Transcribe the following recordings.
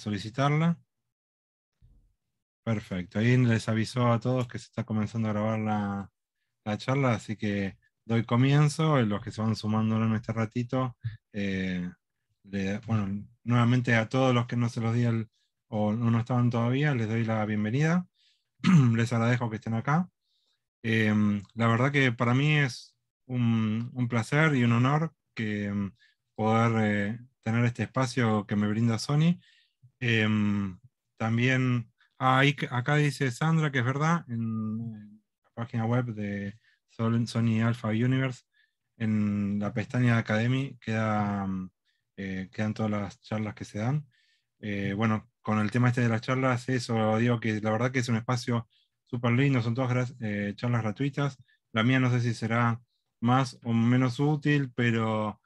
solicitarla. Perfecto. Ahí les avisó a todos que se está comenzando a grabar la, la charla, así que doy comienzo. Los que se van sumando en este ratito, eh, bueno, nuevamente a todos los que no se los di o no estaban todavía, les doy la bienvenida. les agradezco que estén acá. Eh, la verdad que para mí es un, placer y un honor que mm, poder eh, tener este espacio que me brinda Sony Em, también ah, ahí, acá dice Sandra, que es verdad, en la página web de Sony Alpha Universe, en la pestaña de Academy queda, mm, eh, quedan todas las charlas que se dan. Eh, bueno, con el tema este de las charlas, eso digo que la verdad que es un espacio súper lindo, son todas eh, charlas gratuitas. La mía no sé si será más o menos útil, pero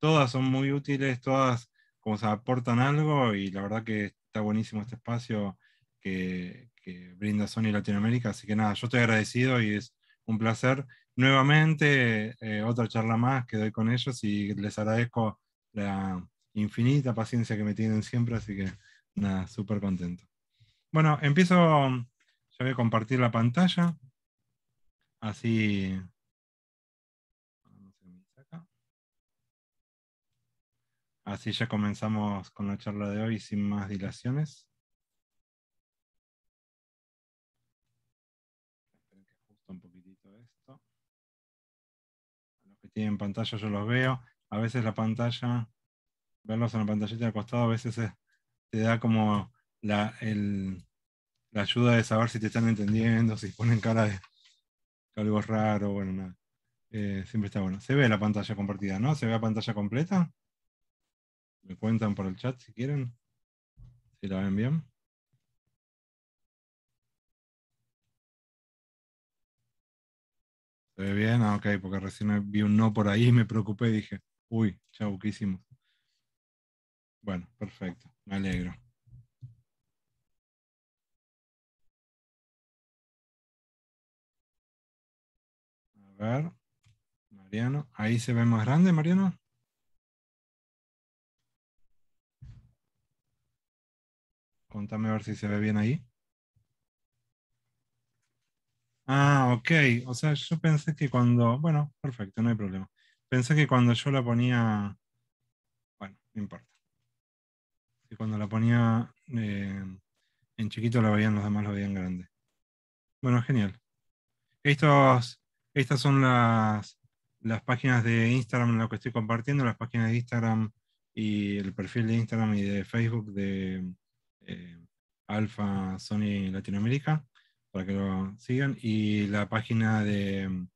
todas son muy útiles, todas como se aportan algo y la verdad que está buenísimo este espacio que, brinda Sony Latinoamérica. Así que nada, yo estoy agradecido y es un placer. Nuevamente, eh, otra charla más que doy con ellos y les agradezco la infinita paciencia que me tienen siempre, así que nada, súper contento. Bueno, empiezo, ya voy a compartir la pantalla, así Así ya comenzamos con la charla de hoy sin más dilaciones. Esperen que un poquitito esto. A los que tienen pantalla yo los veo. A veces la pantalla, verlos en la pantallita al costado, a veces te da como la, ayuda de saber si te están entendiendo, si ponen cara de algo raro, bueno, nada. Eh, siempre está bueno. ¿Se ve la pantalla compartida, no? ¿Se ve la pantalla completa? Me cuentan por el chat si quieren. Si la ven bien. ¿Se ve bien? Ah, ok, porque recién vi un no por ahí y me preocupé. Dije, uy, chau, Bueno, perfecto. Me alegro. A ver, Mariano. ¿Ahí se ve más grande, Mariano? Contame a ver si se ve bien ahí. Ah, ok. O sea, yo pensé que cuando. Bueno, perfecto, no hay problema. Pensé que cuando yo la ponía. Bueno, no importa. Que cuando la ponía eh, en chiquito la veían, los demás la veían grande. Bueno, genial. Estos, estas son las, las páginas de Instagram en las que estoy compartiendo, las páginas de Instagram y el perfil de Instagram y de Facebook de, eh, Alfa Sony Latinoamérica, para que lo sigan, y la página de, mm,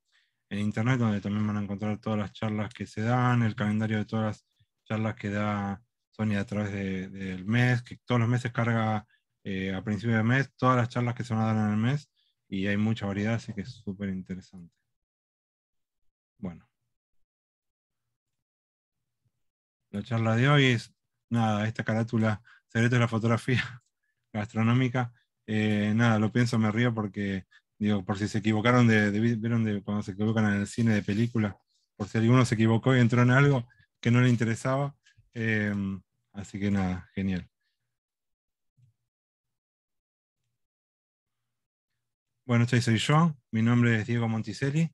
en internet donde también van a encontrar todas las charlas que se dan, el calendario de todas las charlas que da Sony a través del mes, que todos los meses carga eh, a principio de mes todas las charlas que se van a dar en el mes y hay mucha variedad, así que es súper interesante. Bueno. La charla de hoy es, nada, esta carátula secreto de la fotografía gastronómica. Eh, nada, lo pienso, me río porque, digo, por si se equivocaron de, vieron cuando se equivocan en el cine de película, por si alguno se equivocó y entró en algo que no le interesaba. Em, así que nada, genial. Bueno, este soy yo, mi nombre es Diego Monticelli,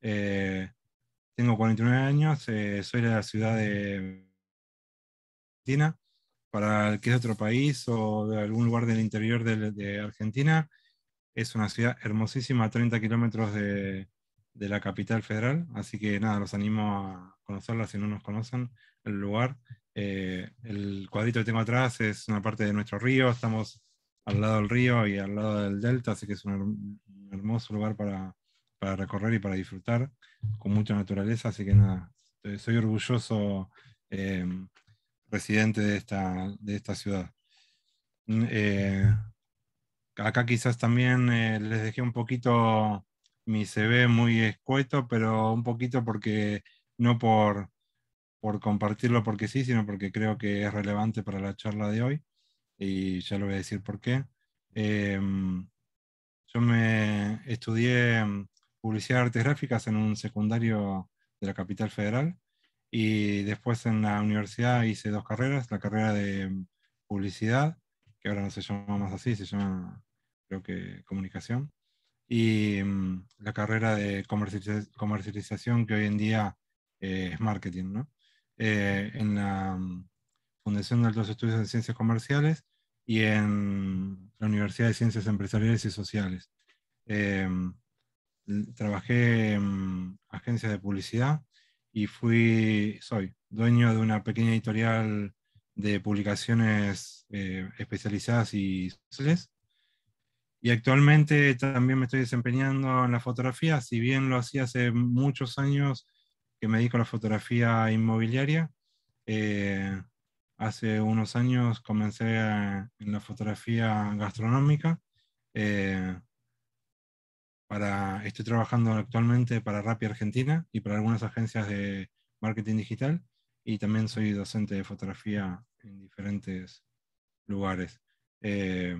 eh, tengo 49 años, eh, soy de la ciudad de Argentina para el que es de otro país o de algún lugar del interior de, Argentina, es una ciudad hermosísima, a 30 kilómetros de, la capital federal. Así que nada, los animo a conocerla si no nos conocen el lugar. Eh, el cuadrito que tengo atrás es una parte de nuestro río, estamos al lado del río y al lado del delta, así que es un hermoso lugar para, recorrer y para disfrutar, con mucha naturaleza, así que nada, soy orgulloso eh, presidente de esta, de esta ciudad. Mm, eh, acá quizás también eh, les dejé un poquito mi CV muy escueto, pero un poquito porque no por, compartirlo porque sí, sino porque creo que es relevante para la charla de hoy y ya lo voy a decir por qué. Eh, yo me estudié mm, publicidad de artes gráficas en un secundario de la capital federal y después en la universidad hice dos carreras, la carrera de mm, publicidad, que ahora no se llama más así, se llama creo que comunicación, y mm, la carrera de comercialización que hoy en día eh, es marketing, ¿no? Eh, en la mm, Fundación de Altos Estudios de Ciencias Comerciales y en la Universidad de Ciencias Empresariales y Sociales. Eh, trabajé en agencias de publicidad, y fui, soy dueño de una pequeña editorial de publicaciones eh, especializadas y sociales. Y actualmente también me estoy desempeñando en la fotografía, si bien lo hacía hace muchos años que me dedico a la fotografía inmobiliaria. Eh, hace unos años comencé en la fotografía gastronómica, eh, estoy trabajando actualmente para Rappi Argentina y para algunas agencias de marketing digital y también soy docente de fotografía en diferentes lugares. Eh,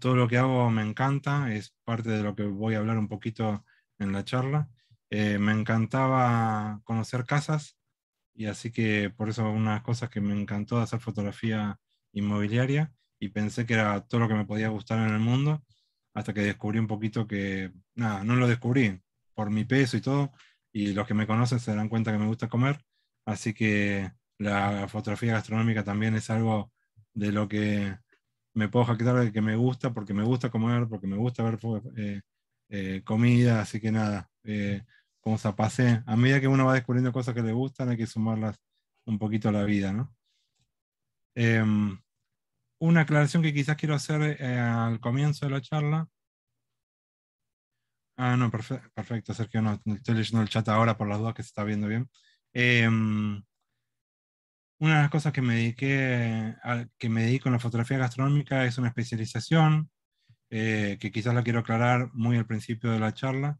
todo lo que hago me encanta, es parte de lo que voy a hablar un poquito en la charla. Eh, me encantaba conocer casas y así que por eso las cosas que me encantó hacer fotografía inmobiliaria y pensé que era todo lo que me podía gustar en el mundo hasta que descubrí un poquito que, nada, no lo descubrí por mi peso y todo, y los que me conocen se darán cuenta que me gusta comer, así que la fotografía gastronómica también es algo de lo que me puedo jactar de que me gusta, porque me gusta comer, porque me gusta ver eh, eh, comida, así que nada, eh, como se pase, a medida que uno va descubriendo cosas que le gustan, hay que sumarlas un poquito a la vida, ¿no? Em, una aclaración que quizás quiero hacer eh, al comienzo de la charla. Ah, no, perfecto, perfecto Sergio, no, estoy leyendo el chat ahora por las dudas que se está viendo bien. Em, una de las cosas que me dediqué, que me dedico en la fotografía gastronómica es una especialización, eh, que quizás la quiero aclarar muy al principio de la charla,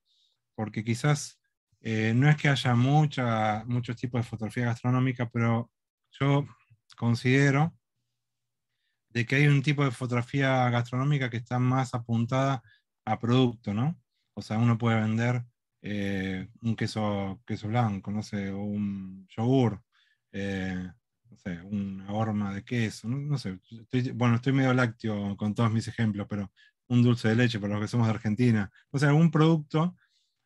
porque quizás eh, no es que haya muchos tipos de fotografía gastronómica, pero yo considero de que hay un tipo de fotografía gastronómica que está más apuntada a producto, ¿no? O sea, uno puede vender eh, un queso, queso blanco, no sé, o un yogur, eh, no sé, una horma de queso, no, sé. bueno, estoy medio lácteo con todos mis ejemplos, pero un dulce de leche para los que somos de Argentina. O sea, algún producto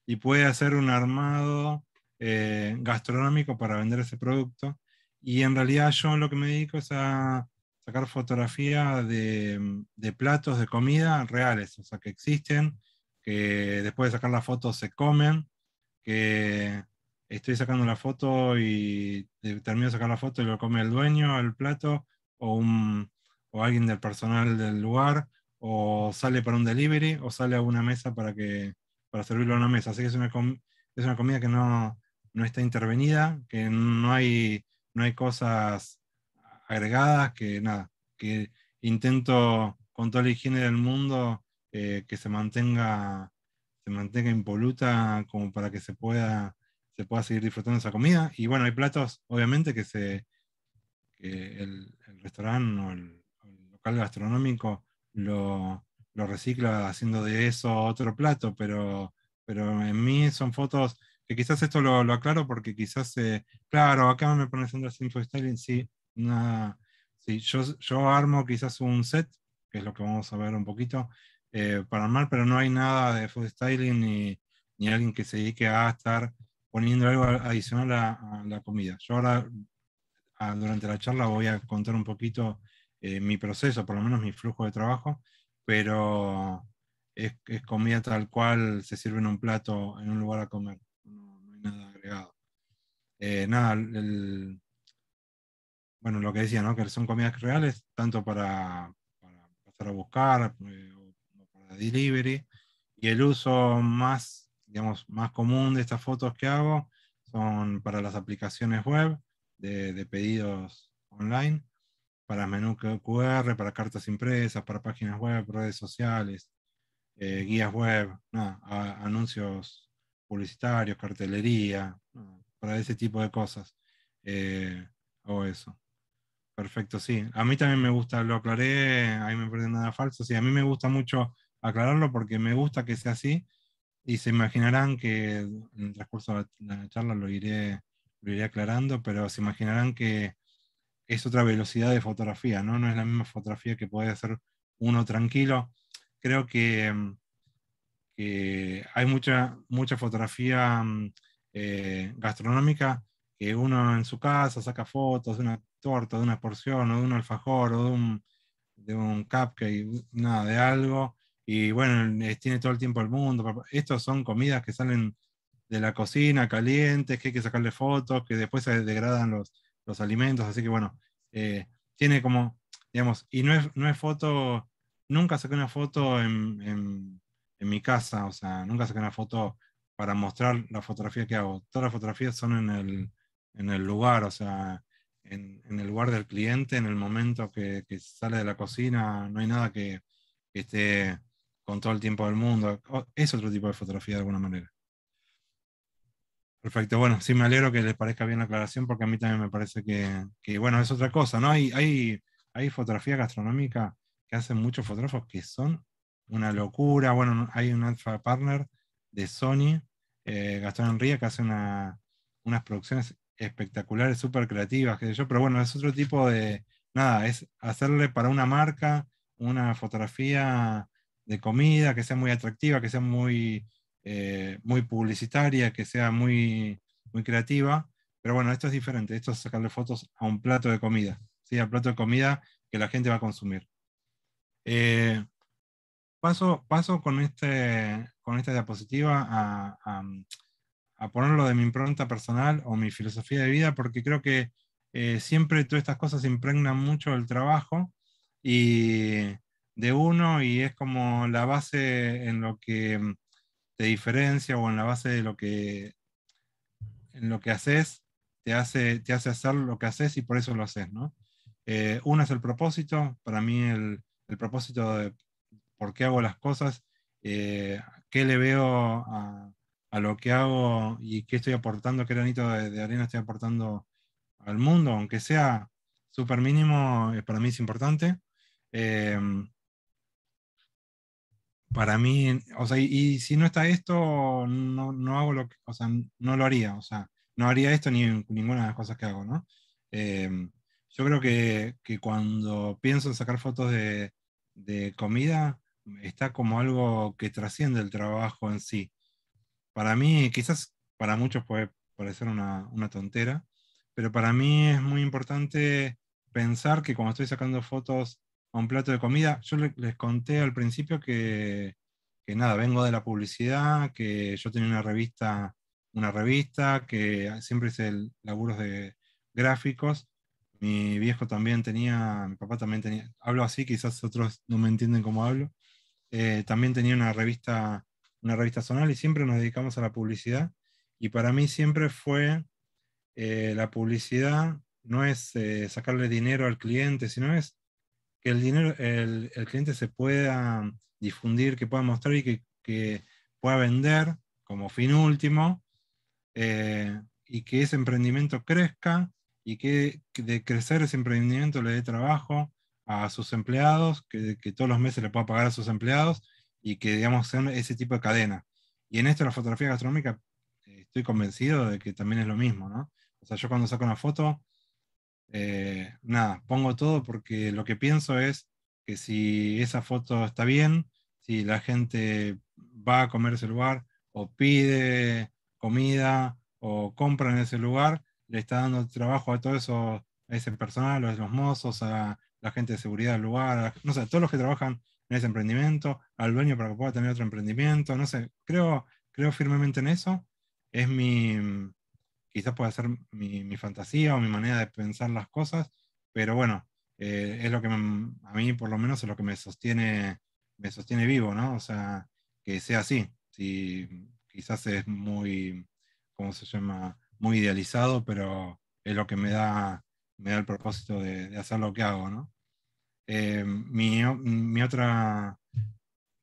y puede hacer un armado eh, gastronómico para vender ese producto. Y en realidad yo lo que me dedico es a sacar fotografía de, platos de comida reales, o sea, que existen, que después de sacar la foto se comen, que estoy sacando la foto y termino de sacar la foto y lo come el dueño, el plato, o, un, o alguien del personal del lugar, o sale para un delivery, o sale a una mesa para, que, para servirlo a una mesa. Así que es una, es una comida que no, no está intervenida, que no hay, no hay cosas agregadas, que nada, que intento con toda la higiene del mundo eh, que se mantenga, se mantenga impoluta como para que se pueda, se pueda seguir disfrutando esa comida. Y bueno, hay platos, obviamente, que se el, restaurante o el, local gastronómico lo, lo, recicla haciendo de eso otro plato, pero, pero en mí son fotos que quizás esto lo, lo aclaro porque quizás, eh, claro, acá me pones Sandra Sinfo Styling, sí, una yo, yo armo quizás un set, que es lo que vamos a ver un poquito, eh, para armar, pero no hay nada de food styling ni, alguien que se dedique a estar poniendo algo adicional a, la comida. Yo ahora, durante la charla, voy a contar un poquito eh, mi proceso, por lo menos mi flujo de trabajo, pero es, comida tal cual se sirve en un plato, en un lugar a comer. No, hay nada agregado. Eh, nada, el, bueno, lo que decía, ¿no? Que son comidas reales, tanto para, para pasar a buscar eh, para delivery. Y el uso más, digamos, más común de estas fotos que hago son para las aplicaciones web de, de pedidos online, para menú QR, para cartas impresas, para páginas web, redes sociales, eh, guías web, anuncios publicitarios, cartelería, para ese tipo de cosas. Eh, o eso. Perfecto, sí. A mí también me gusta, lo aclaré, ahí me perdí nada falso. Sí, a mí me gusta mucho aclararlo porque me gusta que sea así y se imaginarán que en el transcurso de la charla lo iré, aclarando, pero se imaginarán que es otra velocidad de fotografía, ¿no? No es la misma fotografía que puede hacer uno tranquilo. Creo que, mm, hay mucha, mucha fotografía mm, eh, gastronómica que uno en su casa saca fotos una torta, de una porción, o de un alfajor, o de un, de un cupcake, nada, de algo. Y bueno, eh, tiene todo el tiempo el mundo. Estos son comidas que salen de la cocina calientes, que hay que sacarle fotos, que después se degradan los, los alimentos. Así que bueno, eh, tiene como, digamos, y no es, no es foto, nunca saqué una foto en, en, en, mi casa, o sea, nunca saqué una foto para mostrar la fotografía que hago. Todas las fotografías son en el, en el lugar, o sea, en, el lugar del cliente, en el momento que, sale de la cocina, no hay nada que, esté con todo el tiempo del mundo. Es otro tipo de fotografía de alguna manera. Perfecto, bueno, sí me alegro que les parezca bien la aclaración porque a mí también me parece que, bueno, es otra cosa, ¿no? Hay, hay, hay fotografía gastronómica que hacen muchos fotógrafos que son una locura. Bueno, hay un alfa partner de Sony, eh, Gastón Enría, que hace unas producciones espectaculares, súper creativas, qué sé yo, pero bueno, es otro tipo de, nada, es hacerle para una marca una fotografía de comida que sea muy atractiva, que sea muy, eh, muy publicitaria, que sea muy, muy creativa. Pero bueno, esto es diferente, esto es sacarle fotos a un plato de comida, ¿sí? al plato de comida que la gente va a consumir. Eh, paso, paso con, este, con esta diapositiva a, a ponerlo de mi impronta personal o mi filosofía de vida, porque creo que eh, siempre todas estas cosas impregnan mucho el trabajo y de uno y es como la base en lo que mm, te diferencia o en la base de lo que en lo que haces te hace te hace hacer lo que haces y por eso lo haces no eh, uno es el propósito para mí el, propósito de por qué hago las cosas eh, qué le veo a, a lo que hago y qué estoy aportando, qué granito de, arena estoy aportando al mundo, aunque sea súper mínimo, eh, para mí es importante. Em, para mí, o sea, y, si no está esto, no, hago lo que, o sea, no lo haría, o sea, no haría esto ni ninguna de las cosas que hago, ¿no? Em, yo creo que, cuando pienso en sacar fotos de, de, comida, está como algo que trasciende el trabajo en sí para mí, quizás para muchos puede parecer una, tontera, pero para mí es muy importante pensar que cuando estoy sacando fotos a un plato de comida, yo les conté al principio que, que, nada, vengo de la publicidad, que yo tenía una revista, una revista, que siempre hice laburos de gráficos. Mi viejo también tenía, mi papá también tenía, hablo así, quizás otros no me entienden cómo hablo. Eh, también tenía una revista una revista zonal y siempre nos dedicamos a la publicidad. Y para mí siempre fue eh, la publicidad, no es eh, sacarle dinero al cliente, sino es que el, dinero, el, cliente se pueda difundir, que pueda mostrar y que, que pueda vender como fin último, eh, y que ese emprendimiento crezca y que, de crecer ese emprendimiento le dé trabajo a sus empleados, que todos los meses le pueda pagar a sus empleados y que, digamos, sean ese tipo de cadena. Y en esto la fotografía gastronómica eh, estoy convencido de que también es lo mismo, ¿no? O sea, yo cuando saco una foto, eh, nada, pongo todo porque lo que pienso es que si esa foto está bien, si la gente va a comer ese lugar o pide comida o compra en ese lugar, le está dando trabajo a todo eso, a ese personal, a los mozos, a la gente de seguridad del lugar, no sé, a todos los que trabajan en ese emprendimiento, al dueño para que pueda tener otro emprendimiento, no sé, creo, creo firmemente en eso. Es mi, quizás pueda ser mi, fantasía o mi manera de pensar las cosas, pero bueno, eh, es lo que a mí por lo menos es lo que me sostiene, me sostiene vivo, ¿no? O sea, que sea así. Si quizás es muy, ¿cómo se llama? Muy idealizado, pero es lo que me da, me da el propósito de hacer lo que hago, ¿no? Eh, mi, otra,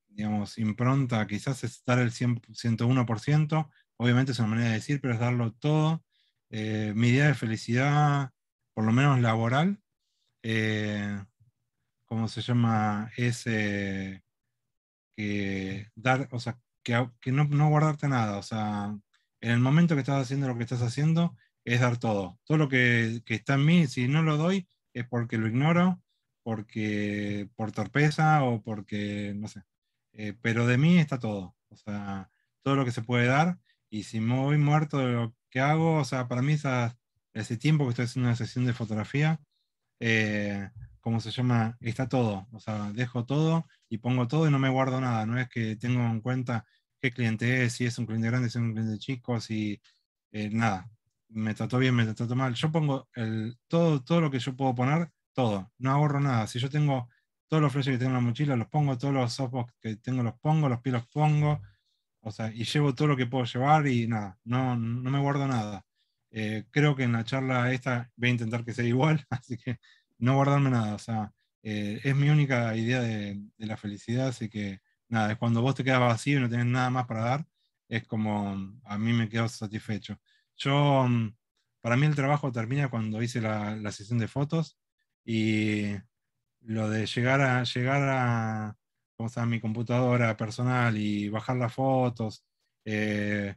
digamos, impronta quizás es dar el 101%, obviamente es una manera de decir, pero es darlo todo. Eh, mi idea de felicidad, por lo menos laboral, eh, ¿cómo se llama? Es que dar, o que, no, no guardarte nada, o sea, en el momento que estás haciendo lo que estás haciendo, es dar todo. Todo lo que, está en mí, si no lo doy, es porque lo ignoro, porque por torpeza o porque, no sé. Eh, pero de mí está todo, o sea, todo lo que se puede dar. Y si me voy muerto de lo que hago, o sea, para mí esa, ese tiempo que estoy haciendo una sesión de fotografía, eh, ¿cómo se llama? Está todo, o sea, dejo todo y pongo todo y no me guardo nada. No es que tengo en cuenta qué cliente es, si es un cliente grande, si es un cliente chico, si eh, nada. Me trató bien, me trató mal. Yo pongo el, todo, todo lo que yo puedo poner todo, no ahorro nada. Si yo tengo todos los flashes que tengo en la mochila, los pongo, todos los softbox que tengo los pongo, los pies los pongo, o sea, y llevo todo lo que puedo llevar y nada, no, no me guardo nada. Eh, creo que en la charla esta voy a intentar que sea igual, así que no guardarme nada, o sea, eh, es mi única idea de, la felicidad, así que nada, es cuando vos te quedas vacío y no tenés nada más para dar, es como a mí me quedo satisfecho. Yo, mm, para mí el trabajo termina cuando hice la, la sesión de fotos, y lo de llegar a, llegar a, mi computadora personal y bajar las fotos, eh,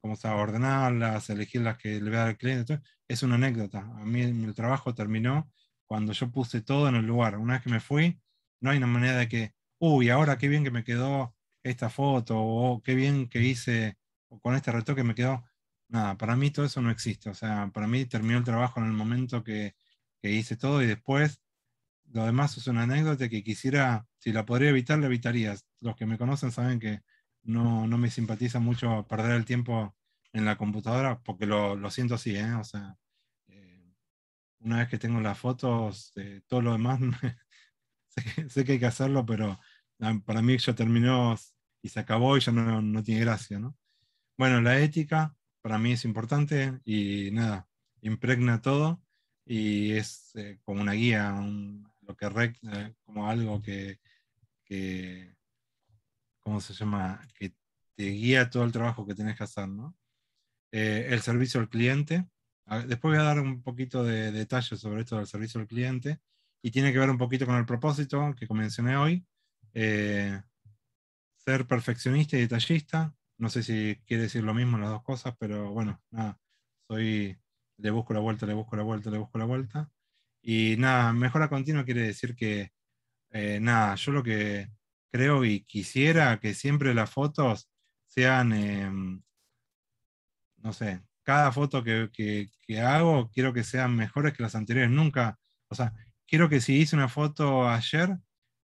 como está ordenarlas, elegir las que le voy a dar al cliente, es una anécdota. A mí mi trabajo terminó cuando yo puse todo en el lugar. Una vez que me fui, no hay una manera de que, uy, ahora qué bien que me quedó esta foto, o qué bien que hice con este que me quedó. Nada, para mí todo eso no existe. O sea, para mí terminó el trabajo en el momento que que hice todo y después lo demás es una anécdota que quisiera, si la podría evitar, la evitaría. Los que me conocen saben que no, no me simpatiza mucho perder el tiempo en la computadora porque lo, lo siento así, ¿eh? O sea, eh, una vez que tengo las fotos, todo lo demás, sé, que, hay que hacerlo, pero ah, para mí ya terminó y se acabó y ya no, no tiene gracia, ¿no? Bueno, la ética para mí es importante y nada, impregna todo y es eh, como una guía, lo que rec, eh, como algo que, que, ¿cómo se llama? Que te guía todo el trabajo que tenés que hacer, ¿no? Eh, el servicio al cliente. Después voy a dar un poquito de, detalles sobre esto del servicio al cliente y tiene que ver un poquito con el propósito que mencioné hoy. ser perfeccionista y detallista. No sé si quiere decir lo mismo las dos cosas, pero bueno, nada, soy le busco la vuelta, le busco la vuelta, le busco la vuelta. Y nada, mejora continua quiere decir que, eh, nada, yo lo que creo y quisiera que siempre las fotos sean, em, no sé, cada foto que, que, que, hago quiero que sean mejores que las anteriores. Nunca, o sea, quiero que si hice una foto ayer,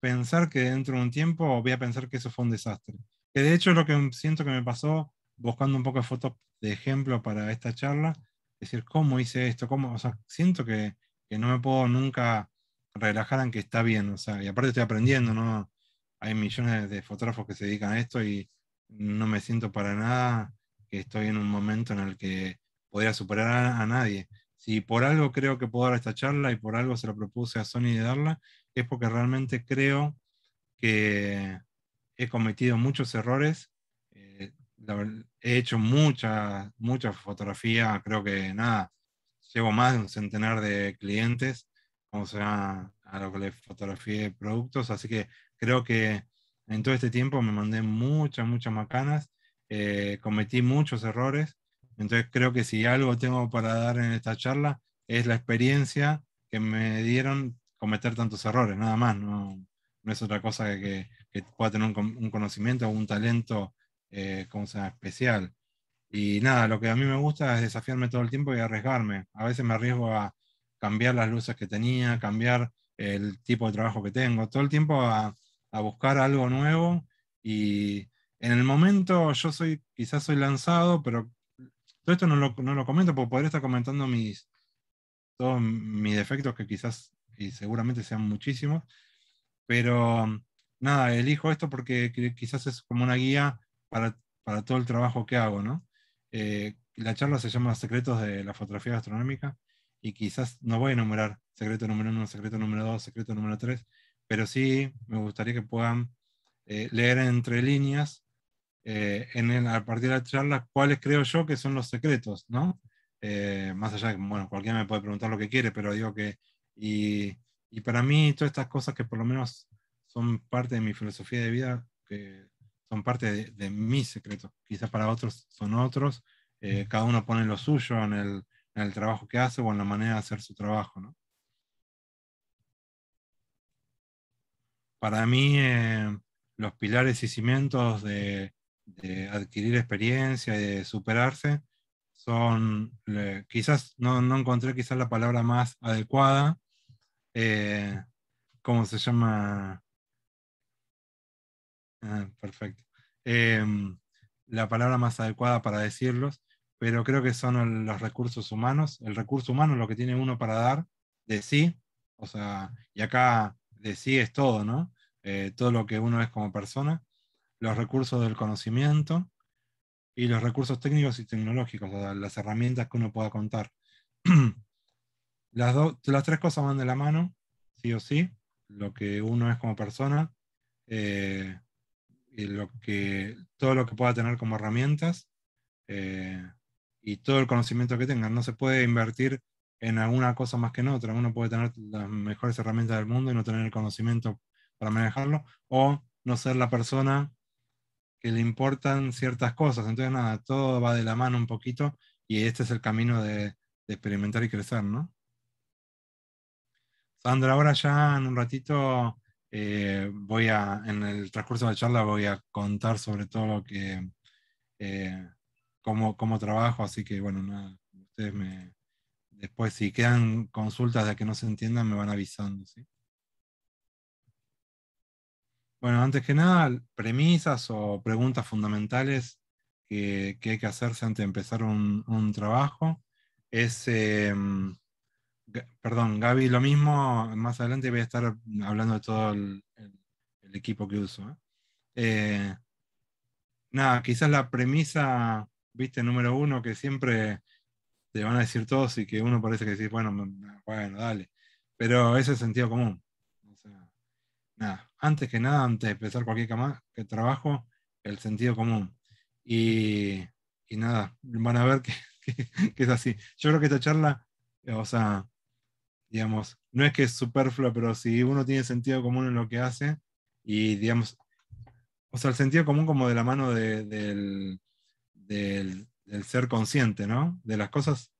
pensar que dentro de un tiempo voy a pensar que eso fue un desastre. Que de hecho es lo que siento que me pasó buscando un poco de fotos de ejemplo para esta charla, decir, ¿cómo hice esto? ¿Cómo? siento que, no me puedo nunca relajar en que está bien, o y aparte estoy aprendiendo, ¿no? Hay millones de fotógrafos que se dedican a esto y no me siento para nada que estoy en un momento en el que podría superar a, nadie. Si por algo creo que puedo dar esta charla y por algo se la propuse a Sony de darla, es porque realmente creo que he cometido muchos errores he hecho muchas mucha fotografía, creo que nada, llevo más de un centenar de clientes, como sea, a lo que le fotografié productos, así que creo que en todo este tiempo me mandé muchas, muchas macanas, eh, cometí muchos errores, entonces creo que si algo tengo para dar en esta charla es la experiencia que me dieron cometer tantos errores, nada más, no, no es otra cosa que, que, pueda tener un, un conocimiento o un talento eh, especial. Y nada, lo que a mí me gusta es desafiarme todo el tiempo y arriesgarme. A veces me arriesgo a cambiar las luces que tenía, cambiar el tipo de trabajo que tengo, todo el tiempo a, buscar algo nuevo y en el momento yo soy, quizás soy lanzado, pero todo esto no lo, no lo comento porque podría estar comentando mis, todos mis defectos que quizás y seguramente sean muchísimos, pero nada, elijo esto porque quizás es como una guía para, para todo el trabajo que hago, ¿no? Eh, la charla se llama Secretos de la Fotografía Gastronómica y quizás no voy a enumerar secreto número uno, secreto número dos, secreto número tres, pero sí me gustaría que puedan eh, leer entre líneas eh, en el, a partir de la charla cuáles creo yo que son los secretos, ¿no? más allá de que, bueno, cualquiera me puede preguntar lo que quiere, pero digo que, y, y, para mí todas estas cosas que por lo menos son parte de mi filosofía de vida, que son parte de, mis secretos. Quizás para otros son otros. Eh, cada uno pone lo suyo en el, trabajo que hace o en la manera de hacer su trabajo. Para mí, eh, los pilares y cimientos de, adquirir experiencia y de superarse son, quizás no, no, encontré quizás la palabra más adecuada, eh, ¿cómo se llama? Ah, perfecto. Em, la palabra más adecuada para decirlos, pero creo que son los recursos humanos. El recurso humano es lo que tiene uno para dar de sí, o sea, y acá de sí es todo, ¿no? Eh, todo lo que uno es como persona, los recursos del conocimiento y los recursos técnicos y tecnológicos, las herramientas que uno pueda contar. las, las tres cosas van de la mano, sí o sí, lo que uno es como persona, eh, lo que, todo lo que pueda tener como herramientas eh, y todo el conocimiento que tenga... No se puede invertir en alguna cosa más que en otra. Uno puede tener las mejores herramientas del mundo y no tener el conocimiento para manejarlo, o no ser la persona que le importan ciertas cosas. Entonces, nada, todo va de la mano un poquito y este es el camino de, experimentar y crecer, Sandra, ahora ya en un ratito eh, voy a, en el transcurso de la charla voy a contar sobre todo lo que, eh, cómo, trabajo, así que bueno, nada, ustedes me, después si quedan consultas de que no se entiendan, me van avisando, ¿sí? Bueno, antes que nada, premisas o preguntas fundamentales que, hay que hacerse antes de empezar un, trabajo es... Em, perdón, Gaby, lo mismo, más adelante voy a estar hablando de todo el, equipo que uso. ¿eh? Eh, nada, quizás la premisa, viste, número uno, que siempre te van a decir todos y que uno parece que dice bueno, mm, bueno, dale. Pero ese es sentido común. O sea, nada, antes que nada, antes de empezar cualquier cama, que trabajo, el sentido común. Y, y nada, van a ver que, que, es así. Yo creo que esta charla, o sea, digamos, no es que es superfluo, pero si uno tiene sentido común en lo que hace, y digamos, o sea, el sentido común como de la mano de, del, ser consciente, ¿no? De las cosas,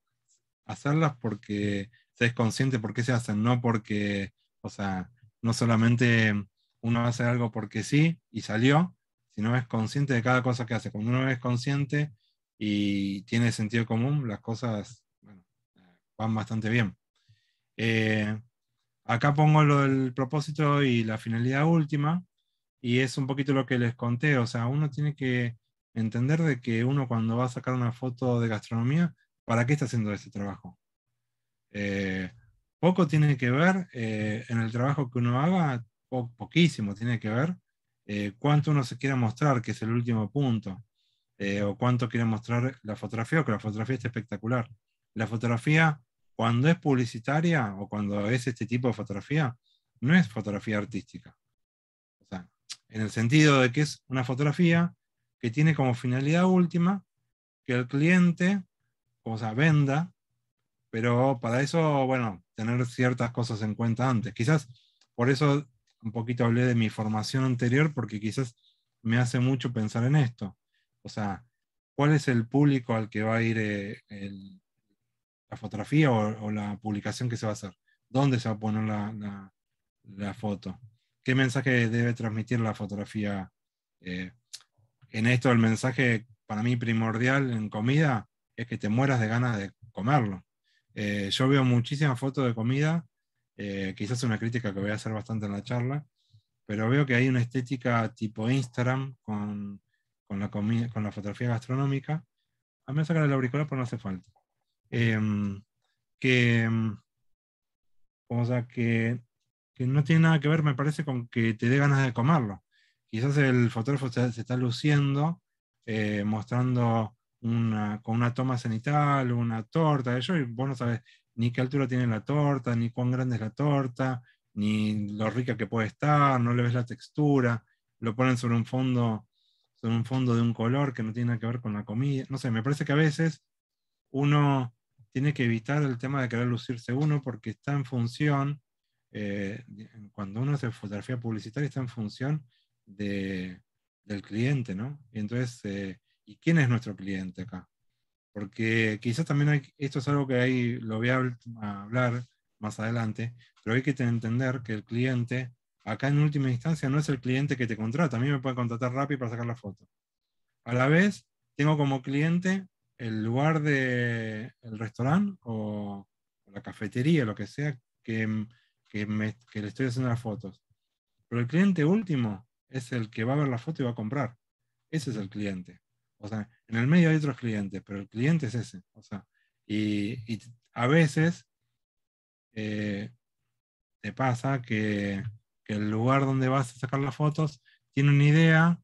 hacerlas porque se es consciente por qué se hacen, no porque, o sea, no solamente uno hace algo porque sí y salió, sino es consciente de cada cosa que hace. Cuando uno es consciente y tiene sentido común, las cosas van bastante bien. Eh, acá pongo lo, del propósito y la finalidad última, y es un poquito lo que les conté, o sea, uno tiene que entender de que uno cuando va a sacar una foto de gastronomía, ¿para qué está haciendo ese trabajo? Eh, poco tiene que ver eh, en el trabajo que uno haga, poquísimo tiene que ver cuánto uno se quiera mostrar, que es el último punto, o cuánto quiere mostrar la fotografía, o que la fotografía esté espectacular. La fotografía cuando es publicitaria o cuando es este tipo de fotografía, no es fotografía artística. O sea, en el sentido de que es una fotografía que tiene como finalidad última que el cliente, o sea, venda, pero para eso, bueno, tener ciertas cosas en cuenta antes. Quizás por eso un poquito hablé de mi formación anterior, porque quizás me hace mucho pensar en esto. O sea, ¿cuál es el público al que va a ir eh, el, la fotografía o, la publicación que se va a hacer. ¿Dónde se va a poner la, foto? ¿Qué mensaje debe transmitir la fotografía? Eh, en esto el mensaje para mí primordial en comida es que te mueras de ganas de comerlo. Eh, yo veo muchísimas fotos de comida, eh, quizás una crítica que voy a hacer bastante en la charla, pero veo que hay una estética tipo Instagram con, la, con la fotografía gastronómica, a mí me sacar el auricular, porque no hace falta. Em, em, que, que, no tiene nada que ver, me parece, con que te dé ganas de comerlo. Quizás el fotógrafo se, está luciendo, eh, mostrando una, con una toma cenital, una torta, eso, y vos no sabes ni qué altura tiene la torta, ni cuán grande es la torta, ni lo rica que puede estar, no le ves la textura, lo ponen sobre un fondo, sobre un fondo de un color que no tiene nada que ver con la comida. No sé, me parece que a veces uno tiene que evitar el tema de querer lucirse uno porque está en función, eh, cuando uno hace fotografía publicitaria está en función del cliente, ¿no? Y entonces, eh, ¿y quién es nuestro cliente acá? Porque quizás también hay, esto es algo que ahí lo voy a hablar más adelante, pero hay que entender que el cliente, acá en última instancia, no es el cliente que te contrata, a mí me puede contratar rápido para sacar la foto. A la vez, tengo como cliente el lugar de restaurante o, la cafetería, lo que sea, mm, que, le estoy haciendo las fotos. Pero el cliente último es el que va a ver la foto y va a comprar. Ese es el cliente. O sea, en el medio hay otros clientes, pero el cliente es ese. O sea, y, a veces eh, te pasa que, que el lugar donde vas a sacar las fotos tiene una idea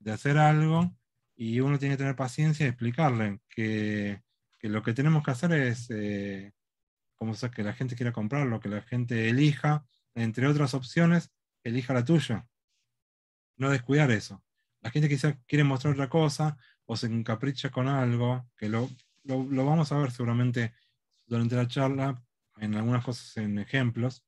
de hacer algo y uno tiene que tener paciencia y explicarle que, que lo que tenemos que hacer es eh, como sea, que la gente quiera comprarlo, que la gente elija, entre otras opciones, elija la tuya. No descuidar eso. La gente quizás quiere mostrar otra cosa o se encapricha con algo, que lo, lo, lo vamos a ver seguramente durante la charla, en algunas cosas, en ejemplos.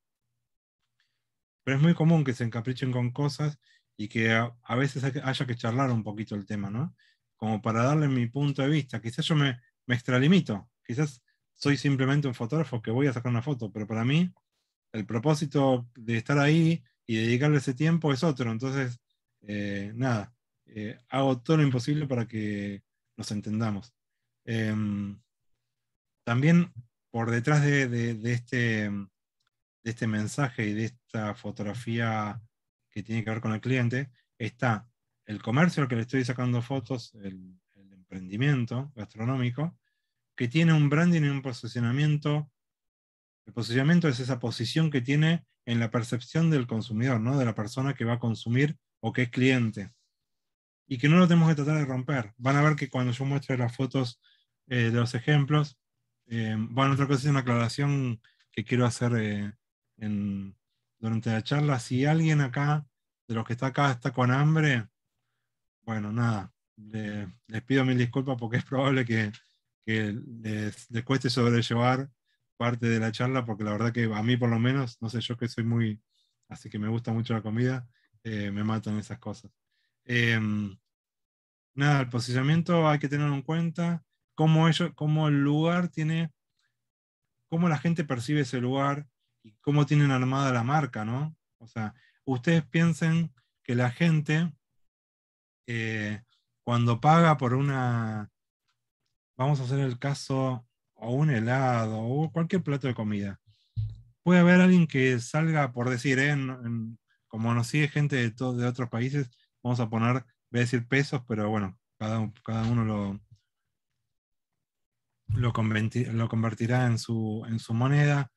Pero es muy común que se encaprichen con cosas y que a, veces haya que charlar un poquito el tema, ¿no? Como para darle mi punto de vista. Quizás yo me, me extralimito, quizás soy simplemente un fotógrafo que voy a sacar una foto, pero para mí el propósito de estar ahí y dedicarle ese tiempo es otro. Entonces, eh, nada, eh, hago todo lo imposible para que nos entendamos. Em, también por detrás este, de este mensaje y de esta fotografía que tiene que ver con el cliente, está el comercio al que le estoy sacando fotos, el, emprendimiento gastronómico, que tiene un branding y un posicionamiento. El posicionamiento es esa posición que tiene en la percepción del consumidor, ¿no? de la persona que va a consumir o que es cliente. Y que no lo tenemos que tratar de romper. Van a ver que cuando yo muestre las fotos eh, de los ejemplos, eh, bueno, otra cosa es una aclaración que quiero hacer eh, en, durante la charla. Si alguien acá, de los que está acá, está con hambre, bueno, nada, les pido mil disculpas porque es probable que, les, cueste sobrellevar parte de la charla, porque la verdad que a mí por lo menos, no sé, yo que soy muy, así que me gusta mucho la comida, eh, me matan esas cosas. Em, nada, el posicionamiento hay que tenerlo en cuenta, cómo, ellos, cómo el lugar tiene, cómo la gente percibe ese lugar, y cómo tienen armada la marca, ¿no? O sea, ustedes piensen que la gente eh, cuando paga por una, vamos a hacer el caso, o un helado, o cualquier plato de comida, puede haber alguien que salga, por decir, eh, como nos sigue gente de, de otros países, vamos a poner, voy a decir pesos, pero bueno, cada, uno lo, lo, lo, convertirá en su moneda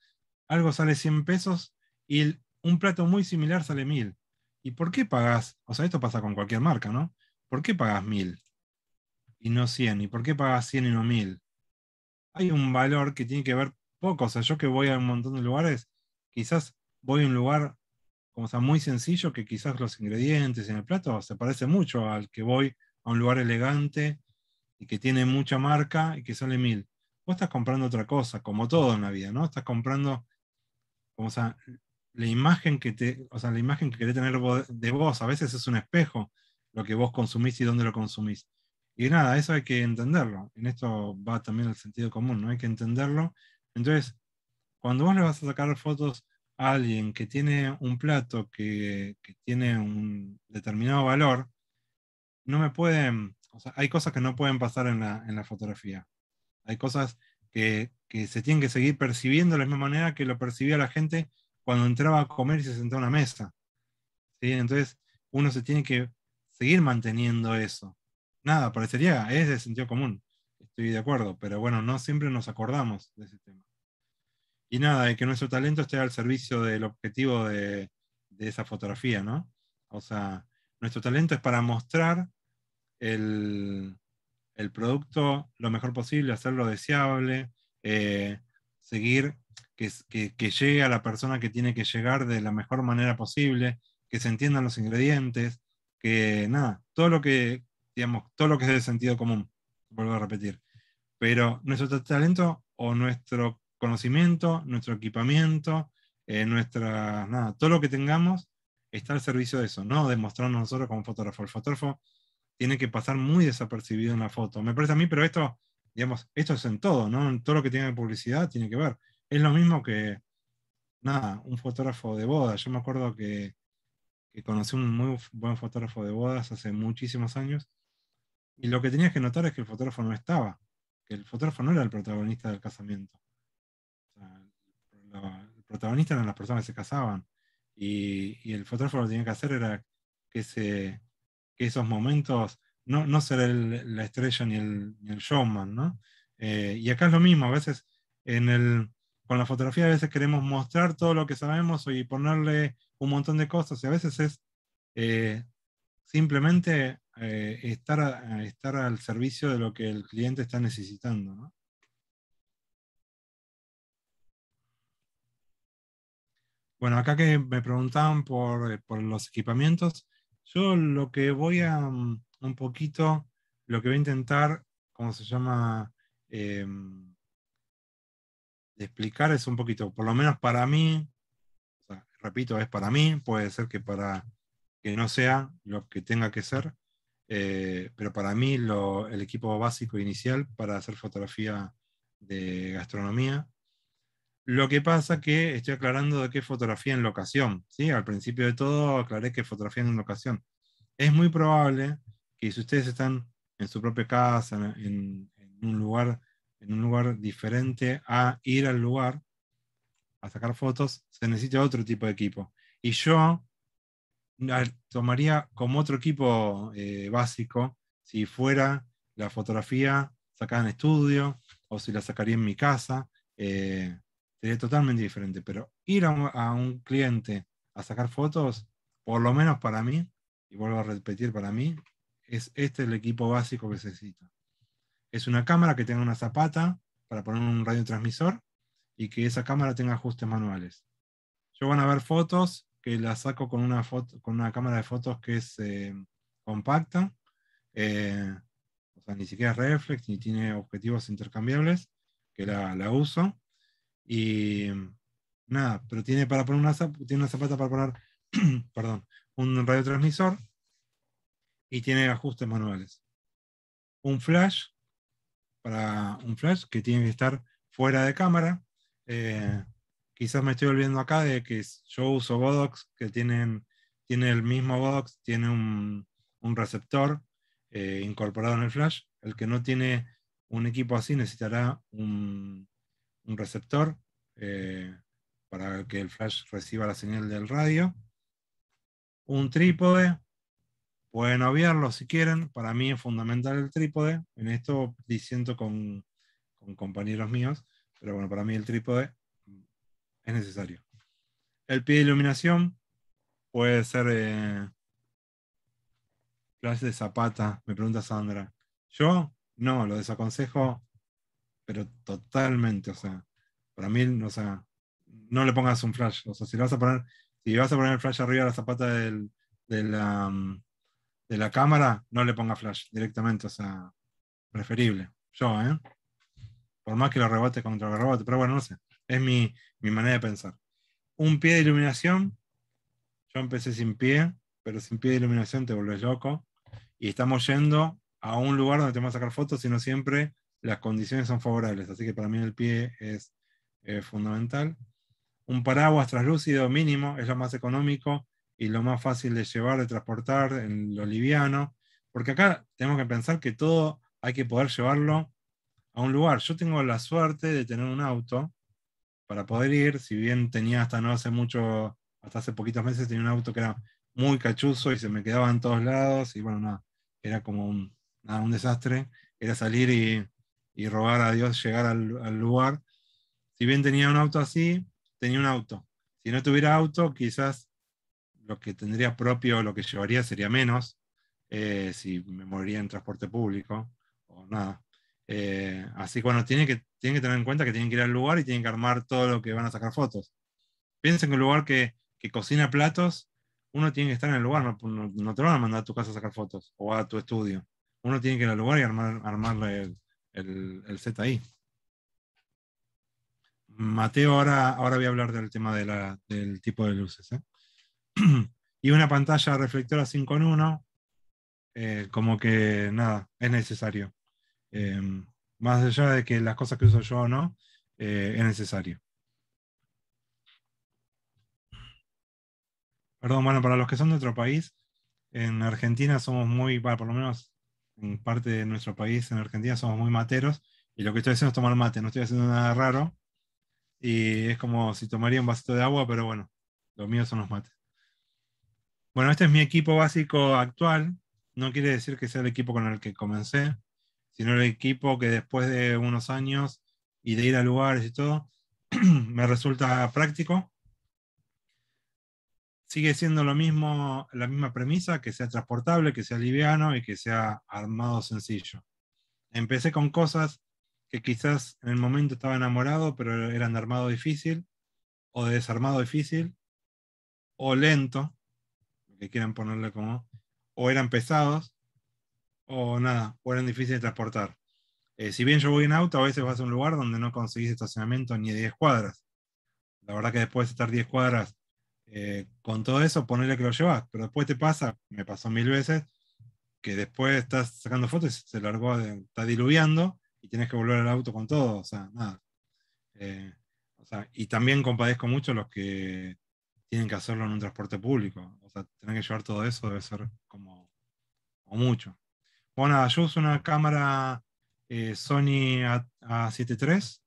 algo sale 100 pesos y un plato muy similar sale 1000. ¿Y por qué pagas O sea, esto pasa con cualquier marca, ¿no? ¿Por qué pagas 1000 y no 100? ¿Y por qué pagas 100 y no 1000? Hay un valor que tiene que ver poco. O sea, yo que voy a un montón de lugares, quizás voy a un lugar como sea muy sencillo que quizás los ingredientes en el plato se parece mucho al que voy a un lugar elegante y que tiene mucha marca y que sale 1000. Vos estás comprando otra cosa, como todo en la vida, ¿no? Estás comprando o sea, la imagen que te, o sea, la imagen que querés tener de vos a veces es un espejo, lo que vos consumís y dónde lo consumís. Y nada, eso hay que entenderlo. En esto va también el sentido común, ¿no? Hay que entenderlo. Entonces, cuando vos le vas a sacar fotos a alguien que tiene un plato que, tiene un determinado valor, no me pueden, o sea, hay cosas que no pueden pasar en la, en la fotografía. Hay cosas que, se tiene que seguir percibiendo de la misma manera que lo percibía la gente cuando entraba a comer y se sentaba a una mesa. ¿Sí? Entonces, uno se tiene que seguir manteniendo eso. Nada, parecería, es de sentido común, estoy de acuerdo, pero bueno, no siempre nos acordamos de ese tema. Y nada, de que nuestro talento esté al servicio del objetivo de, de esa fotografía, ¿no? O sea, nuestro talento es para mostrar el, el producto lo mejor posible, hacerlo deseable, eh, seguir que, llegue a la persona que tiene que llegar de la mejor manera posible, que se entiendan los ingredientes, que nada, todo lo que, digamos, todo lo que es de sentido común, vuelvo a repetir. Pero nuestro talento o nuestro conocimiento, nuestro equipamiento, eh, nuestra, nada, todo lo que tengamos está al servicio de eso, no de mostrarnos nosotros como fotógrafo. El fotógrafo tiene que pasar muy desapercibido en la foto. Me parece a mí, pero esto, digamos, esto es en todo, ¿no? En todo lo que tiene publicidad tiene que ver. Es lo mismo que, nada, un fotógrafo de bodas. Yo me acuerdo que, que conocí un muy buen fotógrafo de bodas hace muchísimos años. Y lo que tenías que notar es que el fotógrafo no estaba, que el fotógrafo no era el protagonista del casamiento. el protagonista eran las personas que se casaban. Y, y, el fotógrafo lo que tenía que hacer era que se esos momentos, no, no ser la estrella ni el, showman, eh, y acá es lo mismo, a veces con la fotografía a veces queremos mostrar todo lo que sabemos y ponerle un montón de cosas, y a veces es eh, simplemente eh, estar, estar al servicio de lo que el cliente está necesitando, Bueno, acá que me preguntaban por, por los equipamientos, yo lo que voy a mm, un poquito, lo que voy a intentar, ¿cómo se llama? Em, explicar es un poquito, por lo menos para mí, repito, es para mí, puede ser que para que no sea lo que tenga que ser, eh, pero para mí lo, el equipo básico inicial para hacer fotografía de gastronomía lo que pasa que estoy aclarando de qué fotografía en locación. ¿sí? Al principio de todo aclaré que fotografía en locación. Es muy probable que si ustedes están en su propia casa, en, un, lugar, en un lugar diferente a ir al lugar a sacar fotos, se necesita otro tipo de equipo. Y yo ah, tomaría como otro equipo eh, básico si fuera la fotografía sacada en estudio o si la sacaría en mi casa. Eh, sería totalmente diferente. Pero ir a un, cliente a sacar fotos, por lo menos para mí, y vuelvo a repetir para mí, es este el equipo básico que se necesita. Es una cámara que tenga una zapata para poner un radiotransmisor y que esa cámara tenga ajustes manuales. Yo van a ver fotos que las saco con una, foto, con una cámara de fotos que es eh, compacta, eh, o sea, ni siquiera es reflex, ni tiene objetivos intercambiables, que la, la uso y nada, pero tiene para poner una, tiene una zapata para poner, perdón, un radiotransmisor y tiene ajustes manuales. Un flash, para un flash que tiene que estar fuera de cámara. Eh, quizás me estoy olvidando acá de que yo uso Bodox, que tienen, tiene el mismo Bodox, tiene un, receptor eh, incorporado en el flash. El que no tiene un equipo así necesitará un, un receptor eh, para que el flash reciba la señal del radio, un trípode, pueden obviarlo si quieren, para mí es fundamental el trípode, en esto diciendo con, con compañeros míos, pero bueno, para mí el trípode es necesario. El pie de iluminación puede ser eh, flash de zapata, me pregunta Sandra. Yo no, lo desaconsejo pero totalmente, o sea, para mí, o sea, no le pongas un flash, o sea, si vas a poner, si vas a poner el flash arriba de la zapata de, la, mm, de la cámara, no le ponga flash directamente, o sea, preferible, yo, ¿eh? Por más que lo rebote contra el rebote, pero bueno, no sé, es mi, manera de pensar. Un pie de iluminación, yo empecé sin pie, pero sin pie de iluminación te volvés loco, y estamos yendo a un lugar donde te van a sacar fotos, sino siempre las condiciones son favorables, así que para mí el pie es eh, fundamental. Un paraguas traslúcido mínimo es lo más económico y lo más fácil de llevar, de transportar, en lo liviano, porque acá tenemos que pensar que todo hay que poder llevarlo a un lugar. Yo tengo la suerte de tener un auto para poder ir, si bien tenía hasta no hace mucho, hasta hace poquitos meses tenía un auto que era muy cachuzo y se me quedaba en todos lados y bueno, era como un desastre, era salir y y rogar a Dios llegar al, lugar. Si bien tenía un auto así, tenía un auto. Si no tuviera auto, quizás lo que tendría propio, lo que llevaría sería menos, eh, si me moriría en transporte público o nada. Eh, así que bueno, tienen que, tienen que tener en cuenta que tienen que ir al lugar y tienen que armar todo lo que van a sacar fotos. Piensen que un lugar que, que cocina platos, uno tiene que estar en el lugar, no, te van a mandar a tu casa a sacar fotos o a tu estudio. Uno tiene que ir al lugar y armar, armarle el, el, el ZI. Mateo, ahora, ahora voy a hablar del tema del tipo de luces. ¿eh? y una pantalla reflectora 5 en 1, eh, como que nada, es necesario. Em, más allá de que las cosas que uso yo o no, eh, es necesario. Perdón, bueno, para los que son de otro país, en Argentina somos muy, bueno, por lo menos en parte de nuestro país, en Argentina, somos muy materos y lo que estoy haciendo es tomar mate, no estoy haciendo nada raro y es como si tomaría un vasito de agua, pero bueno, los míos son los mates. Bueno, este es mi equipo básico actual, no quiere decir que sea el equipo con el que comencé, sino el equipo que después de unos años y de ir a lugares y todo, me resulta práctico sigue siendo lo mismo, la misma premisa, que sea transportable, que sea liviano y que sea armado sencillo. Empecé con cosas que quizás en el momento estaba enamorado, pero eran de armado difícil, o de desarmado difícil, o lento, que quieran ponerle como, o eran pesados, o nada, o eran difíciles de transportar. Eh, si bien yo voy en auto, a veces vas a un lugar donde no conseguís estacionamiento ni 10 cuadras. La verdad que después de estar 10 cuadras eh, con todo eso, ponerle que lo llevas. Pero después te pasa, me pasó mil veces, que después estás sacando fotos y se largó, está diluviando y tienes que volver al auto con todo. O sea, nada. Eh, o sea, y también compadezco mucho los que tienen que hacerlo en un transporte público. O sea, tener que llevar todo eso debe ser como, mucho. Bueno, yo uso una cámara eh, Sony A73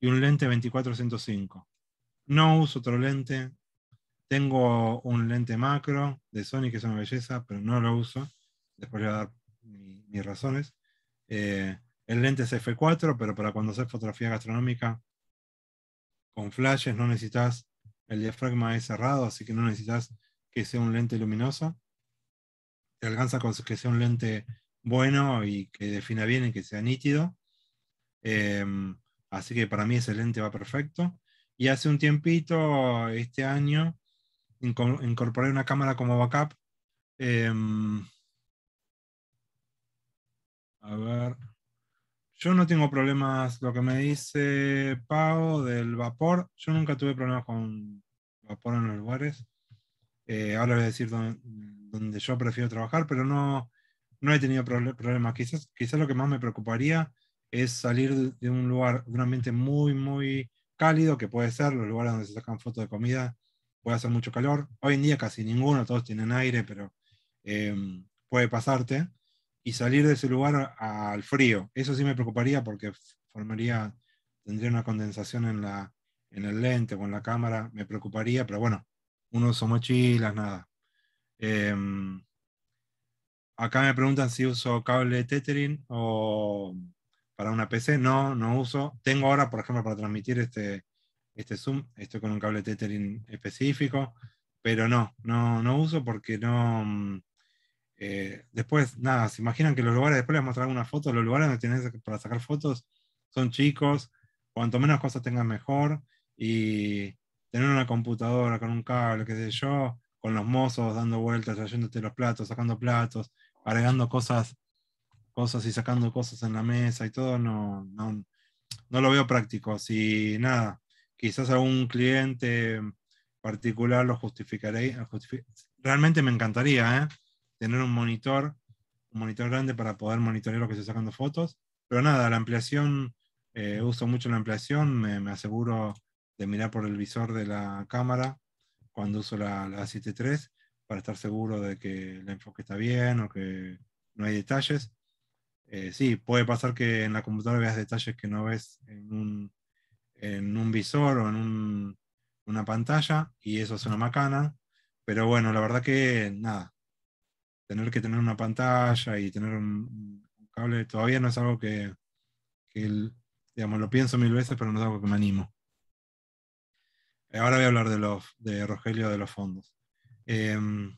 y un lente 24-105 No uso otro lente, tengo un lente macro de Sony que es una belleza, pero no lo uso. Después le voy a dar mis razones. Eh, el lente es F4, pero para cuando haces fotografía gastronómica con flashes no necesitas, el diafragma es cerrado, así que no necesitas que sea un lente luminoso. Te alcanza con que sea un lente bueno y que defina bien y que sea nítido. Em, así que para mí ese lente va perfecto. Y hace un tiempito, este año, incorporar una cámara como backup. Em, a ver. Yo no tengo problemas, lo que me dice Pau del vapor. Yo nunca tuve problemas con vapor en los lugares. Eh, ahora voy a decir donde yo prefiero trabajar, pero no, no he tenido problemas. Quizás, quizás lo que más me preocuparía es salir de un lugar, de un ambiente muy, muy cálido, que puede ser los lugares donde se sacan fotos de comida puede hacer mucho calor. Hoy en día casi ninguno, todos tienen aire, pero em, puede pasarte. Y salir de ese lugar al frío. Eso sí me preocuparía porque formaría, tendría una condensación en, la, en el lente o en la cámara. Me preocuparía, pero bueno, uno usa mochilas, nada. Em, acá me preguntan si uso cable tethering o para una PC. No, no uso. Tengo ahora, por ejemplo, para transmitir este, este Zoom, estoy con un cable Tethering específico, pero no, no, no uso porque no... Mm, eh, después, nada, se imaginan que los lugares, después les mostrar una foto, los lugares donde tienes para sacar fotos son chicos, cuanto menos cosas tengan mejor, y tener una computadora con un cable, qué sé yo, con los mozos dando vueltas, trayéndote los platos, sacando platos, agregando cosas, cosas y sacando cosas en la mesa y todo, no, no, no lo veo práctico. Si nada, quizás a un cliente particular lo justificaré. Realmente me encantaría ¿eh? tener un monitor, un monitor grande para poder monitorear lo que estoy sacando fotos. Pero nada, la ampliación, eh, uso mucho la ampliación, me, aseguro de mirar por el visor de la cámara cuando uso la, la 7.3 para estar seguro de que el enfoque está bien o que no hay detalles. Eh, sí, puede pasar que en la computadora veas detalles que no ves en un en un visor o en una pantalla, y eso es una macana. Pero bueno, la verdad que nada, tener que tener una pantalla y tener un, cable todavía no es algo que, digamos, lo pienso mil veces, pero no es algo que me animo. Ahora voy a hablar de, los, de Rogelio de los fondos. Em,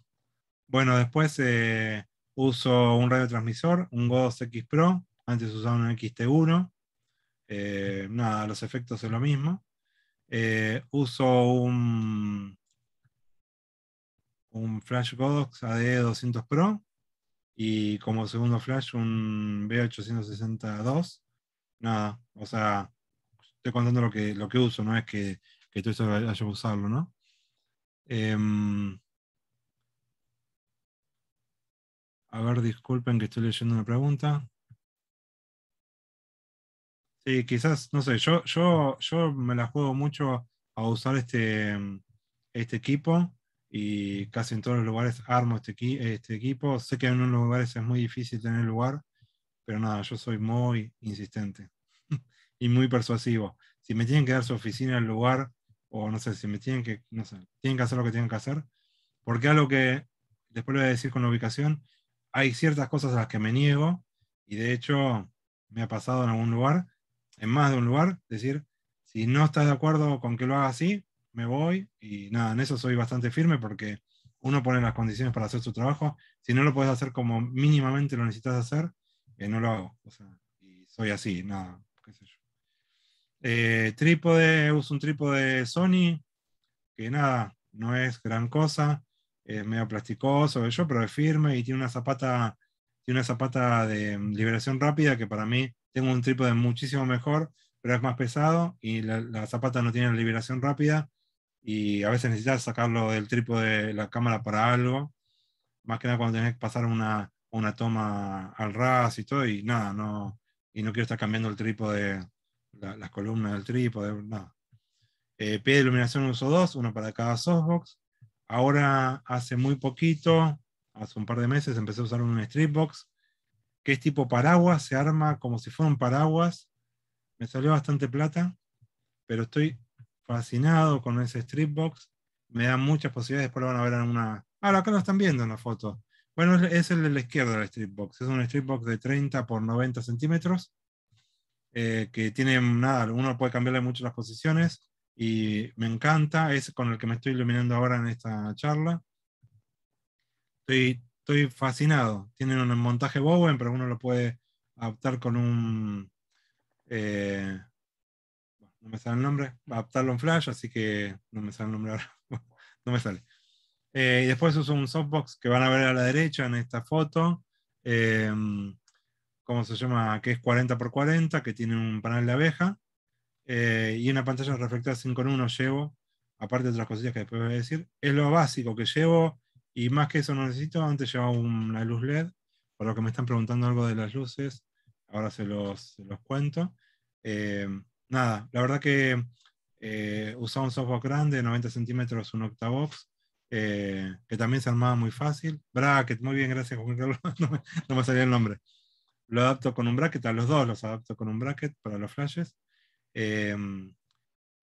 bueno, después eh, uso un radiotransmisor, un Godos X Pro, antes usaba un XT1, eh, nada, los efectos son lo mismo. Eh, uso un, un Flash Godox AD200 Pro y como segundo flash un B862. Nada, o sea, estoy contando lo que, lo que uso, no es que, que tú haya usarlo, ¿no? Em, a ver, disculpen que estoy leyendo una pregunta. Sí, quizás, no sé, yo, yo, yo me la juego mucho a usar este, mm, este equipo y casi en todos los lugares armo este, este equipo. Sé que en unos lugares es muy difícil tener lugar, pero nada, yo soy muy insistente y muy persuasivo. Si me tienen que dar su oficina, el lugar, o no sé, si me tienen que, no sé, tienen que hacer lo que tienen que hacer, porque algo que después lo voy a decir con la ubicación, hay ciertas cosas a las que me niego y de hecho me ha pasado en algún lugar en más de un lugar, decir, si no estás de acuerdo con que lo haga así, me voy y nada, en eso soy bastante firme porque uno pone las condiciones para hacer su trabajo, si no lo puedes hacer como mínimamente lo necesitas hacer, eh, no lo hago, y soy así, nada, qué sé yo. Eh, trípode, uso un trípode Sony, que nada, no es gran cosa, es medio plasticoso, yo, pero es firme y tiene una zapata, tiene una zapata de mm, liberación rápida que para mí tengo un trípode muchísimo mejor, pero es más pesado y la, la zapata no tiene liberación rápida y a veces necesitas sacarlo del trípode de la cámara para algo, más que nada cuando tenés que pasar una, una toma al ras y todo, y nada, no, y no quiero estar cambiando el trípode, de las columnas del trípode, nada. Eh, pie de iluminación uso dos, uno para cada softbox. Ahora hace muy poquito, hace un par de meses, empecé a usar un stripbox que es tipo paraguas, se arma como si fueran paraguas. Me salió bastante plata, pero estoy fascinado con ese strip box. Me da muchas posibilidades, después van a ver en una... Ahora, acá lo están viendo en la foto. Bueno, es el de la izquierda, del strip box. Es un strip box de 30 por 90 centímetros, eh, que tiene nada, uno puede cambiarle mucho las posiciones y me encanta. Es con el que me estoy iluminando ahora en esta charla. Estoy estoy fascinado. Tienen un montaje Bowen, pero uno lo puede adaptar con un. Eh, no me sale el nombre. Adaptarlo en Flash, así que no me sale el nombre ahora. no me sale. Eh, y después uso un softbox que van a ver a la derecha en esta foto. Em, ¿Cómo se llama? Que es 40x40, que tiene un panel de abeja. Eh, y una pantalla reflectora 5 en 1 llevo, aparte de otras cosillas que después voy a decir. Es lo básico que llevo y más que eso no necesito, antes llevaba una luz LED, por lo que me están preguntando algo de las luces, ahora se los, los cuento. Eh, nada, la verdad que eh, usaba un softbox grande, 90 centímetros, un octavox, eh, que también se armaba muy fácil. Bracket, muy bien, gracias Juan Carlos, no me salía el nombre. Lo adapto con un bracket, a los dos los adapto con un bracket para los flashes.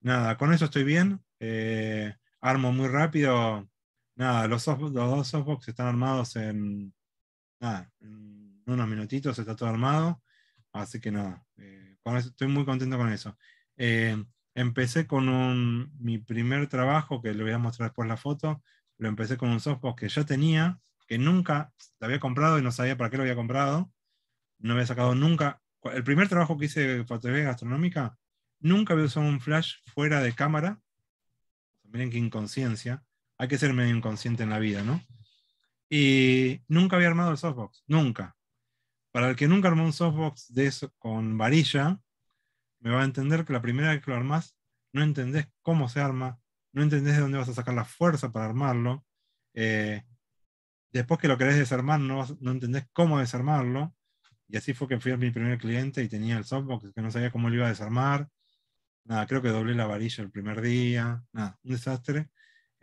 nada, con eso estoy bien. armo muy rápido, Nada, los, dos softbox están armados en, unos minutitos, está todo armado. Así que nada, eh, estoy muy contento con eso. Eh, empecé con mi primer trabajo, que le voy a mostrar después la foto, lo empecé con un softbox que ya tenía, que nunca lo había comprado y no sabía para qué lo había comprado. No había sacado nunca. El primer trabajo que hice de fotografía gastronómica, nunca había usado un flash fuera de cámara. Miren qué inconsciencia hay que ser medio inconsciente en la vida, ¿no? Y nunca había armado el softbox, nunca. Para el que nunca armó un softbox de eso, con varilla, me va a entender que la primera vez que lo armás, no entendés cómo se arma, no entendés de dónde vas a sacar la fuerza para armarlo. Eh, después que lo querés desarmar, no, no entendés cómo desarmarlo. Y así fue que fui a mi primer cliente y tenía el softbox que no sabía cómo lo iba a desarmar. Nada, creo que doblé la varilla el primer día. Nada, un desastre.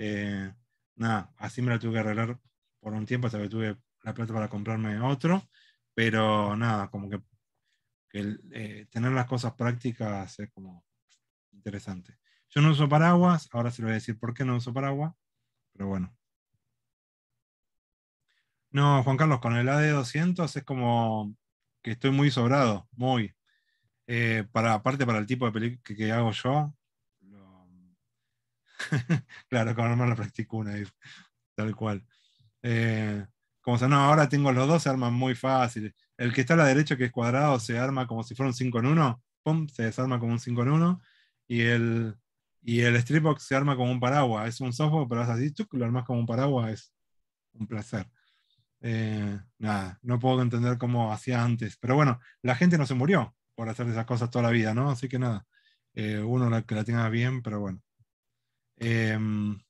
Eh, nada, así me la tuve que arreglar por un tiempo hasta que tuve la plata para comprarme otro, pero nada, como que, eh, tener las cosas prácticas es como interesante. Yo no uso paraguas, ahora se lo voy a decir por qué no uso paraguas, pero bueno. No, Juan Carlos, con el AD200 es como que estoy muy sobrado, muy. Eh, para, aparte para el tipo de película que hago yo, claro, con armas la practico una, vez, tal cual. Eh, como se no, ahora tengo los dos, se arman muy fácil. El que está a la derecha, que es cuadrado, se arma como si fuera un 5 en 1, ¡pum! se desarma como un 5 en 1. Y el, y el Streetbox se arma como un paraguas. Es un software, pero así, lo armas como un paraguas, es un placer. Eh, nada, no puedo entender cómo hacía antes. Pero bueno, la gente no se murió por hacer esas cosas toda la vida, ¿no? Así que nada, eh, uno que la tenga bien, pero bueno. Em,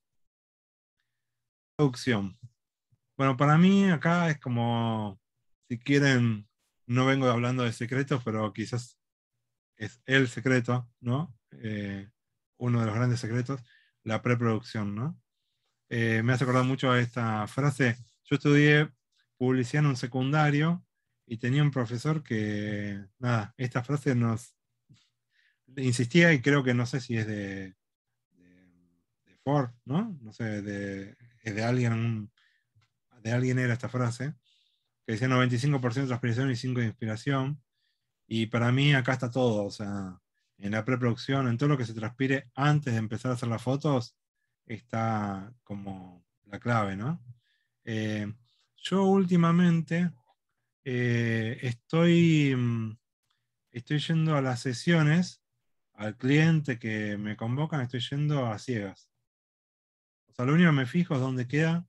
producción Bueno, para mí acá es como, si quieren, no vengo hablando de secretos, pero quizás es el secreto, ¿no? Eh, uno de los grandes secretos, la preproducción, ¿no? Eh, me hace acordar mucho a esta frase. Yo estudié publicidad en un secundario y tenía un profesor que, nada, esta frase nos insistía y creo que no sé si es de, ¿no? No sé, de, eh, de alguien, de alguien era esta frase, que decía 95% de transpiración y 5% de inspiración. Y para mí acá está todo, o sea, en la preproducción, en todo lo que se transpire antes de empezar a hacer las fotos, está como la clave, ¿no? Eh, yo últimamente eh, estoy, mm, estoy yendo a las sesiones, al cliente que me convocan, estoy yendo a ciegas lo único que me fijo es dónde queda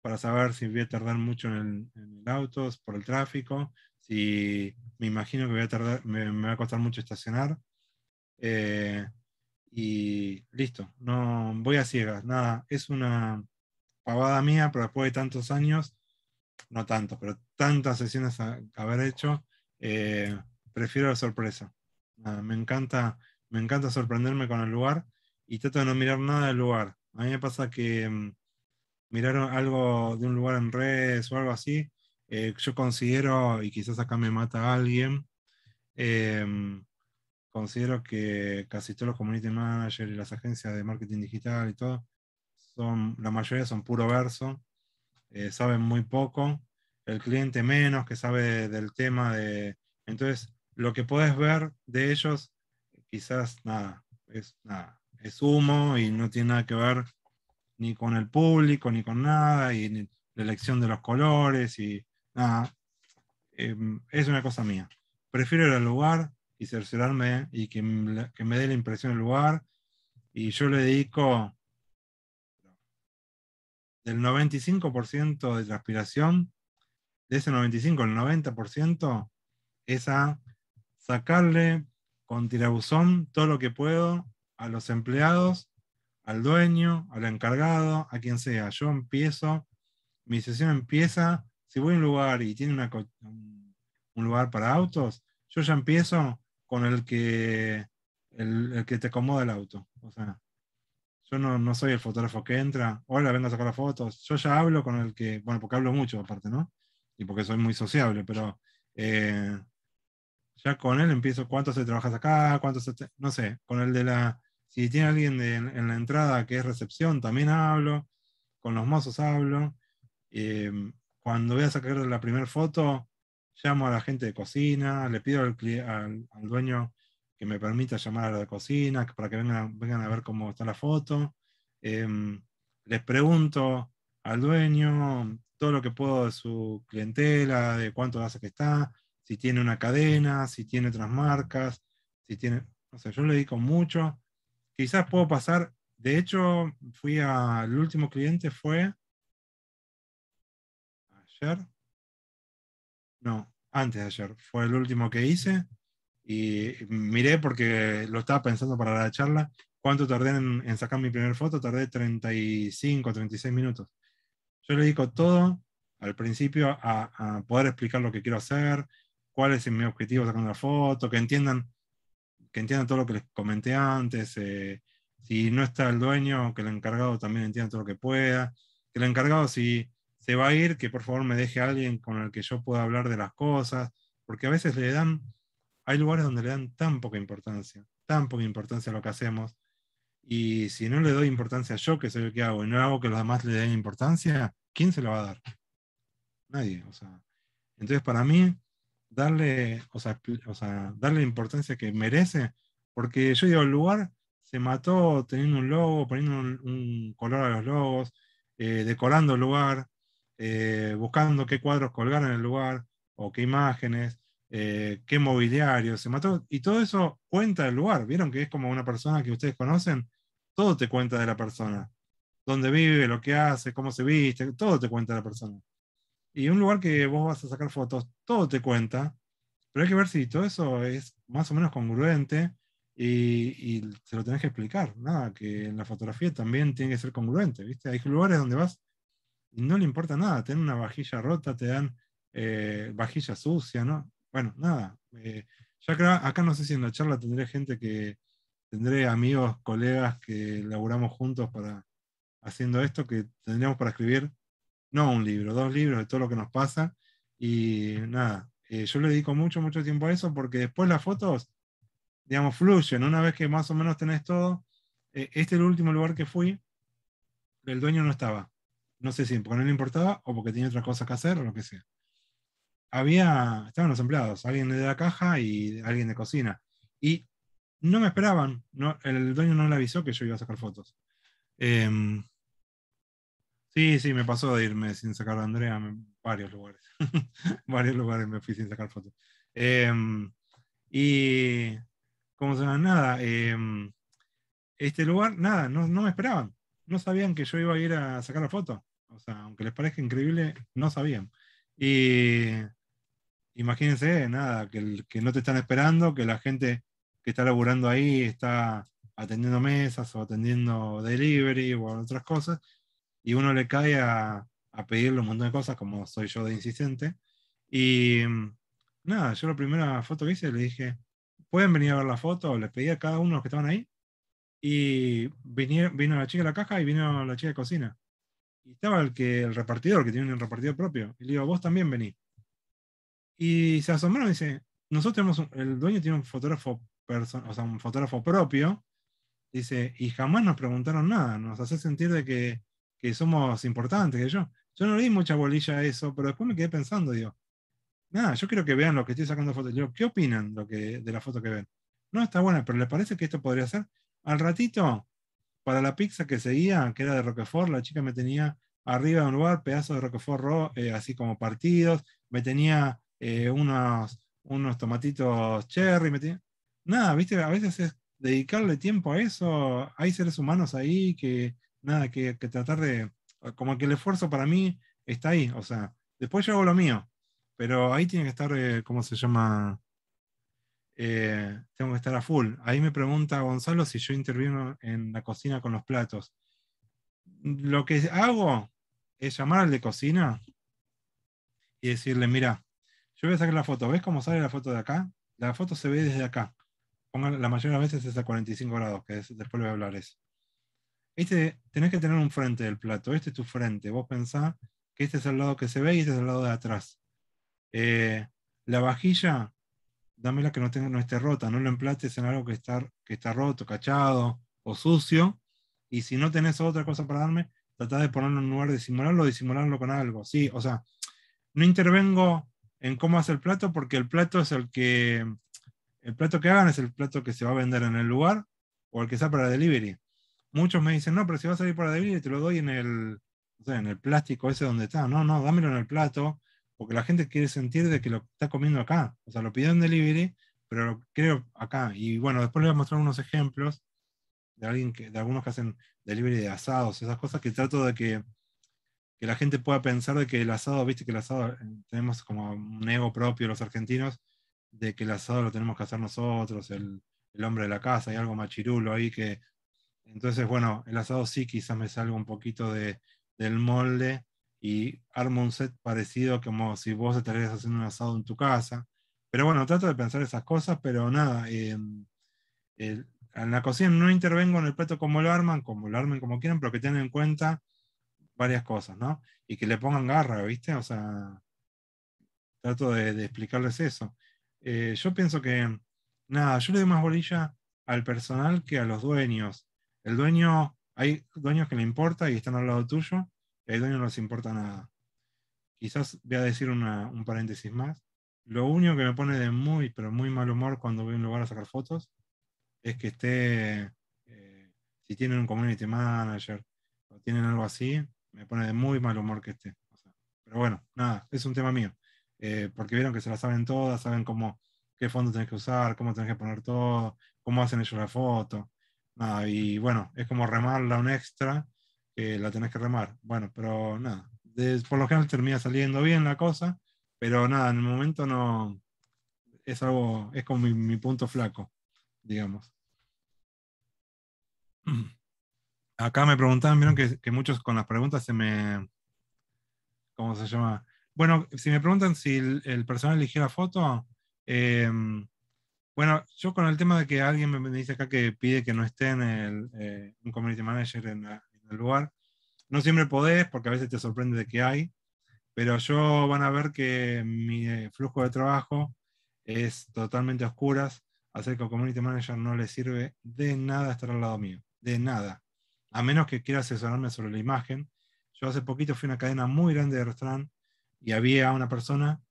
para saber si voy a tardar mucho en el, auto, por el tráfico, si me imagino que voy a tardar, me, va a costar mucho estacionar. Eh, y listo, no voy a ciegas, nada, es una pavada mía, pero después de tantos años, no tanto, pero tantas sesiones a, haber hecho, eh, prefiero la sorpresa. me encanta, me encanta sorprenderme con el lugar y trato de no mirar nada del lugar. A mí me pasa que mm, miraron algo de un lugar en redes o algo así. Eh, yo considero, y quizás acá me mata alguien, eh, mm, considero que casi todos los community managers y las agencias de marketing digital y todo, son, la mayoría son puro verso, eh, saben muy poco, el cliente menos que sabe del tema de... Entonces, lo que puedes ver de ellos, quizás nada, es nada es humo y no tiene nada que ver ni con el público, ni con nada, y la elección de los colores, y nada. Em, es una cosa mía. Prefiero ir al lugar y cerciorarme y que, que me dé la impresión del lugar. Y yo le dedico del 95% de transpiración, de ese 95, el 90% es a sacarle con tirabuzón todo lo que puedo a los empleados, al dueño, al encargado, a quien sea. Yo empiezo, mi sesión empieza, si voy a un lugar y tiene un lugar para autos, yo ya empiezo con el que, el, que te acomoda el auto. O sea, yo no, soy el fotógrafo que entra, hola, venga a sacar las fotos. Yo ya hablo con el que, bueno, porque hablo mucho aparte, ¿no? Y porque soy muy sociable, pero eh, ya con él empiezo cuántos se trabajas acá, cuántos, no sé, con el de la si tiene alguien en, la entrada que es recepción, también hablo. Con los mozos hablo. Em, cuando voy a sacar la primera foto, llamo a la gente de cocina, le pido al, dueño que me permita llamar a la de cocina para que vengan, vengan a ver cómo está la foto. Em, les pregunto al dueño todo lo que puedo de su clientela, de cuánto hace que está, si tiene una cadena, si tiene otras marcas, si tiene, yo le dedico mucho quizás puedo pasar. De hecho, fui al último cliente, fue ayer. No, antes de ayer. Fue el último que hice. Y miré porque lo estaba pensando para la charla. ¿Cuánto tardé en, sacar mi primera foto? Tardé 35, 36 minutos. Yo le dedico todo al principio a, a poder explicar lo que quiero hacer, cuál es mi objetivo sacando la foto, que entiendan que entienda todo lo que les comenté antes. Eh, si no está el dueño, que el encargado también entienda todo lo que pueda. Que el encargado, si se va a ir, que por favor me deje a alguien con el que yo pueda hablar de las cosas. Porque a veces le dan, hay lugares donde le dan tan poca importancia, tan poca importancia a lo que hacemos. Y si no le doy importancia a yo, que soy el que hago, y no hago que los demás le den importancia, ¿quién se lo va a dar? Nadie. O sea, entonces, para mí, darle, darle la importancia que merece, porque yo digo, el lugar se mató teniendo un logo, poniendo un, color a los logos, eh, decorando el lugar, eh, buscando qué cuadros colgar en el lugar, o qué imágenes, eh, qué mobiliario, se mató, y todo eso cuenta el lugar, vieron que es como una persona que ustedes conocen, todo te cuenta de la persona, dónde vive, lo que hace, cómo se viste, todo te cuenta la persona y un lugar que vos vas a sacar fotos, todo te cuenta, pero hay que ver si todo eso es más o menos congruente y, se lo tenés que explicar, nada, que en la fotografía también tiene que ser congruente, ¿viste? Hay lugares donde vas y no le importa nada, te una vajilla rota, te dan eh, vajilla sucia, ¿no? Bueno, nada. Eh, acá, acá, no sé si en la charla tendré gente que, tendré amigos, colegas que laburamos juntos para haciendo esto, que tendríamos para escribir no un libro, dos libros de todo lo que nos pasa. Y nada, eh, yo le dedico mucho, mucho tiempo a eso porque después las fotos, digamos, fluyen. Una vez que más o menos tenés todo, eh, este es el último lugar que fui, el dueño no estaba. No sé si porque no le importaba o porque tenía otras cosas que hacer o lo que sea. Había, estaban los empleados, alguien de la caja y alguien de cocina. Y no me esperaban, no, el dueño no le avisó que yo iba a sacar fotos. Em, Sí, sí, me pasó de irme sin sacar a Andrea en varios lugares. varios lugares me fui sin sacar fotos. Em, y, ¿cómo se llama? Nada. Em, este lugar, nada, no, me esperaban. No sabían que yo iba a ir a sacar la foto. O sea, aunque les parezca increíble, no sabían. Y imagínense, nada, que, que no te están esperando, que la gente que está laburando ahí está atendiendo mesas o atendiendo delivery o otras cosas, y uno le cae a, pedirle un montón de cosas, como soy yo de insistente. Y mm, nada, yo la primera foto que hice le dije, ¿pueden venir a ver la foto? Le pedí a cada uno de los que estaban ahí. Y vino, vino la chica de la caja y vino la chica de cocina. Y estaba el, que, el repartidor, que tiene un repartidor propio. Y le digo, vos también vení. Y se asomaron y dice, nosotros tenemos, el dueño tiene un fotógrafo, o sea, un fotógrafo propio. Dice, y jamás nos preguntaron nada. Nos hace sentir de que que somos importantes, que yo. Yo no le di mucha bolilla a eso, pero después me quedé pensando, digo, nada, yo quiero que vean lo que estoy sacando fotos. Yo, ¿qué opinan lo que, de la foto que ven? No, está buena, pero ¿les parece que esto podría ser? Al ratito, para la pizza que seguía, que era de Roquefort, la chica me tenía arriba de un lugar, pedazos de Roquefort eh, así como partidos, me tenía eh, unos, unos tomatitos cherry, me tenía... Nada, viste, a veces es dedicarle tiempo a eso, hay seres humanos ahí que nada, que, tratar de, ah, como que el esfuerzo para mí está ahí, o sea, después yo hago lo mío, pero ahí tiene que estar, eh, ¿cómo se llama? Eh, tengo que estar a full. Ahí me pregunta Gonzalo si yo intervino en la cocina con los platos. Lo que hago es llamar al de cocina y decirle, mira, yo voy a sacar la foto, ¿ves cómo sale la foto de acá? La foto se ve desde acá. Pongan, la mayoría de las veces es a 45 grados, que después le voy a hablar eso este, tenés que tener un frente del plato, este es tu frente, vos pensás que este es el lado que se ve y este es el lado de atrás. Eh, la vajilla, la que no, tenga, no esté rota, no lo emplates en algo que está, que está roto, cachado o sucio. Y si no tenés otra cosa para darme, tratá de ponerlo en un lugar, disimularlo, disimularlo con algo. Sí, o sea, no intervengo en cómo hace el plato porque el plato es el que, el plato que hagan es el plato que se va a vender en el lugar o el que sea para delivery muchos me dicen, no, pero si vas a ir para delivery te lo doy en el, en el plástico ese donde está. No, no, dámelo en el plato, porque la gente quiere sentir de que lo está comiendo acá. O sea, lo pidió en delivery, pero lo creo acá. Y bueno, después les voy a mostrar unos ejemplos de, alguien que, de algunos que hacen delivery de asados, esas cosas que trato de que, que la gente pueda pensar de que el asado, viste que el asado, eh, tenemos como un ego propio los argentinos, de que el asado lo tenemos que hacer nosotros, el, el hombre de la casa, y algo machirulo ahí que entonces, bueno, el asado sí quizás me salga un poquito del molde y armo un set parecido como si vos estarías haciendo un asado en tu casa. Pero bueno, trato de pensar esas cosas, pero nada, eh, en la cocina no intervengo en el plato como lo arman, como lo armen, como quieran, pero que tengan en cuenta varias cosas, ¿no? Y que le pongan garra, ¿viste? O sea, trato de, explicarles eso. Eh, yo pienso que, nada, yo le doy más bolilla al personal que a los dueños. El dueño, hay dueños que le importa y están al lado tuyo, y hay dueños no les importa nada. Quizás voy a decir un paréntesis más. Lo único que me pone de muy, pero muy mal humor cuando voy a un lugar a sacar fotos es que esté, eh, si tienen un community manager o tienen algo así, me pone de muy mal humor que esté. pero bueno, nada, es un tema mío. Eh, porque vieron que se la saben todas, saben cómo, qué fondo tenés que usar, cómo tenés que poner todo, cómo hacen ellos la foto y bueno, es como remarla un extra que la tenés que remar. Bueno, pero nada, por lo general termina saliendo bien la cosa, pero nada, en el momento no es algo, es como mi, punto flaco, digamos. Acá me preguntaban, vieron que, muchos con las preguntas se me. ¿Cómo se llama? Bueno, si me preguntan si el, personal eligió la foto, em, bueno, yo con el tema de que alguien me dice acá que pide que no esté en el, eh, un community manager en, el lugar, no siempre podés porque a veces te sorprende de que hay, pero yo van a ver que mi eh, flujo de trabajo es totalmente oscuras, hacer que un community manager no le sirve de nada estar al lado mío, de nada, a menos que quiera asesorarme sobre la imagen. Yo hace poquito fui a una cadena muy grande de restaurante y había una persona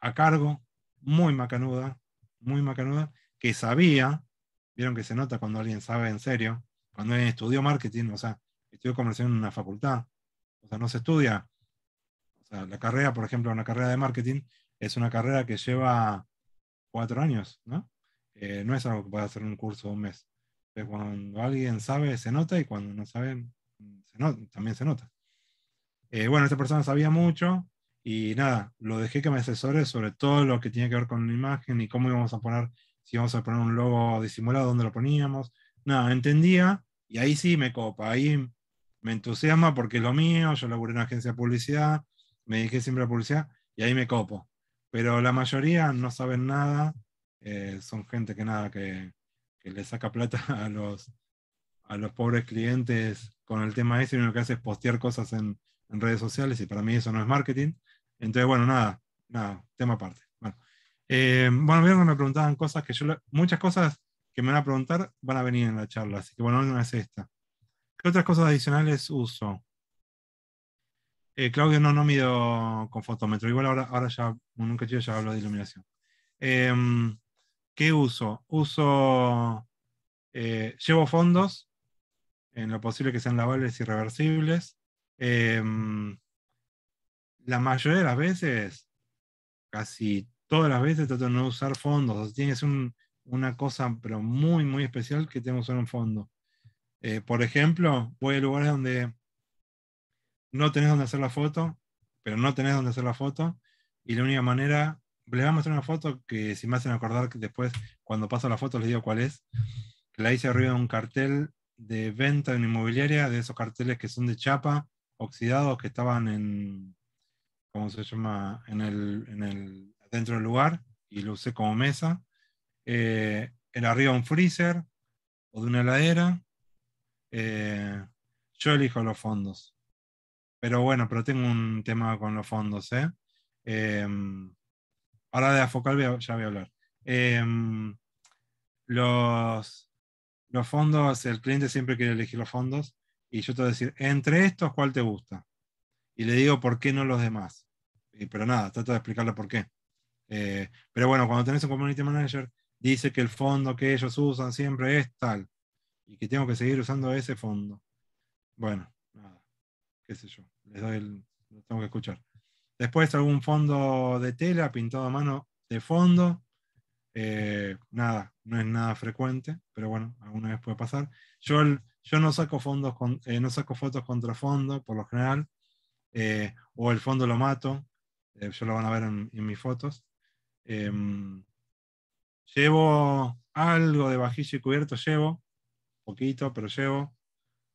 a cargo, muy macanuda, muy macanuda, que sabía, vieron que se nota cuando alguien sabe en serio, cuando alguien estudió marketing, o sea, estudió comercio en una facultad, o sea, no se estudia. O sea, la carrera, por ejemplo, una carrera de marketing es una carrera que lleva cuatro años, ¿no? Eh, no es algo que pueda hacer un curso de un mes. Pero cuando alguien sabe, se nota, y cuando no sabe, también se nota. Eh, bueno, esta persona sabía mucho, y nada, lo dejé que me asesore sobre todo lo que tiene que ver con la imagen y cómo íbamos a poner, si íbamos a poner un logo disimulado, dónde lo poníamos. Nada, entendía y ahí sí me copa, ahí me entusiasma porque es lo mío, yo laburé en una agencia de publicidad, me dije siempre a publicidad y ahí me copo. Pero la mayoría no saben nada, eh, son gente que nada, que, que le saca plata a los, a los pobres clientes con el tema ese, y lo que hace es postear cosas en redes sociales y para mí eso no es marketing. Entonces, bueno, nada, nada, tema aparte. Eh, bueno, vieron que me preguntaban cosas que yo, muchas cosas que me van a preguntar van a venir en la charla, así que bueno, una es esta. ¿Qué otras cosas adicionales uso? Eh, Claudio, no, no mido con fotómetro. Igual ahora, ahora ya, nunca chido ya hablo de iluminación. Em, ¿Qué uso? Uso, eh, llevo fondos, en lo posible que sean lavables y reversibles. Em, la mayoría de las veces, casi todas las veces, trato de no usar fondos. Tienes una cosa, pero muy, muy especial que tengo que usar un fondo. Eh, por ejemplo, voy a lugares donde no tenés donde hacer la foto, pero no tenés donde hacer la foto, y la única manera, le voy a mostrar una foto que si me hacen acordar que después, cuando paso la foto, les digo cuál es, la hice arriba de un cartel de venta de una inmobiliaria, de esos carteles que son de chapa, oxidados, que estaban en, ¿cómo se llama? En el, en el, dentro del lugar y lo usé como mesa. el eh, arriba un freezer o de una heladera. Eh, yo elijo los fondos. Pero bueno, pero tengo un tema con los fondos, ¿eh? ahora de afocar ya voy a hablar. los, los fondos, el cliente siempre quiere elegir los fondos y yo te voy a decir, entre estos, ¿cuál te gusta? y le digo por qué no los demás. pero nada, trato de explicarle por qué. Eh, pero bueno, cuando tenés un community manager, dice que el fondo que ellos usan siempre es tal y que tengo que seguir usando ese fondo. Bueno, nada, qué sé yo, les doy el, lo tengo que escuchar. Después algún fondo de tela pintado a mano de fondo. Eh, nada, no es nada frecuente, pero bueno, alguna vez puede pasar. Yo, yo no saco fondos con, eh, no saco fotos contra fondo por lo general, eh, o El Fondo Lo Mato, eh, yo lo van a ver en, mis fotos. Em, llevo algo de vajilla y cubierto, llevo, poquito, pero llevo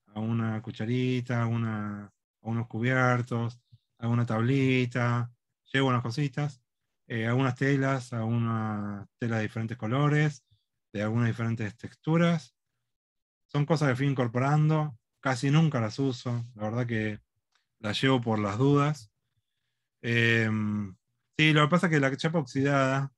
a una cucharita, una, unos cubiertos, a una tablita, llevo unas cositas, eh, algunas telas, a una tela de diferentes colores, de algunas diferentes texturas. Son cosas que fui incorporando, casi nunca las uso, la verdad que la llevo por las dudas. Em, sí, lo que pasa es que la chapa oxidada,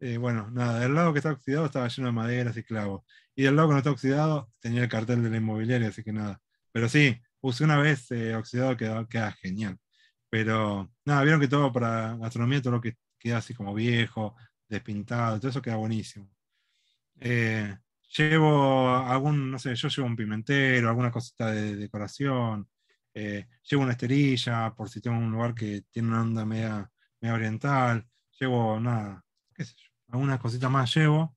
eh, bueno, nada, del lado que está oxidado estaba lleno de maderas y clavos. Y del lado que no está oxidado tenía el cartel de la inmobiliaria, así que nada. Pero sí, puse una vez eh, oxidado, queda, queda genial. Pero nada, vieron que todo para gastronomía, todo lo que queda así como viejo, despintado, todo eso queda buenísimo. Eh, llevo algún, no sé, yo llevo un pimentero, alguna cosita de decoración, eh, llevo una esterilla por si tengo un lugar que tiene una onda media, oriental, llevo nada, qué sé yo, algunas cositas más llevo,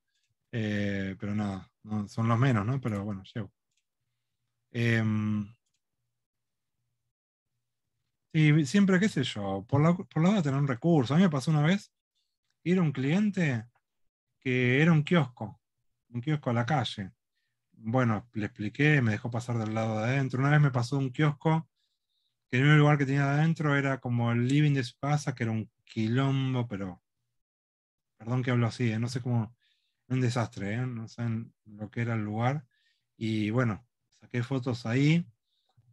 eh, pero nada, son los menos, ¿no? Pero bueno, llevo. Em, y siempre, qué sé yo, por la, por la hora de tener un recurso. A mí me pasó una vez ir a un cliente que era un kiosco, un kiosco a la calle bueno, le expliqué, me dejó pasar del lado de adentro. Una vez me pasó un kiosco, que el único lugar que tenía adentro era como el living de su que era un quilombo, pero perdón que hablo así, ¿eh? no sé cómo, un desastre, ¿eh? no sé lo que era el lugar. Y bueno, saqué fotos ahí.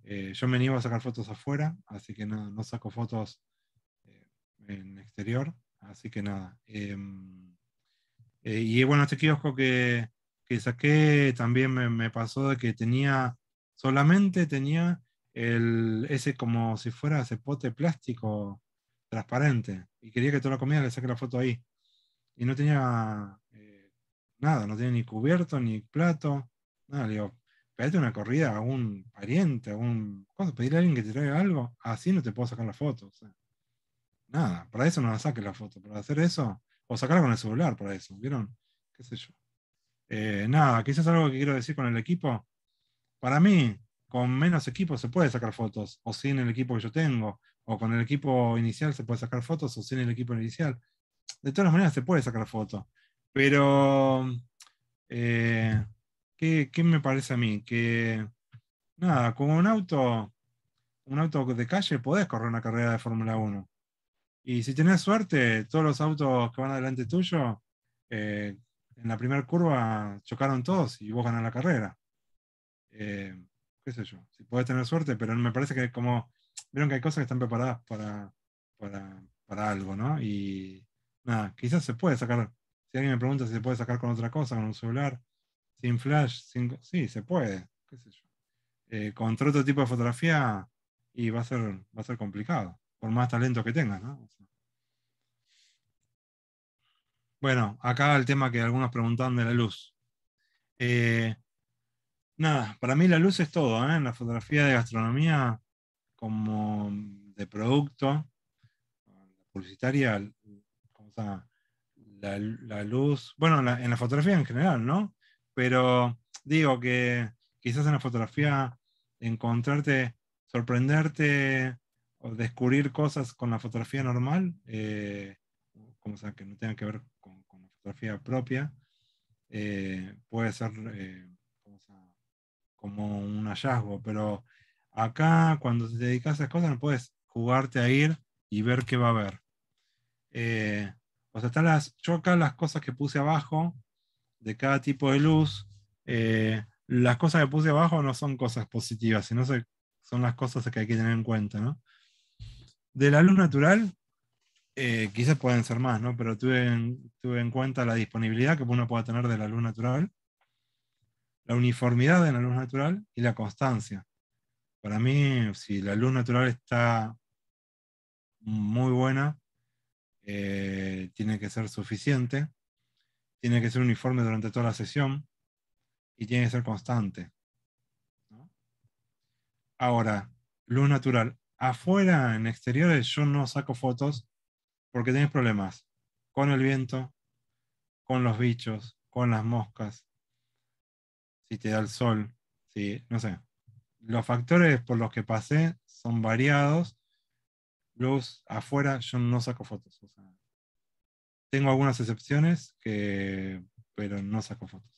Eh, yo me iba a sacar fotos afuera, así que no, no saco fotos en exterior, así que nada. Em, y bueno, este kiosco que que saqué también me, pasó de que tenía, solamente tenía el, ese como si fuera ese pote plástico transparente y quería que toda la comida le saque la foto ahí. Y no tenía eh, nada, no tenía ni cubierto, ni plato, nada. Le digo, pégate una corrida a un pariente, a un cosa, pedirle a alguien que te traiga algo, así no te puedo sacar la foto. O sea, nada, para eso no la saques la foto, para hacer eso, o sacarla con el celular para eso, ¿vieron? ¿Qué sé yo? Eh, nada, quizás algo que quiero decir con el equipo. Para mí, con menos equipos se puede sacar fotos, o sin el equipo que yo tengo, o con el equipo inicial se puede sacar fotos, o sin el equipo inicial. De todas maneras se puede sacar fotos. Pero, eh, ¿qué, me parece a mí? Que, nada, con un auto, un auto de calle podés correr una carrera de Fórmula 1. Y si tenés suerte, todos los autos que van adelante tuyo eh, en la primera curva chocaron todos y vos ganas la carrera. Eh, qué sé yo, si podés tener suerte, pero me parece que como, vieron que hay cosas que están preparadas para, para, algo, ¿no? Y nada, quizás se puede sacar, si alguien me pregunta si se puede sacar con otra cosa, con un celular, sin flash, sin, sí, se puede, qué sé yo. Eh, contra otro tipo de fotografía y va a ser, va a ser complicado, por más talento que tengas, ¿no? Bueno, acá el tema que algunos preguntaban de la luz. Eh, nada, para mí la luz es todo, ¿eh? En la fotografía de gastronomía, como de producto, publicitaria, La, luz, bueno, en la fotografía en general, ¿no? Pero digo que quizás en la fotografía encontrarte, sorprenderte o descubrir cosas con la fotografía normal, eh, como sea, que no tenga que ver con propia, eh, puede ser eh, como un hallazgo, pero acá cuando te dedicas a esas cosas no puedes jugarte a ir y ver qué va a haber. Eh, o sea, las, yo acá las cosas que puse abajo de cada tipo de luz, las cosas que puse abajo no son cosas positivas, sino son las cosas que hay que tener en cuenta. De la luz natural, eh, quizás pueden ser más, ¿no? Pero tuve en, cuenta la disponibilidad que uno pueda tener de la luz natural, la uniformidad de la luz natural y la constancia. Para mí, si la luz natural está muy buena, eh, tiene que ser suficiente, tiene que ser uniforme durante toda la sesión y tiene que ser constante. Ahora, luz natural. Afuera, en exteriores, yo no saco fotos porque tienes problemas con el viento, con los bichos, con las moscas, si te da el sol, si, no sé. Los factores por los que pasé son variados. Luz afuera, yo no saco fotos. tengo algunas excepciones, que, pero no saco fotos.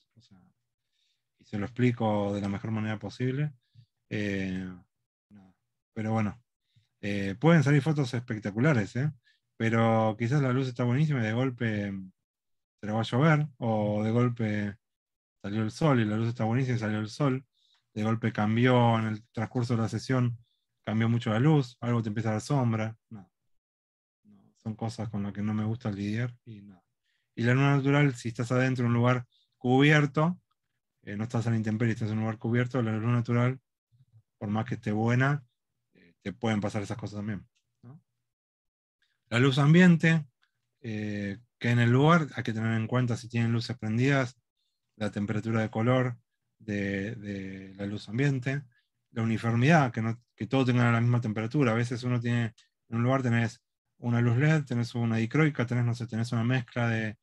y se lo explico de la mejor manera posible. Eh, pero bueno, eh, pueden salir fotos espectaculares, ¿eh? pero quizás la luz está buenísima y de golpe mm, se la va a llover, o de golpe salió el sol y la luz está buenísima y salió el sol, de golpe cambió en el transcurso de la sesión, cambió mucho la luz, algo te empieza a dar sombra, no. son cosas con las que no me gusta lidiar y nada. Y la luna natural, si estás adentro en un lugar cubierto, eh, no estás en intemperie, estás en un lugar cubierto, la luz natural, por más que esté buena, eh, te pueden pasar esas cosas también. La luz ambiente, eh, que en el lugar hay que tener en cuenta si tienen luces prendidas, la temperatura de color de, la luz ambiente, la uniformidad, que, no, que todos tengan la misma temperatura. A veces uno tiene, en un lugar tenés una luz LED, tenés una dicroica, tenés, no sé, tenés una mezcla de,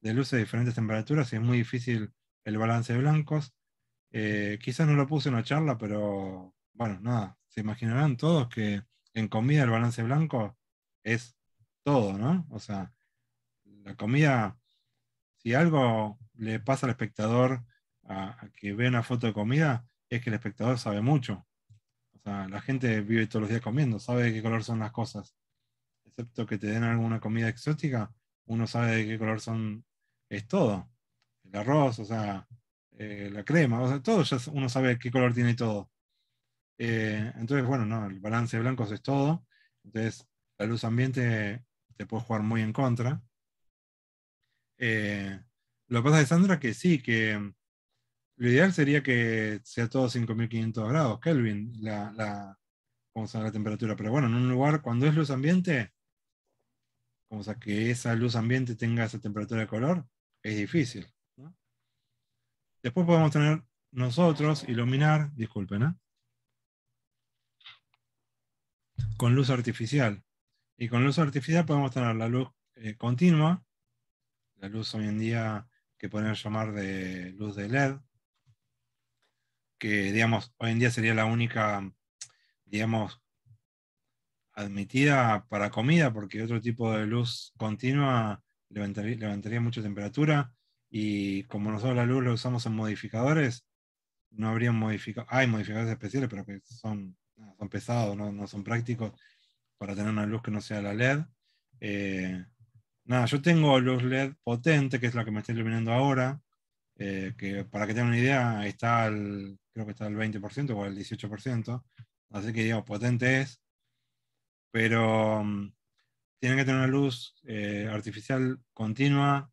de luces de diferentes temperaturas y es muy difícil el balance de blancos. Eh, quizás no lo puse en la charla, pero bueno, nada, se imaginarán todos que en comida el balance blanco es todo, ¿no? O sea, la comida, si algo le pasa al espectador a, que ve una foto de comida, es que el espectador sabe mucho. O sea, la gente vive todos los días comiendo, sabe de qué color son las cosas. Excepto que te den alguna comida exótica, uno sabe de qué color son, es todo. El arroz, o sea, eh, la crema, o sea, todo uno sabe qué color tiene todo. Eh, entonces, bueno, no, el balance de blancos es todo. Entonces, la luz ambiente te puede jugar muy en contra. Eh, lo que pasa de Sandra que sí, que mm, lo ideal sería que sea todo 5500 grados Kelvin, la, la, la temperatura, pero bueno, en un lugar cuando es luz ambiente, como sea, que esa luz ambiente tenga esa temperatura de color, es difícil. Después podemos tener nosotros iluminar, disculpen, ¿eh? con luz artificial. Y con luz artificial podemos tener la luz eh, continua, la luz hoy en día que podemos llamar de luz de LED, que digamos, hoy en día sería la única, digamos, admitida para comida, porque otro tipo de luz continua levantaría, mucha temperatura y como nosotros la luz la usamos en modificadores, no habría modificadores, hay modificadores especiales, pero que son, son pesados, no, no son prácticos para tener una luz que no sea la LED. Eh, nada, yo tengo luz LED potente, que es la que me está iluminando ahora, eh, que para que tengan una idea, está al, creo que está al 20% o al 18%, así que digamos, potente es, pero mm, tienen que tener una luz eh, artificial continua,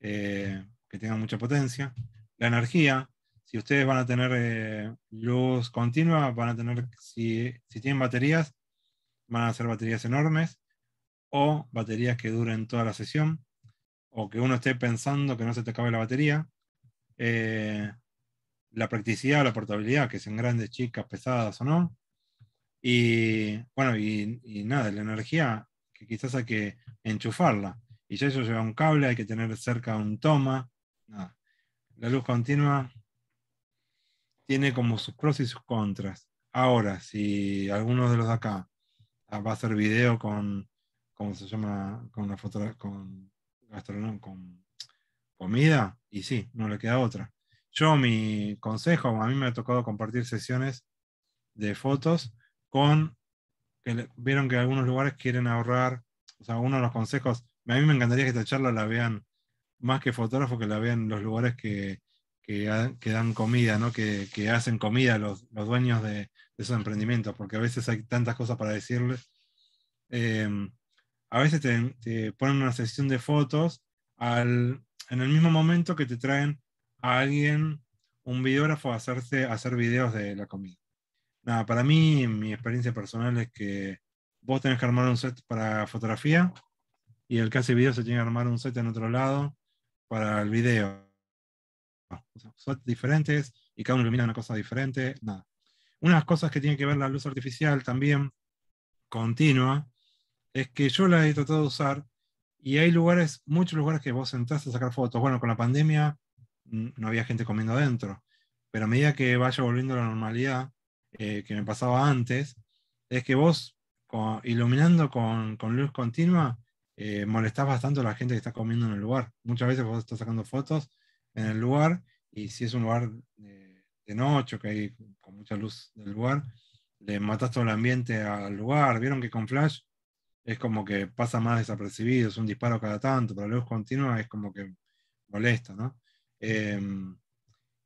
que tenga mucha potencia. La energía, si ustedes van a tener luz continua, van a tener, si, si tienen baterías, van a ser baterías enormes o baterías que duren toda la sesión o que uno esté pensando que no se te acabe la batería. Eh, la practicidad la portabilidad, que sean grandes, chicas, pesadas o no. Y bueno, y, nada, la energía que quizás hay que enchufarla. Y ya eso lleva un cable, hay que tener cerca un toma. La luz continua tiene como sus pros y sus contras. Ahora, si algunos de los de acá Ah, va a hacer video con, ¿cómo se llama? Con la foto, con con comida, y sí, no le queda otra. Yo, mi consejo, a mí me ha tocado compartir sesiones de fotos con, que vieron que algunos lugares quieren ahorrar, o sea, uno de los consejos, a mí me encantaría que esta charla la vean más que fotógrafos, que la vean los lugares que, que, dan comida, ¿no? que, que hacen comida los, los dueños de, de esos emprendimientos, porque a veces hay tantas cosas para decirles em, a veces te, ponen una sesión de fotos al, en el mismo momento que te traen a alguien, un videógrafo, a, hacerse, hacer videos de la comida. Nada, para mí, mi experiencia personal es que vos tenés que armar un set para fotografía y el caso de video se tiene que armar un set en otro lado para el video. diferentes y cada uno ilumina una cosa diferente. Nada. Unas cosas que tiene que ver la luz artificial también, continua, es que yo la he tratado de usar y hay lugares, muchos lugares que vos entraste a sacar fotos. Bueno, con la pandemia mm, no había gente comiendo adentro, pero a medida que vaya volviendo a la normalidad eh, que me pasaba antes, es que vos iluminando con, luz continua eh, molestás bastante a la gente que está comiendo en el lugar. Muchas veces vos estás sacando fotos en el lugar y si es un lugar de, de noche, que hay la luz del lugar, le matas todo el ambiente al lugar. Vieron que con Flash es como que pasa más desapercibido, es un disparo cada tanto, pero la luz continua es como que molesta, ¿no? Em,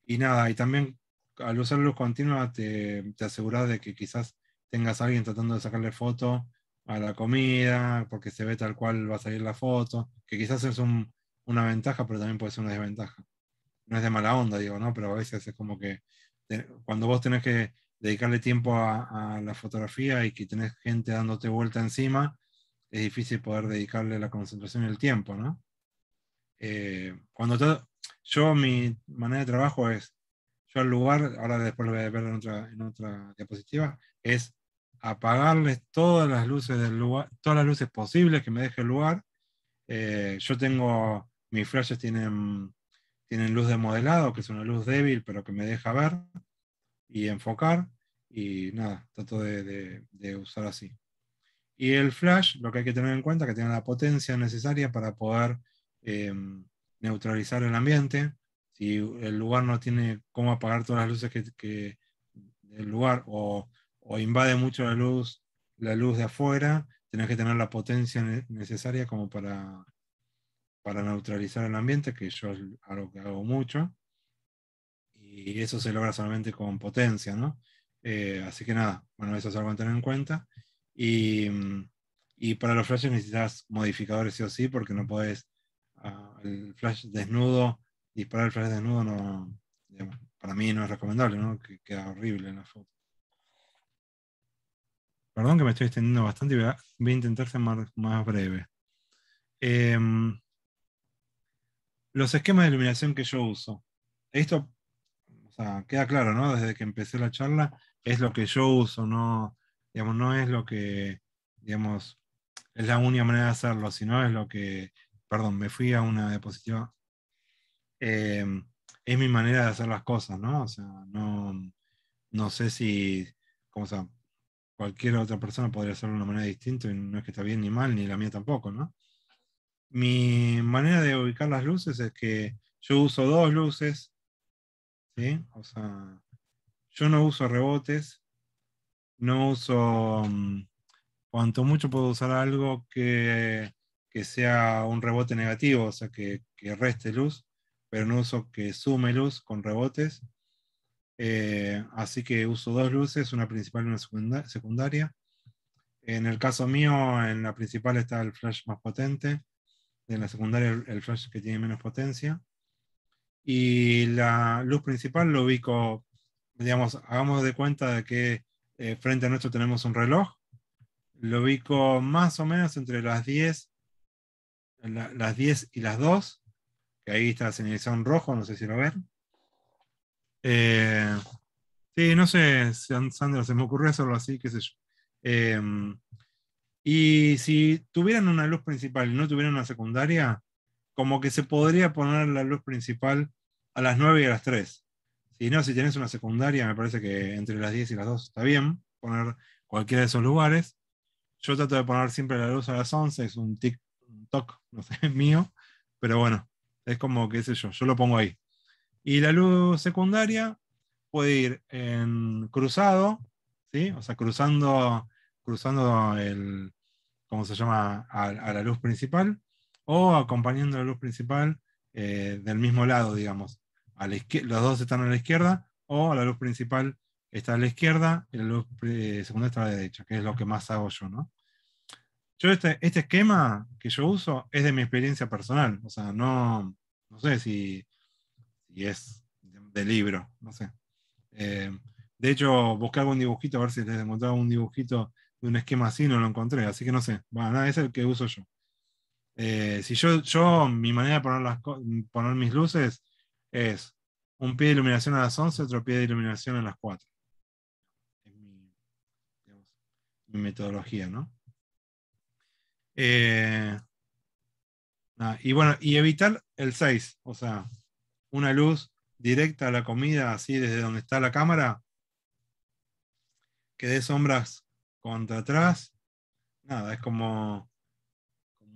y nada, y también al usar luz continua te, te aseguras de que quizás tengas alguien tratando de sacarle foto a la comida, porque se ve tal cual va a salir la foto, que quizás es una ventaja, pero también puede ser una desventaja. No es de mala onda, digo, ¿no? Pero a veces es como que cuando vos tenés que dedicarle tiempo a, la fotografía y que tenés gente dándote vuelta encima, es difícil poder dedicarle la concentración y el tiempo, ¿no? Eh, cuando yo, mi manera de trabajo es, yo al lugar, ahora después lo voy a ver en otra, en otra diapositiva, es apagarles todas las luces del lugar, todas las luces posibles que me deje el lugar. Eh, yo tengo, mis flashes tienen tienen luz de modelado, que es una luz débil, pero que me deja ver y enfocar. Y nada, trato de, usar así. Y el flash, lo que hay que tener en cuenta, que tiene la potencia necesaria para poder em, neutralizar el ambiente. Si el lugar no tiene cómo apagar todas las luces que, el lugar o, o, invade mucho la luz, la luz de afuera, tenés que tener la potencia necesaria como para para neutralizar el ambiente, que yo es algo que hago mucho, y eso se logra solamente con potencia, ¿no? Eh, así que nada, bueno, eso es algo a tener en cuenta. Y, mm, y para los flashes necesitas modificadores sí o sí, porque no puedes ah, el flash desnudo, disparar el flash desnudo, no, para mí no es recomendable, ¿no? Que queda horrible en la foto. Perdón que me estoy extendiendo bastante voy a, intentar ser más, más breve. Em, los esquemas de iluminación que yo uso. Esto queda claro, ¿no? Desde que empecé la charla, es lo que yo uso, no, digamos, no es lo que, digamos, es la única manera de hacerlo, sino es lo que, perdón, me fui a una diapositiva. Em, es mi manera de hacer las cosas, ¿no? O sea, no, no sé si, como cualquier otra persona podría hacerlo de una manera distinta y no es que está bien ni mal, ni la mía tampoco, ¿no? Mi manera de ubicar las luces es que yo uso dos luces, yo no uso rebotes, no uso, mm, cuanto mucho puedo usar algo que, sea un rebote negativo, o sea, que, reste luz, pero no uso que sume luz con rebotes. Eh, así que uso dos luces, una principal y una secundaria. En el caso mío, en la principal está el flash más potente, en la secundaria el, flash que tiene menos potencia. Y la luz principal lo ubico, digamos, hagamos de cuenta de que eh, frente a nuestro tenemos un reloj. Lo ubico más o menos entre las 10, las 10 y las 2, que ahí está la señalización rojo, no sé si lo ven. Eh, sí, no sé, Sandra, se me ocurrió hacerlo así, qué sé yo. Eh, y si tuvieran una luz principal y no tuvieran una secundaria, como que se podría poner la luz principal a las 9 y a las 3. Si no, si tenés una secundaria, me parece que entre las 10 y las 2 está bien poner cualquiera de esos lugares. Yo trato de poner siempre la luz a las 11, es un tic, toc, no sé, mío, pero bueno, es como, que sé yo, yo lo pongo ahí. Y la luz secundaria puede ir en cruzado, ¿sí? O sea, cruzando, cruzando el, ¿cómo se llama?, a, la luz principal, o acompañando la luz principal eh, del mismo lado, digamos. A los dos están a la izquierda, o la luz principal está a la izquierda y la luz está a la derecha, que es lo que más hago yo, ¿no? Yo este, este esquema que yo uso es de mi experiencia personal, o sea, no, sé si, si es de, libro, no sé. Eh, de hecho, busqué algún dibujito, a ver si les encontraba un dibujito de un esquema así no lo encontré, así que no sé. nada, es el que uso yo. Eh, si yo, yo, mi manera de poner, poner mis luces es un pie de iluminación a las 11, otro pie de iluminación a las 4. Es mi, metodología, ¿no? Eh, y bueno, y evitar el 6, o sea, una luz directa a la comida, así desde donde está la cámara, que dé sombras contra atrás. Nada, es como,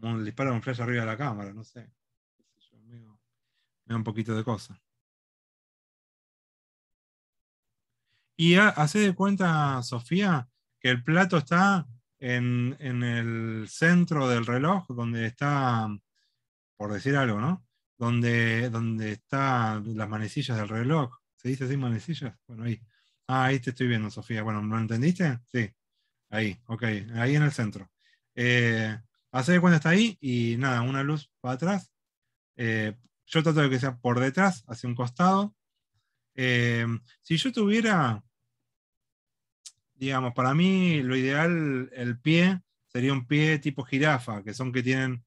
como un disparo de un flash arriba de la cámara, no sé. Me da un poquito de cosa. Y hace de cuenta, Sofía, que el plato está en, el centro del reloj, donde está, por decir algo, ¿no? Donde, donde están las manecillas del reloj. ¿Se dice así manecillas? Bueno, ahí. Ah, ahí te estoy viendo, Sofía. Bueno, ¿lo entendiste? Sí. Ahí, ok, ahí en el centro. Eh, hace cuando está ahí y nada, una luz para atrás. Eh, yo trato de que sea por detrás, hacia un costado. Eh, si yo tuviera, digamos, para mí lo ideal, el pie, sería un pie tipo jirafa, que son que tienen,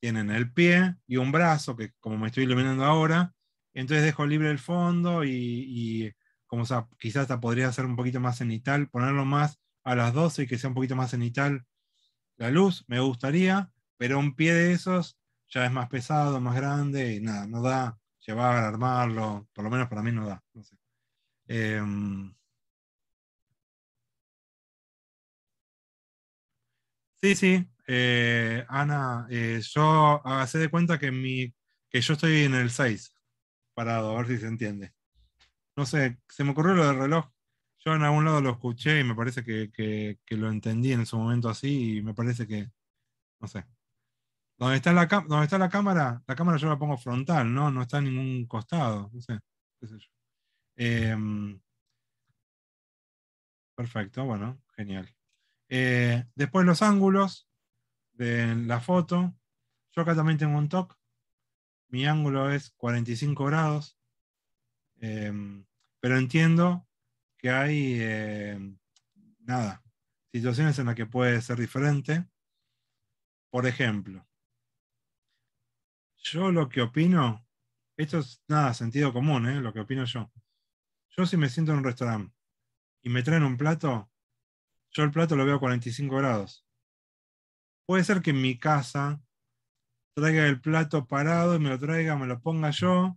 tienen el pie y un brazo, que como me estoy iluminando ahora, entonces dejo libre el fondo y, como sea, quizás hasta podría hacer un poquito más cenital, ponerlo más a las 12, que sea un poquito más cenital la luz, me gustaría, pero un pie de esos ya es más pesado, más grande, y nada, no da llevar, armarlo, por lo menos para mí no da. No sé. Em, sí, sí, eh, Ana, eh, yo hace de cuenta que, mi, que yo estoy en el 6, parado, a ver si se entiende. No sé, se me ocurrió lo del reloj, yo en algún lado lo escuché y me parece que, lo entendí en su momento así y me parece que, no sé. ¿Dónde está, la, está la cámara, la cámara yo la pongo frontal, ¿no? No está en ningún costado, no sé, em, perfecto, bueno, genial. Eh, después los ángulos de la foto. Yo acá también tengo un TOC. Mi ángulo es 45 grados. Em, pero entiendo hay, eh, nada, situaciones en las que puede ser diferente. Por ejemplo, yo lo que opino, esto es nada, sentido común, eh, lo que opino yo. Yo si me siento en un restaurante y me traen un plato, yo el plato lo veo a 45 grados. Puede ser que en mi casa traiga el plato parado y me lo traiga, me lo ponga yo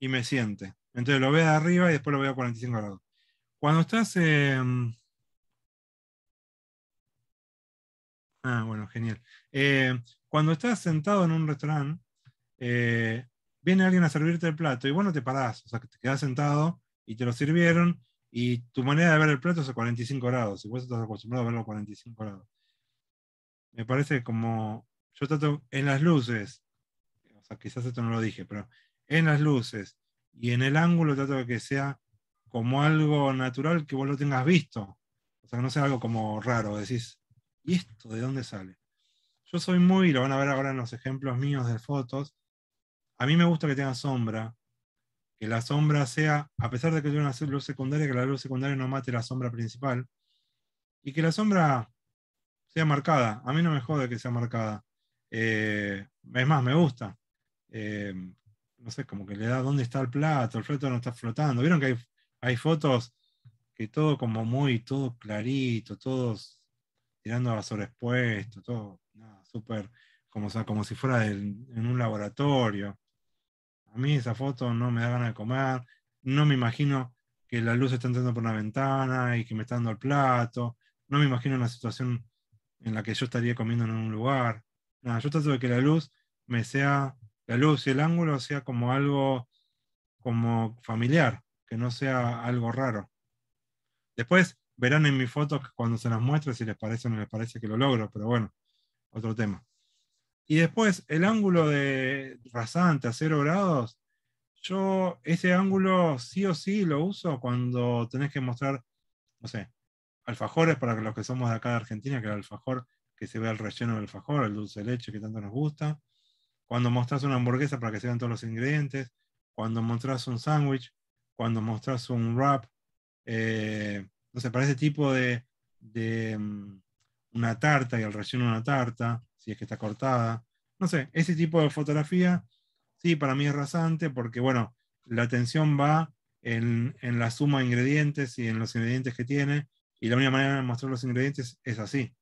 y me siente. Entonces lo veo de arriba y después lo veo a 45 grados. Cuando estás... Em, ah, bueno, genial. Eh, cuando estás sentado en un restaurante, eh, viene alguien a servirte el plato y vos no te parás, o sea, que te quedás sentado y te lo sirvieron y tu manera de ver el plato es a 45 grados y vos estás acostumbrado a verlo a 45 grados. Me parece como, yo trato en las luces, o sea, quizás esto no lo dije, pero en las luces y en el ángulo trato de que sea como algo natural que vos lo tengas visto. O sea, que no sea algo como raro, decís, ¿y esto de dónde sale? Yo soy muy, lo van a ver ahora en los ejemplos míos de fotos, a mí me gusta que tenga sombra, que la sombra sea, a pesar de que tiene una luz secundaria, que la luz secundaria no mate la sombra principal, y que la sombra sea marcada. A mí no me jode que sea marcada. Eh, es más, me gusta. Eh, no sé, como que le da dónde está el plato, el plato no está flotando. Vieron que hay hay fotos que todo como muy, todo clarito, todos tirando a sobreexpuesto, todo nada súper, como, sea, como si fuera en un laboratorio. A mí esa foto no me da ganas de comer, no me imagino que la luz está entrando por una ventana y que me está dando el plato, no me imagino una situación en la que yo estaría comiendo en un lugar. Nada, yo trato de que la luz me sea, la luz y el ángulo sea como algo como familiar, que no sea algo raro. Después verán en mis fotos cuando se las muestre si les parece o no les parece que lo logro, pero bueno, otro tema. Y después, el ángulo de rasante a cero grados, yo ese ángulo sí o sí lo uso cuando tenés que mostrar, no sé, alfajores para los que somos de acá de Argentina, que el alfajor, que se vea el relleno del alfajor, el dulce de leche que tanto nos gusta. Cuando mostrás una hamburguesa para que se vean todos los ingredientes. Cuando mostrás un sándwich cuando mostras un wrap, eh, no sé, para ese tipo de, de mm, una tarta y el relleno de una tarta, si es que está cortada, no sé, ese tipo de fotografía, sí, para mí es rasante porque, bueno, la atención va en, en, la suma de ingredientes y en los ingredientes que tiene, y la única manera de mostrar los ingredientes es así,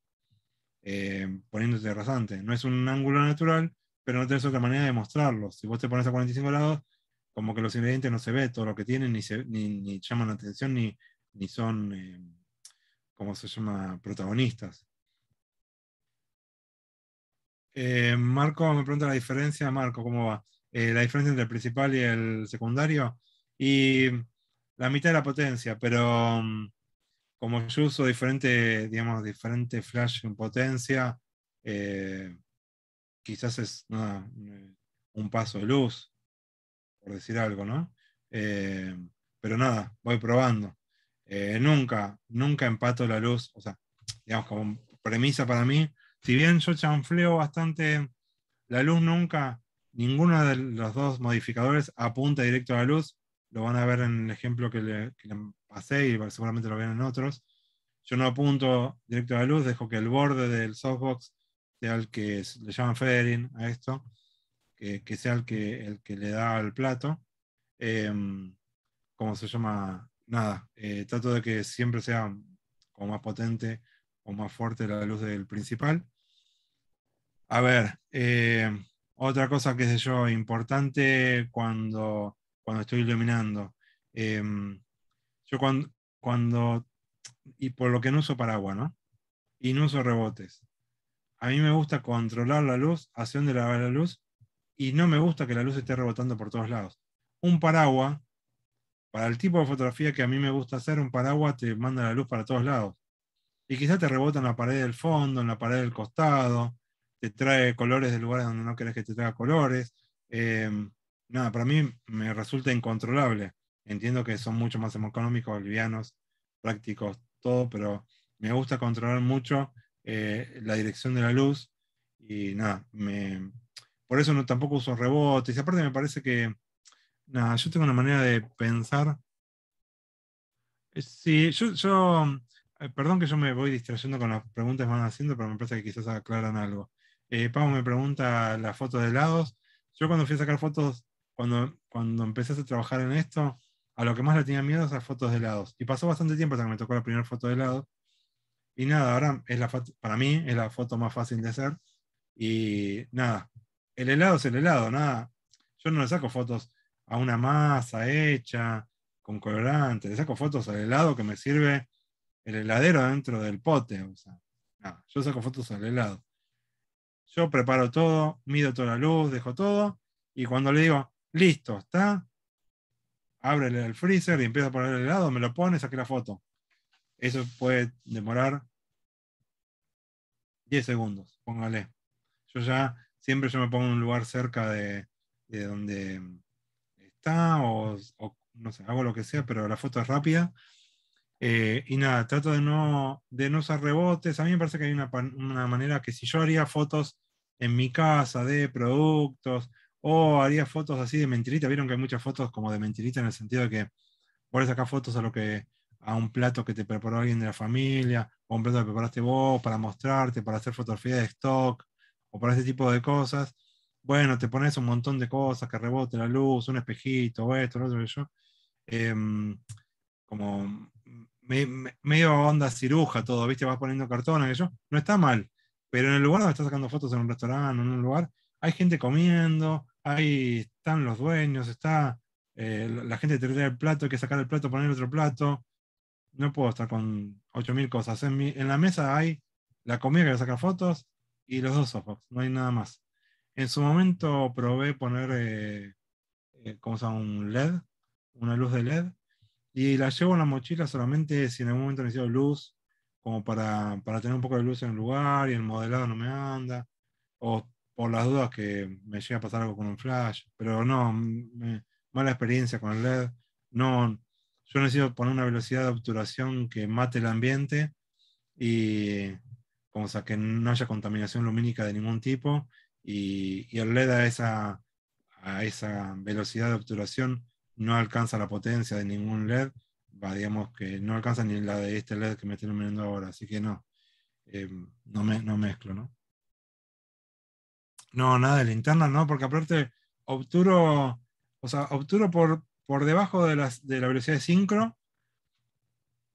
eh, poniéndote rasante. No es un ángulo natural, pero no tienes otra manera de mostrarlo. Si vos te pones a 45 grados, como que los ingredientes no se ve todo lo que tienen, ni, llaman la atención, ni, son, eh, ¿cómo se llama?, protagonistas. Eh, Marco me pregunta la diferencia, Marco, ¿cómo va? Eh, la diferencia entre el principal y el secundario. Y la mitad de la potencia, pero mm, como yo uso diferente, digamos, diferente flash en potencia, quizás es un paso de luz por decir algo, ¿no? Eh, pero nada, voy probando. Eh, nunca, nunca empato la luz, o sea, digamos, como premisa para mí, si bien yo chanfleo bastante la luz, nunca, ninguno de los dos modificadores apunta directo a la luz, lo van a ver en el ejemplo que le, pasé y seguramente lo ven en otros. Yo no apunto directo a la luz, dejo que el borde del softbox sea el que le llaman feathering a esto, que, sea el que, el que le da al plato. Em, ¿Cómo se llama? Nada, eh, trato de que siempre sea como más potente o más fuerte la luz del principal. A ver, em, otra cosa que sé yo, importante cuando, cuando estoy iluminando. Em, yo cuando, cuando, y por lo que no uso paraguas, ¿no? Y no uso rebotes a mí me gusta controlar la luz, hacia dónde la la luz y no me gusta que la luz esté rebotando por todos lados. Un paraguas, para el tipo de fotografía que a mí me gusta hacer, un paraguas te manda la luz para todos lados. Y quizás te rebota en la pared del fondo, en la pared del costado, te trae colores de lugares donde no querés que te traiga colores. Eh, nada, para mí me resulta incontrolable. Entiendo que son mucho más económicos, livianos, prácticos, todo, pero me gusta controlar mucho eh, la dirección de la luz y nada, me, por eso no, tampoco uso rebotes. Y aparte me parece que, nada, yo tengo una manera de pensar. Eh, sí, yo, eh, perdón que yo me voy distrayendo con las preguntas que van haciendo, pero me parece que quizás aclaran algo. Eh, me pregunta la foto de lados Yo cuando fui a sacar fotos, cuando, cuando empecé a trabajar en esto, a lo que más le tenía miedo es a fotos de lados Y pasó bastante tiempo hasta que me tocó la primera foto de lado Y nada, ahora es la para mí es la foto más fácil de hacer. Y nada, el helado es el helado, nada. Yo no le saco fotos a una masa hecha, con colorante, le saco fotos al helado que me sirve el heladero dentro del pote. yo saco fotos al helado. Yo preparo todo, mido toda la luz, dejo todo, y cuando le digo, listo, está, ábrele el freezer y empieza a poner el helado, me lo pone, saqué la foto. Eso puede demorar 10 segundos, póngale. Yo ya siempre yo me pongo en un lugar cerca de, de donde está o, no sé, hago lo que sea, pero la foto es rápida. Eh, y nada, trato de no, de no usar rebotes. A mí me parece que hay una, manera que si yo haría fotos en mi casa de productos o haría fotos así de mentirita, vieron que hay muchas fotos como de mentirita en el sentido de que puedes sacar fotos a lo que a un plato que te preparó alguien de la familia, o un plato que preparaste vos para mostrarte, para hacer fotografía de stock, para ese tipo de cosas. Bueno, te pones un montón de cosas, que rebote la luz, un espejito, esto, lo otro, yo. Em, como medio onda ciruja todo, ¿viste? Vas poniendo cartones yo No está mal, pero en el lugar donde estás sacando fotos en un restaurante, en un lugar, hay gente comiendo, ahí están los dueños, está eh, la gente te trae el plato, hay que sacar el plato, poner otro plato. No puedo estar con 8.000 cosas. En, en la mesa hay la comida que saca fotos, y los dos softbox, no hay nada más. En su momento probé poner, eh, eh, ¿cómo se llama? Un LED, una luz de LED, y la llevo en la mochila solamente si en algún momento necesito luz, como para, para tener un poco de luz en el lugar y el modelado no me anda, o por las dudas que me llegue a pasar algo con un flash, pero no, mala experiencia con el LED, no, yo necesito poner una velocidad de obturación que mate el ambiente y o sea, que no haya contaminación lumínica de ningún tipo y, el LED a esa, a esa velocidad de obturación no alcanza la potencia de ningún LED, digamos que no alcanza ni la de este LED que me estoy iluminando ahora, así que no, em, no, mezclo, ¿no? No, nada de linterna, no, porque aparte obturo, o sea, obturo por, debajo de, de la velocidad de sincro,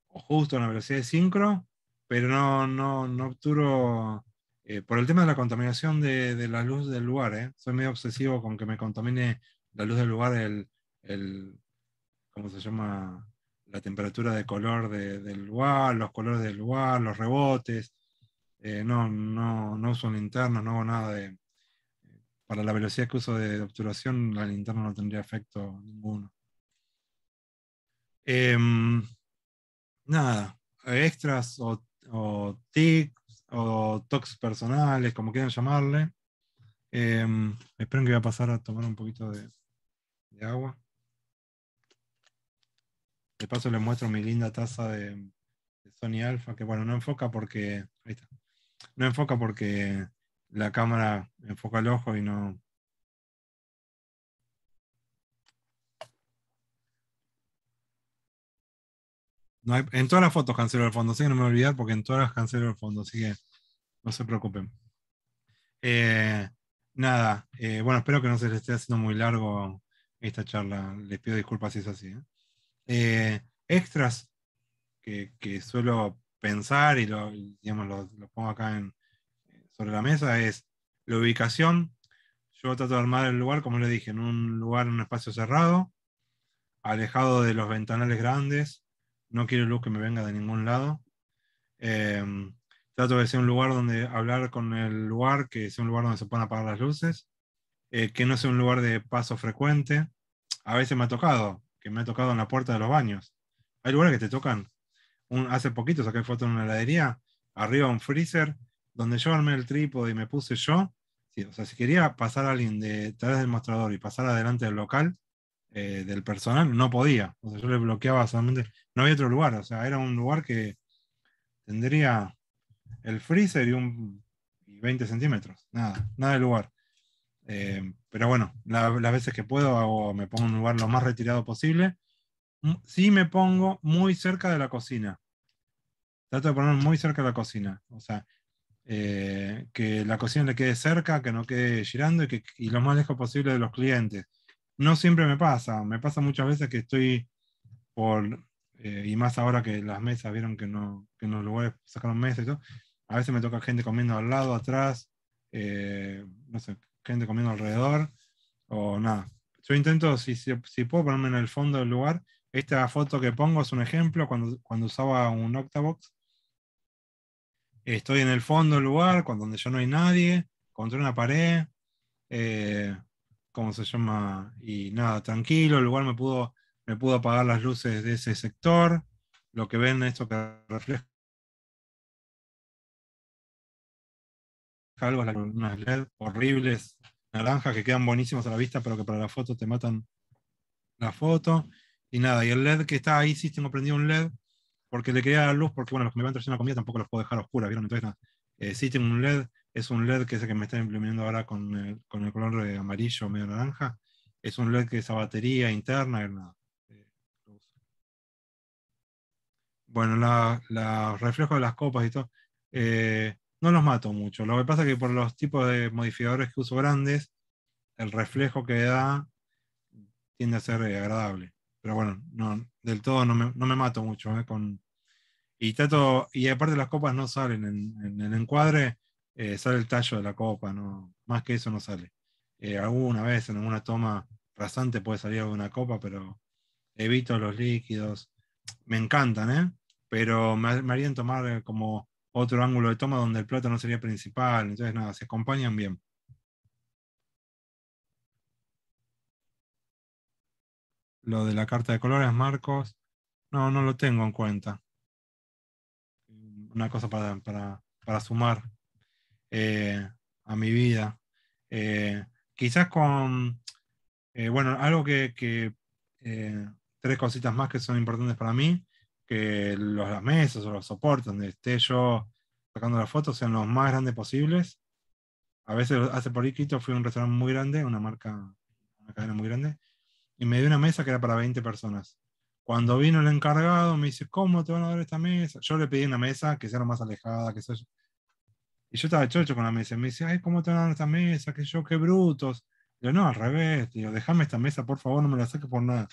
o justo en la velocidad de sincro, pero no, no, obturo eh, por el tema de la contaminación de, la luz del lugar. Eh. Soy medio obsesivo con que me contamine la luz del lugar, el, ¿cómo se llama? La temperatura de color del lugar, los colores del lugar, los rebotes. Eh, no, no, no uso linterna, no hago nada de... Para la velocidad que uso de obturación, la linterna no tendría efecto ninguno. Em, nada, extras o o tics o toques personales, como quieran llamarle. Em, Espero que voy a pasar a tomar un poquito de, agua. De paso les muestro mi linda taza de, de, Sony Alpha, que bueno, no enfoca porque, ahí no enfoca porque la cámara enfoca el ojo y no, en todas las fotos cancelo el fondo, así que no me voy a olvidar porque en todas las cancelo el fondo, así que no se preocupen. Eh, nada, eh, bueno, espero que no se les esté haciendo muy largo esta charla. Les pido disculpas si es así. ¿eh? extras que, suelo pensar y lo, pongo acá sobre la mesa es la ubicación. Yo trato de armar el lugar, como les dije, en un lugar, en un espacio cerrado, alejado de los ventanales grandes, no quiero luz que me venga de ningún lado. Em, trato de ser un lugar donde hablar con el lugar, que sea un lugar donde se puedan apagar las luces, eh, que no sea un lugar de paso frecuente. A veces me ha tocado, que me ha tocado en la puerta de los baños. Hay lugares que te tocan. Un, hace poquito saqué foto en una heladería, arriba un freezer, donde yo armé el trípode y me puse yo. Sí, o sea, si quería pasar a alguien de del mostrador y pasar adelante del local, eh, del personal, no podía. O sea, yo le bloqueaba solamente. No había otro lugar. O sea, era un lugar que tendría el freezer y, un, 20 centímetros. Nada, nada de lugar. Eh, pero bueno, las veces que puedo me pongo en un lugar lo más retirado posible. Sí me pongo muy cerca de la cocina. Trato de ponerme muy cerca de la cocina. O sea, eh, que la cocina le quede cerca, que no quede girando y, que, y lo más lejos posible de los clientes no siempre me pasa. Me pasa muchas veces que estoy por, eh, y más ahora que las mesas vieron que, no, que en los lugares sacaron mesas y todo, a veces me toca gente comiendo al lado, atrás, eh, no sé, gente comiendo alrededor, o nada. Yo intento, si, si, puedo ponerme en el fondo del lugar, esta foto que pongo es un ejemplo cuando, cuando usaba un Octabox. Estoy en el fondo del lugar, cuando, donde ya no hay nadie, contra una pared. Eh, ¿cómo se llama? Y nada, tranquilo, el lugar me pudo, me pudo apagar las luces de ese sector, lo que ven, esto que refleja algo, unas LED horribles, naranjas, que quedan buenísimas a la vista, pero que para la foto te matan la foto. Y nada, y el LED que está ahí, sí tengo prendido un LED, porque le quería la luz, porque bueno, los que me van a traer una comida tampoco los puedo dejar oscura, ¿vieron? Entonces, eh, sí tengo un LED es un LED que es el que me están imprimiendo ahora con el, con el color de amarillo medio naranja. Es un LED que es a batería interna. nada eh, Bueno, los reflejos de las copas y todo, eh, no los mato mucho. Lo que pasa es que por los tipos de modificadores que uso grandes, el reflejo que da tiende a ser eh, agradable. Pero bueno, no, del todo no me, no me mato mucho. con, y, trato, y aparte las copas no salen en, en el encuadre eh, sale el tallo de la copa, más que eso no sale. Eh, alguna vez en alguna toma rasante puede salir alguna copa, pero evito los líquidos. Me encantan, ¿eh? Pero me, harían tomar como otro ángulo de toma donde el plato no sería principal. Entonces, nada, se acompañan bien. Lo de la carta de colores, Marcos. No, no lo tengo en cuenta. Una cosa para sumar. Eh, a mi vida. Eh, quizás con, eh, bueno, algo que, tres cositas más que son importantes para mí, que los, las mesas o los soportes donde esté yo sacando las fotos sean los más grandes posibles. A veces hace por fui a un restaurante muy grande, una marca, una cadena muy grande, y me dio una mesa que era para 20 personas. Cuando vino el encargado, me dice, ¿cómo te van a dar esta mesa? Yo le pedí una mesa que sea más alejada, que sea y yo estaba chocho con la mesa. Y me dice, ay, ¿cómo te dan esta mesa? Que yo, qué brutos. yo, no, al revés. tío. déjame esta mesa, por favor, no me la saques por nada.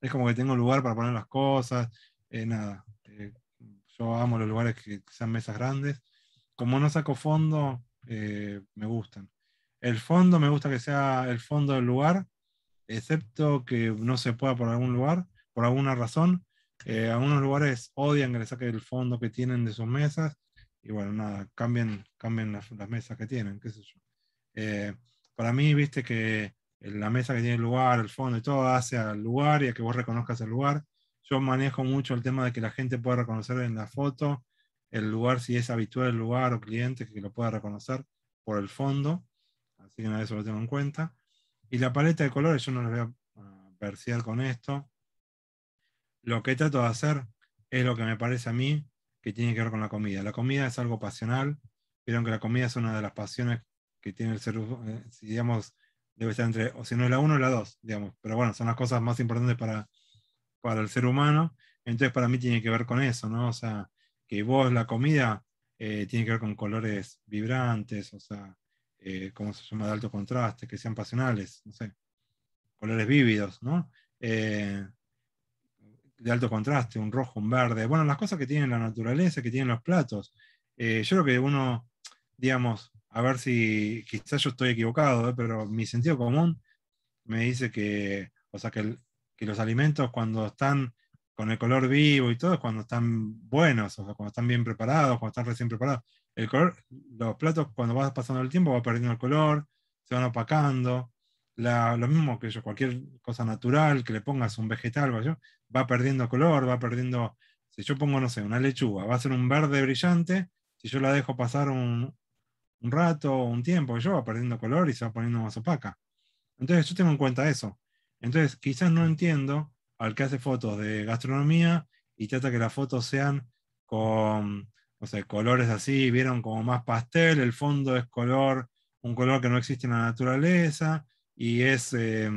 Es como que tengo lugar para poner las cosas. Eh, nada. Eh, yo amo los lugares que, sean mesas grandes. Como no saco fondo, eh, me gustan. El fondo me gusta que sea el fondo del lugar, excepto que no se pueda por algún lugar, por alguna razón. algunos lugares odian que le saque el fondo que tienen de sus mesas y bueno, nada, cambien, cambien las, mesas que tienen, qué sé yo. Eh, para mí, viste que la mesa que tiene el lugar, el fondo y todo, hace al lugar y a que vos reconozcas el lugar. Yo manejo mucho el tema de que la gente pueda reconocer en la foto el lugar, si es habitual el lugar o cliente que lo pueda reconocer por el fondo. Así que nada, eso lo tengo en cuenta. Y la paleta de colores, yo no les voy a versear con esto. Lo que trato de hacer es lo que me parece a mí que tiene que ver con la comida. La comida es algo pasional, pero aunque la comida es una de las pasiones que tiene el ser humano, eh, digamos, debe estar entre, o si no es la uno, o la dos. digamos, pero bueno, son las cosas más importantes para, para el ser humano, entonces para mí tiene que ver con eso, ¿no? O sea, que vos la comida eh, tiene que ver con colores vibrantes, o sea, eh, ¿cómo se llama? De alto contraste, que sean pasionales, no sé, colores vívidos, ¿no? de alto contraste, un rojo, un verde, bueno, las cosas que tiene la naturaleza, que tienen los platos. Eh, yo creo que uno, digamos, a ver si quizás yo estoy equivocado, eh, pero mi sentido común me dice que, o sea, que, los alimentos cuando están con el color vivo y todo, cuando están buenos, o sea, cuando están bien preparados, cuando están recién preparados. El color, los platos cuando vas pasando el tiempo va perdiendo el color, se van opacando lo mismo que yo, cualquier cosa natural que le pongas un vegetal, va perdiendo color, va perdiendo. Si yo pongo, no sé, una lechuga, va a ser un verde brillante. Si yo la dejo pasar un, un rato, un tiempo, yo va perdiendo color y se va poniendo más opaca. Entonces, yo tengo en cuenta eso. Entonces, quizás no entiendo al que hace fotos de gastronomía y trata que las fotos sean con, colores así, vieron como más pastel, el fondo es color, un color que no existe en la naturaleza, y es, eh,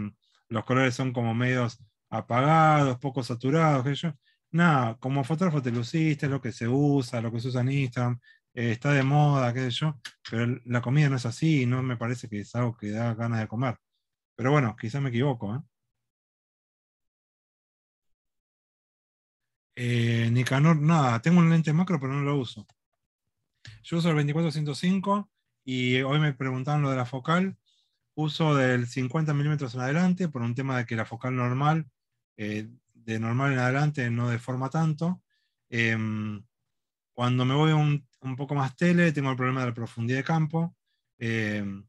los colores son como medios apagados, poco saturados, que yo, nada, como fotógrafo te luciste, es lo que se usa, lo que se usa en Instagram, eh, está de moda, qué sé yo, pero la comida no es así, no me parece que es algo que da ganas de comer. Pero bueno, quizás me equivoco. ¿eh? eh Nicanor, nada, tengo un lente macro, pero no lo uso. Yo uso el 2405 y hoy me preguntaron lo de la focal uso del 50 milímetros en adelante por un tema de que la focal normal, eh, de normal en adelante, no deforma tanto. Em, cuando me voy un, un, poco más tele, tengo el problema de la profundidad de campo, em,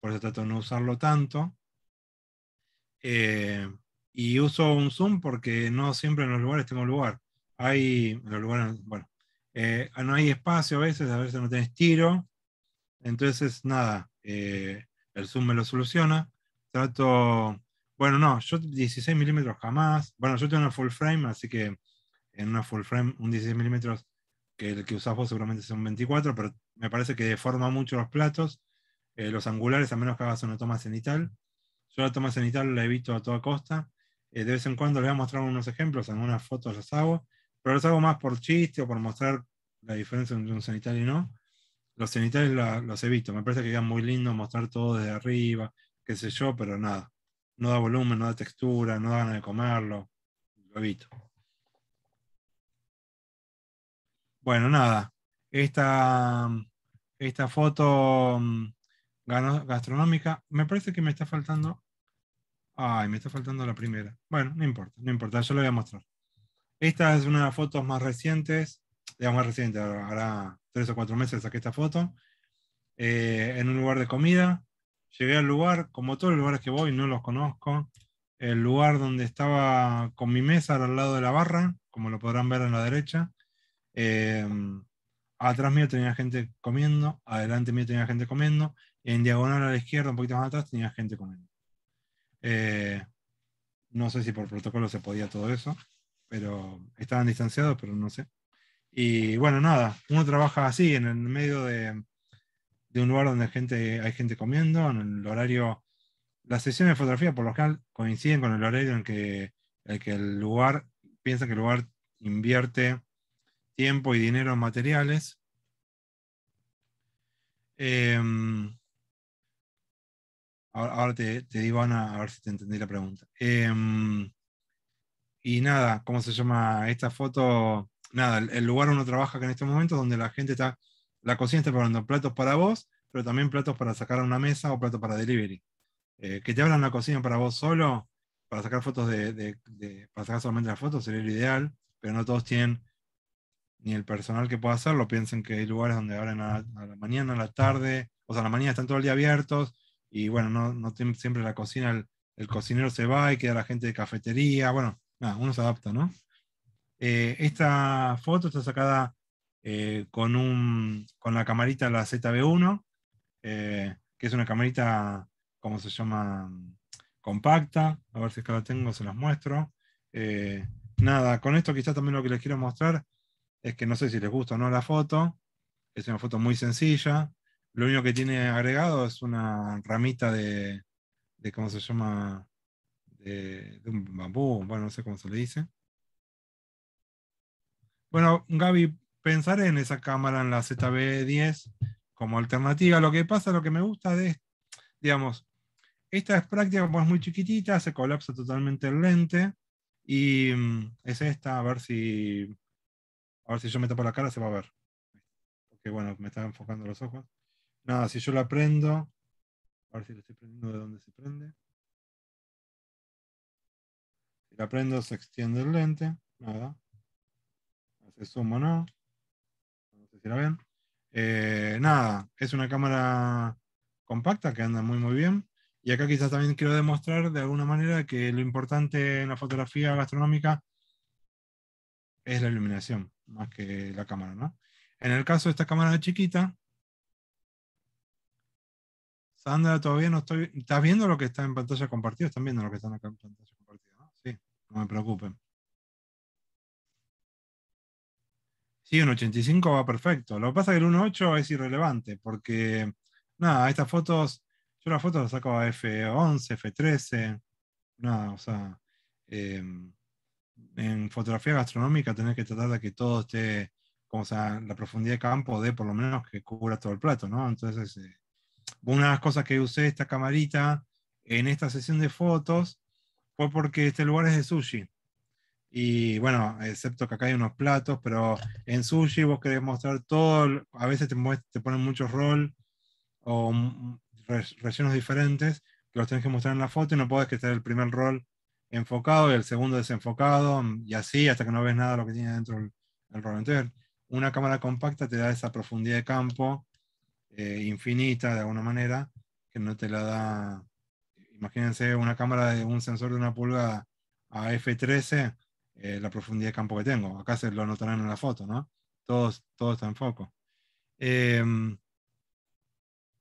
por eso trato de no usarlo tanto. Eh, y uso un zoom porque no siempre en los lugares tengo lugar. Hay, bueno, eh, no hay espacio a veces, a veces no tienes tiro. Entonces, nada, el Zoom me lo soluciona. Trato, bueno, no, yo 16 milímetros jamás. Bueno, yo tengo una full frame, así que en una full frame un 16 milímetros, que el que usás vos seguramente es un 24, pero me parece que deforma mucho los platos, eh, los angulares, a menos que hagas una toma cenital. Yo la toma cenital la evito a toda costa. Eh, de vez en cuando les voy a mostrar unos ejemplos, algunas fotos las hago, pero las hago más por chiste o por mostrar la diferencia entre un cenital y no. Los cenitales los he visto, me parece que queda muy lindo mostrar todo desde arriba, qué sé yo, pero nada. No da volumen, no da textura, no da ganas de comerlo. Lo visto. Bueno, nada. Esta, esta foto mm, gastronómica, me parece que me está faltando. Ay, me está faltando la primera. Bueno, no importa, no importa, yo lo voy a mostrar. Esta es una de las fotos más recientes, digamos más reciente, ahora tres o cuatro meses saqué esta foto, eh, en un lugar de comida. Llegué al lugar, como todos los lugares que voy, no los conozco. El lugar donde estaba con mi mesa al lado de la barra, como lo podrán ver en la derecha. Eh, atrás mío tenía gente comiendo, adelante mío tenía gente comiendo, en diagonal a la izquierda, un poquito más atrás, tenía gente comiendo. Eh, no sé si por protocolo se podía todo eso, pero estaban distanciados, pero no sé. Y bueno, nada, uno trabaja así, en el medio de, un lugar donde hay gente, hay gente comiendo, en el horario. Las sesiones de fotografía por lo general coinciden con el horario en que, el que el lugar piensa que el lugar invierte tiempo y dinero en materiales. Em, ahora te, te, digo, Ana, a ver si te entendí la pregunta. Em, y nada, ¿cómo se llama? Esta foto nada, el, lugar lugar uno trabaja que en este momento donde la gente está, la cocina está preparando platos para vos, pero también platos para sacar a una mesa o platos para delivery. Eh, que te abran la cocina para vos solo, para sacar fotos de, para sacar solamente las fotos sería lo ideal, pero no todos tienen ni el personal que pueda hacerlo. Piensen que hay lugares donde abren a, la mañana, a la tarde, o sea, a la mañana están todo el día abiertos y bueno, no, siempre la cocina, el, el, cocinero se va y queda la gente de cafetería, bueno, nada, uno se adapta, ¿no? Eh, esta foto está sacada eh, con, un, con la camarita, la ZB1, eh, que es una camarita, ¿cómo se llama? Mm, compacta. A ver si es que la tengo, se las muestro. nada, con esto quizás también lo que les quiero mostrar es que no sé si les gusta o no la foto. Es una foto muy sencilla. Lo único que tiene agregado es una ramita de, de ¿cómo se llama? De, de un bambú, bueno, no sé cómo se le dice. Bueno, Gaby, pensaré en esa cámara, en la ZB10, como alternativa. Lo que pasa, lo que me gusta de, digamos, esta es práctica, como es muy chiquitita, se colapsa totalmente el lente. Y mm, es esta, a ver si. A ver si yo me tapo la cara, se va a ver. Porque bueno, me están enfocando los ojos. Nada, si yo la prendo. A ver si la estoy prendiendo de dónde se prende. Si la prendo, se extiende el lente. Nada suma, ¿no? No sé si la ven. Eh, nada, es una cámara compacta que anda muy muy bien. Y acá quizás también quiero demostrar de alguna manera que lo importante en la fotografía gastronómica es la iluminación, más que la cámara, ¿no? En el caso de esta cámara chiquita, Sandra, todavía no estoy. ¿Estás viendo lo que está en pantalla compartida? ¿Están viendo lo que está en pantalla compartida? Sí, no me preocupen. Sí, un 85 va perfecto. Lo que pasa es que el 1.8 es irrelevante porque, nada, estas fotos, yo las fotos las saco a F11, F13, nada, o sea, em, en fotografía gastronómica tenés que tratar de que todo esté, como sea, la profundidad de campo de por lo menos que cubra todo el plato, ¿no? Entonces, eh, una de las cosas que usé esta camarita en esta sesión de fotos fue porque este lugar es de sushi. Y bueno, excepto que acá hay unos platos, pero en sushi vos querés mostrar todo, a veces te, ponen muchos roll o rellenos diferentes que los tenés que mostrar en la foto y no podés que esté el primer roll enfocado y el segundo desenfocado mm, y así hasta que no ves nada lo que tiene dentro el, roll. Entonces, una cámara compacta te da esa profundidad de campo eh, infinita de alguna manera que no te la da, imagínense una cámara de un sensor de una pulgada a F13 eh, la profundidad de campo que tengo. Acá se lo notarán en la foto, ¿no? Todo, todo está en foco. no em,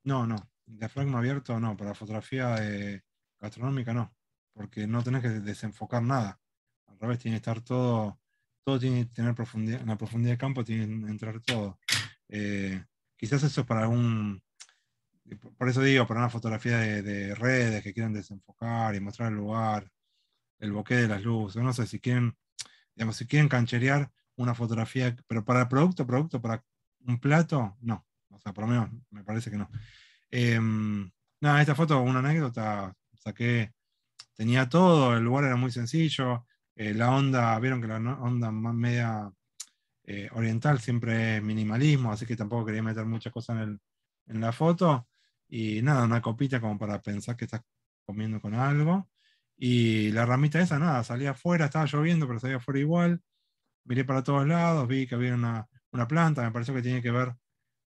no, no. Diafragma abierto, no. Para fotografía eh, gastronómica, no. Porque no tenés que desenfocar nada. Al revés, tiene que estar todo. Todo tiene que tener profundidad. En la profundidad de campo tiene que entrar todo. Eh, quizás eso es para un. Por eso digo, para una fotografía de, de redes que quieran desenfocar y mostrar el lugar, el boqué de las luces. No sé si quieren digamos, si quieren cancherear una fotografía, pero para el producto, producto, para un plato, no. O sea, por lo menos me parece que no. Em, nada, esta foto, una anécdota, saqué, tenía todo, el lugar era muy sencillo, eh, la onda, vieron que la onda más media eh, oriental siempre es minimalismo, así que tampoco quería meter muchas cosas en la foto. Y nada, una copita como para pensar que estás comiendo con algo. Y la ramita esa, nada, salía afuera, estaba lloviendo, pero salía afuera igual. Miré para todos lados, vi que había una, planta, me pareció que tenía que ver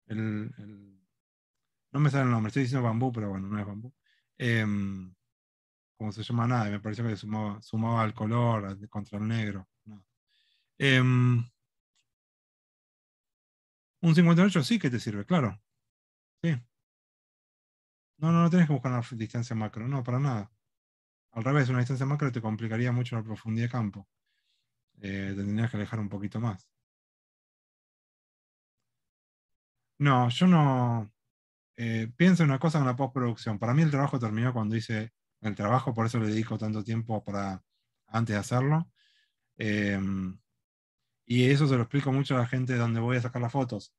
el, No me sale el nombre, estoy diciendo bambú, pero bueno, no es bambú. Eh, em, como se llama nada, me pareció que sumaba, al color contra el negro. Em, un 58 sí que te sirve, claro. Sí. No, no, no tenés que buscar una distancia macro, no, para nada. Al revés, una distancia macro te complicaría mucho la profundidad de campo. Eh, tendrías que alejar un poquito más. No, yo no eh, pienso en una cosa en la postproducción. Para mí el trabajo terminó cuando hice el trabajo, por eso le dedico tanto tiempo para antes de hacerlo. Eh, y eso se lo explico mucho a la gente donde voy a sacar las fotos.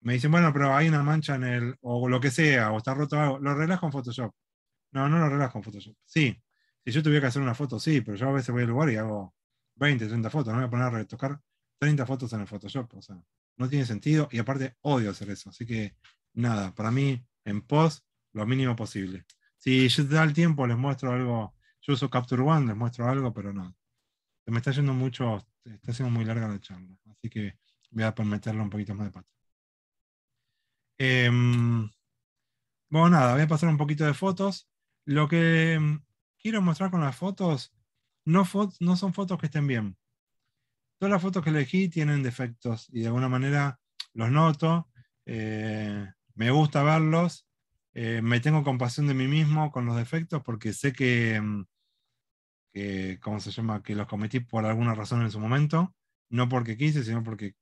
me dicen, bueno, pero hay una mancha en el, o lo que sea, o está roto algo, lo relajo en Photoshop. No, no lo arreglas con Photoshop. Sí. Si yo tuviera que hacer una foto, sí, pero yo a veces voy al lugar y hago 20, 30 fotos. No voy a poner a retocar 30 fotos en el Photoshop. O sea, no tiene sentido. Y aparte, odio hacer eso. Así que, nada, para mí, en post, lo mínimo posible. Si yo te da el tiempo, les muestro algo. Yo uso Capture One, les muestro algo, pero no. Se me está yendo mucho, está siendo muy larga la charla. Así que voy a meterlo un poquito más de pata. Em, bueno, nada, voy a pasar un poquito de fotos. Lo que mm, quiero mostrar con las fotos no, son fotos que estén bien. Todas las fotos que elegí tienen defectos y de alguna manera los noto, eh, me gusta verlos, eh, me tengo compasión de mí mismo con los defectos porque sé que, mm, que, ¿cómo se llama? Que los cometí por alguna razón en su momento, no porque quise, sino porque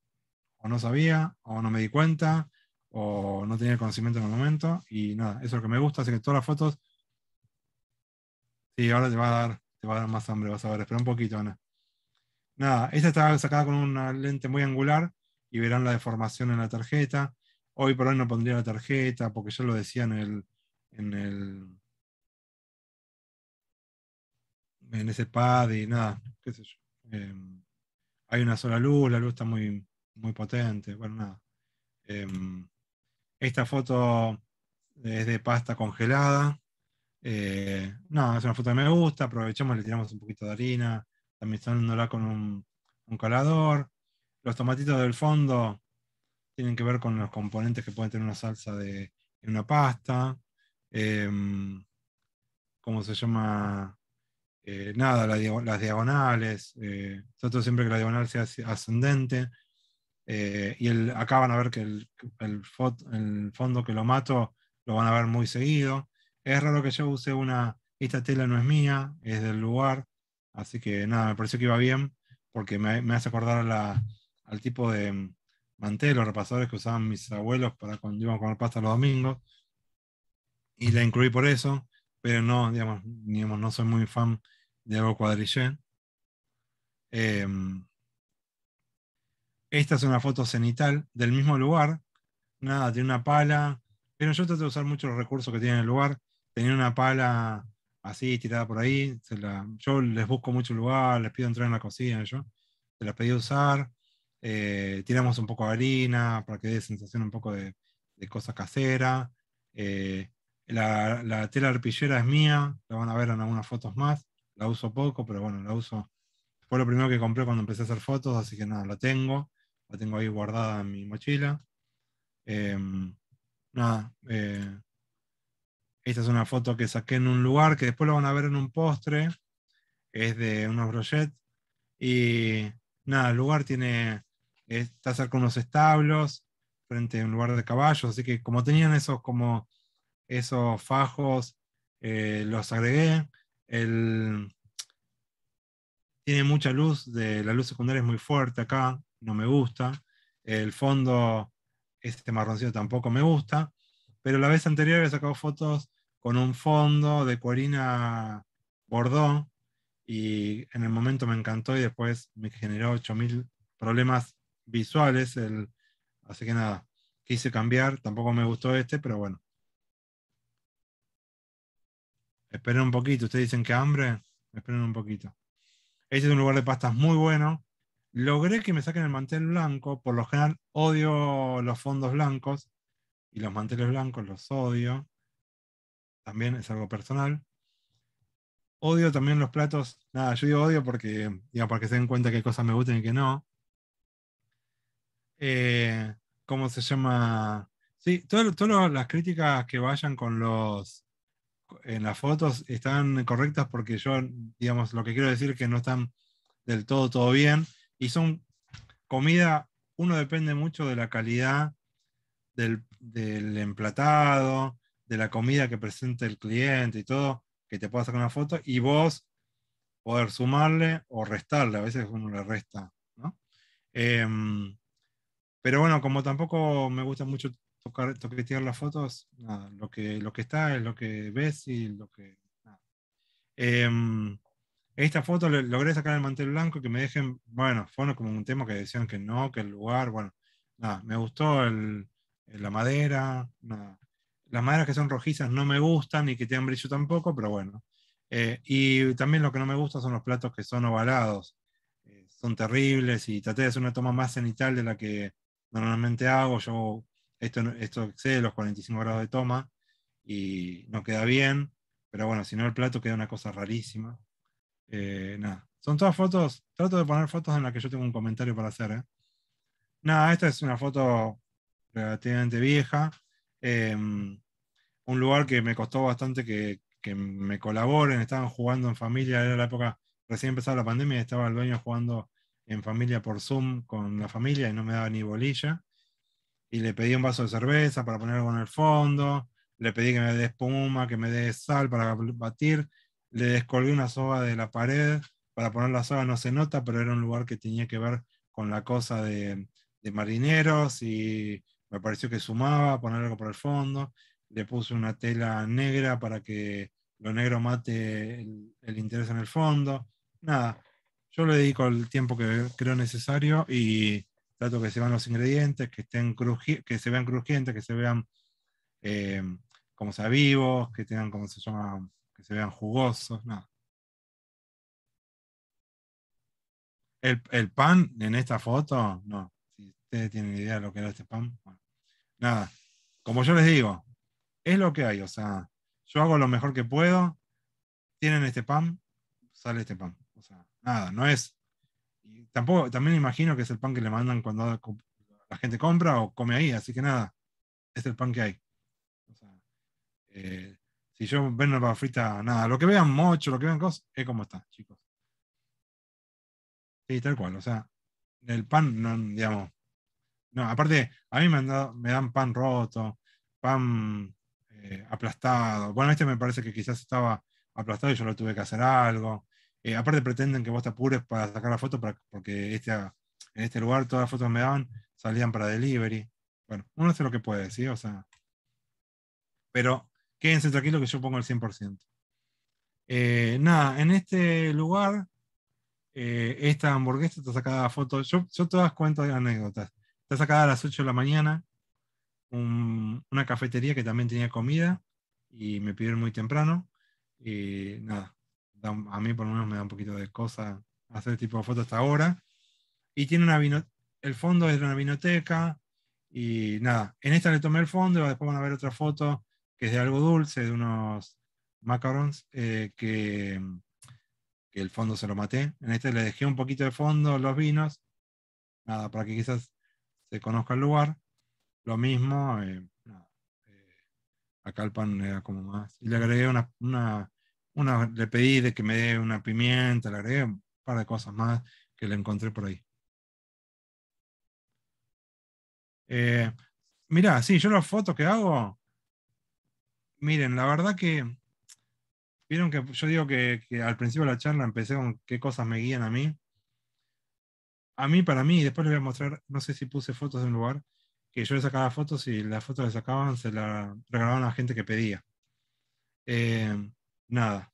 o no sabía, o no me di cuenta, o no tenía conocimiento en el momento, y nada, eso es lo que me gusta, así que todas las fotos ahora te va a dar, te va a dar más hambre, vas a ver. Espera un poquito, Ana. Nada, esta está sacada con una lente muy angular y verán la deformación en la tarjeta. Hoy por hoy no pondría la tarjeta porque ya lo decía en el, en el en ese pad y nada, qué sé yo. Em, hay una sola luz, la luz está muy, muy potente, bueno, nada. Em, esta foto es de pasta congelada, eh, no, es una foto que me gusta, aprovechamos, le tiramos un poquito de harina, también dándola con un, calador colador. Los tomatitos del fondo tienen que ver con los componentes que pueden tener una salsa de en una pasta. Em, ¿Cómo se llama? Eh, nada, las diagonales. Eh, trato siempre que la diagonal sea ascendente. Eh, y acá van a ver que el, el fondo que lo mato lo van a ver muy seguido. Es raro que yo use una, esta tela no es mía, es del lugar, así que nada, me pareció que iba bien, porque me, hace acordar al tipo de mm, mantel o repasadores que usaban mis abuelos para cuando íbamos a comer pasta los domingos, y la incluí por eso, pero no, digamos, digamos no soy muy fan de algo cuadrillé. Em, esta es una foto cenital del mismo lugar, nada, tiene una pala, pero yo trato de usar mucho los recursos que tiene el lugar tenía una pala así tirada por ahí. yo les busco mucho lugar, les pido entrar en la cocina, yo se las pedí usar. Eh, tiramos un poco de harina para que dé sensación un poco de, de cosa casera. Eh, la, tela arpillera es mía, la van a ver en algunas fotos más. La uso poco, pero bueno, la uso. Fue lo primero que compré cuando empecé a hacer fotos, así que nada, la tengo. La tengo ahí guardada en mi mochila. Em, nada, eh, esta es una foto que saqué en un lugar que después lo van a ver en un postre. Es de unos brochets. Y nada, el lugar tiene, está cerca de unos establos, frente a un lugar de caballos. Así que como tenían esos, como esos fajos, eh, los agregué. El, tiene mucha luz, de, la luz secundaria es muy fuerte acá, no me gusta. El fondo, este marroncito tampoco me gusta pero la vez anterior había sacado fotos con un fondo de Corina Bordón y en el momento me encantó y después me generó 8000 problemas visuales. así que nada, quise cambiar, tampoco me gustó este, pero bueno. Esperen un poquito, ustedes dicen que hambre, esperen un poquito. Este es un lugar de pastas muy bueno. Logré que me saquen el mantel blanco, por lo general odio los fondos blancos, y los manteles blancos los odio. También es algo personal. Odio también los platos. Nada, yo digo odio porque, digamos, porque se den cuenta qué cosas me gustan y qué no. Eh, ¿Cómo se llama? Sí, todas las críticas que vayan con los en las fotos están correctas porque yo, digamos, lo que quiero decir es que no están del todo todo bien y son comida, uno depende mucho de la calidad del del emplatado, de la comida que presenta el cliente y todo, que te pueda sacar una foto y vos poder sumarle o restarle, a veces uno le resta, ¿no? Em, pero bueno, como tampoco me gusta mucho tocar, toquetear las fotos, lo, que, lo que está es lo que ves y lo que... Em, esta foto logré sacar el mantel blanco que me dejen, bueno, fue como un tema que decían que no, que el lugar, bueno, nada, me gustó el, la madera, nada. las maderas que son rojizas no me gustan y que tengan brillo tampoco, pero bueno. Eh, y también lo que no me gusta son los platos que son ovalados. Eh, son terribles y traté de hacer una toma más cenital de la que normalmente hago. Yo esto, esto excede los 45 grados de toma y no queda bien, pero bueno, si no el plato queda una cosa rarísima. Eh, nada, son todas fotos, trato de poner fotos en las que yo tengo un comentario para hacer. Nada, esta es una foto relativamente vieja. Em, un lugar que me costó bastante que, que, me colaboren, estaban jugando en familia, era la época, recién empezaba la pandemia, y estaba el dueño jugando en familia por Zoom con la familia y no me daba ni bolilla. Y le pedí un vaso de cerveza para poner algo en el fondo, le pedí que me dé espuma, que me dé sal para batir, le descolgué una soga de la pared, para poner la soga no se nota, pero era un lugar que tenía que ver con la cosa de, de marineros y me pareció que sumaba, poner algo por el fondo, le puse una tela negra para que lo negro mate el, interés en el fondo, nada, yo le dedico el tiempo que creo necesario y trato que se vean los ingredientes, que, estén que se vean crujientes, que se vean eh, como sea vivos, que tengan como se llama, que se vean jugosos, nada. El, el pan en esta foto, no. Si ustedes tienen idea de lo que era este pan, bueno nada, como yo les digo, es lo que hay. O sea, yo hago lo mejor que puedo, tienen este pan, sale este pan. O sea, nada, no es. tampoco, también imagino que es el pan que le mandan cuando la gente compra o come ahí, así que nada, es el pan que hay. O sea, eh, si yo ven la papa frita, nada, lo que vean mocho, lo que vean cosas, es como está, chicos. Sí, tal cual, o sea, el pan, no, digamos, no, aparte, a mí me, dan pan roto, pan eh, aplastado. Bueno, este me parece que quizás estaba aplastado y yo lo tuve que hacer algo. Eh, aparte pretenden que vos te apures para sacar la foto para, porque este, en este lugar todas las fotos me daban salían para delivery. Bueno, uno hace lo que puede, ¿sí? O sea. Pero quédense tranquilos que yo pongo el 100%. Eh, nada, en este lugar, esta hamburguesa está sacada a foto. Yo, yo todas cuento anécdotas. Está sacada a las 8 de la mañana. una cafetería que también tenía comida y me pidieron muy temprano. Y nada, a mí por lo menos me da un poquito de cosa hacer este tipo de foto hasta ahora. Y tiene una vino, el fondo es de una vinoteca. Y nada, en esta le tomé el fondo, después van a ver otra foto que es de algo dulce, de unos macarons, eh, que, que el fondo se lo maté. En este le dejé un poquito de fondo los vinos, nada, para que quizás se conozca el lugar. Lo mismo, eh, eh, acá eh, pan era como más. Y le agregué una, una, le pedí de que me dé una pimienta, le agregué un par de cosas más que le encontré por ahí. Eh, mirá, sí, yo las fotos que hago, miren, la verdad que, vieron que yo digo que al principio de la charla empecé con qué cosas me guían a mí a mí, para mí, después les voy a mostrar, no sé si puse fotos en un lugar, que yo le sacaba fotos y las fotos que sacaban se las regalaban a la gente que pedía. Eh, nada.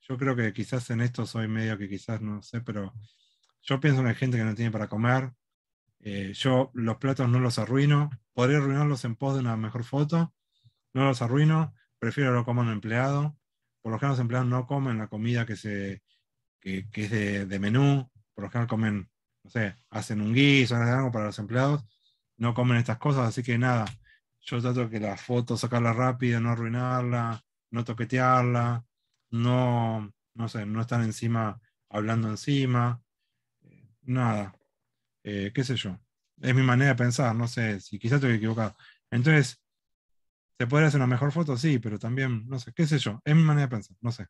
Yo creo que quizás en esto soy medio que quizás no sé, pero yo pienso en la gente que no tiene para comer. Eh, yo los platos no los arruino. Podría arruinarlos en pos de una mejor foto. No los arruino. Prefiero lo como un empleado. Por lo general los empleados no comen la comida que, se, es de, de menú. Por lo general comen hacen un guiso, algo para los empleados, no comen estas cosas, así que nada, yo trato que la foto sacarla rápida, no arruinarla, no toquetearla, no, no sé, no están encima hablando encima, eh, nada, eh, qué sé yo. Es mi manera de pensar, no sé, si quizás estoy equivocado. Entonces, ¿se puede hacer una mejor foto? Sí, pero también, no sé, qué sé yo, es mi manera de pensar, no sé.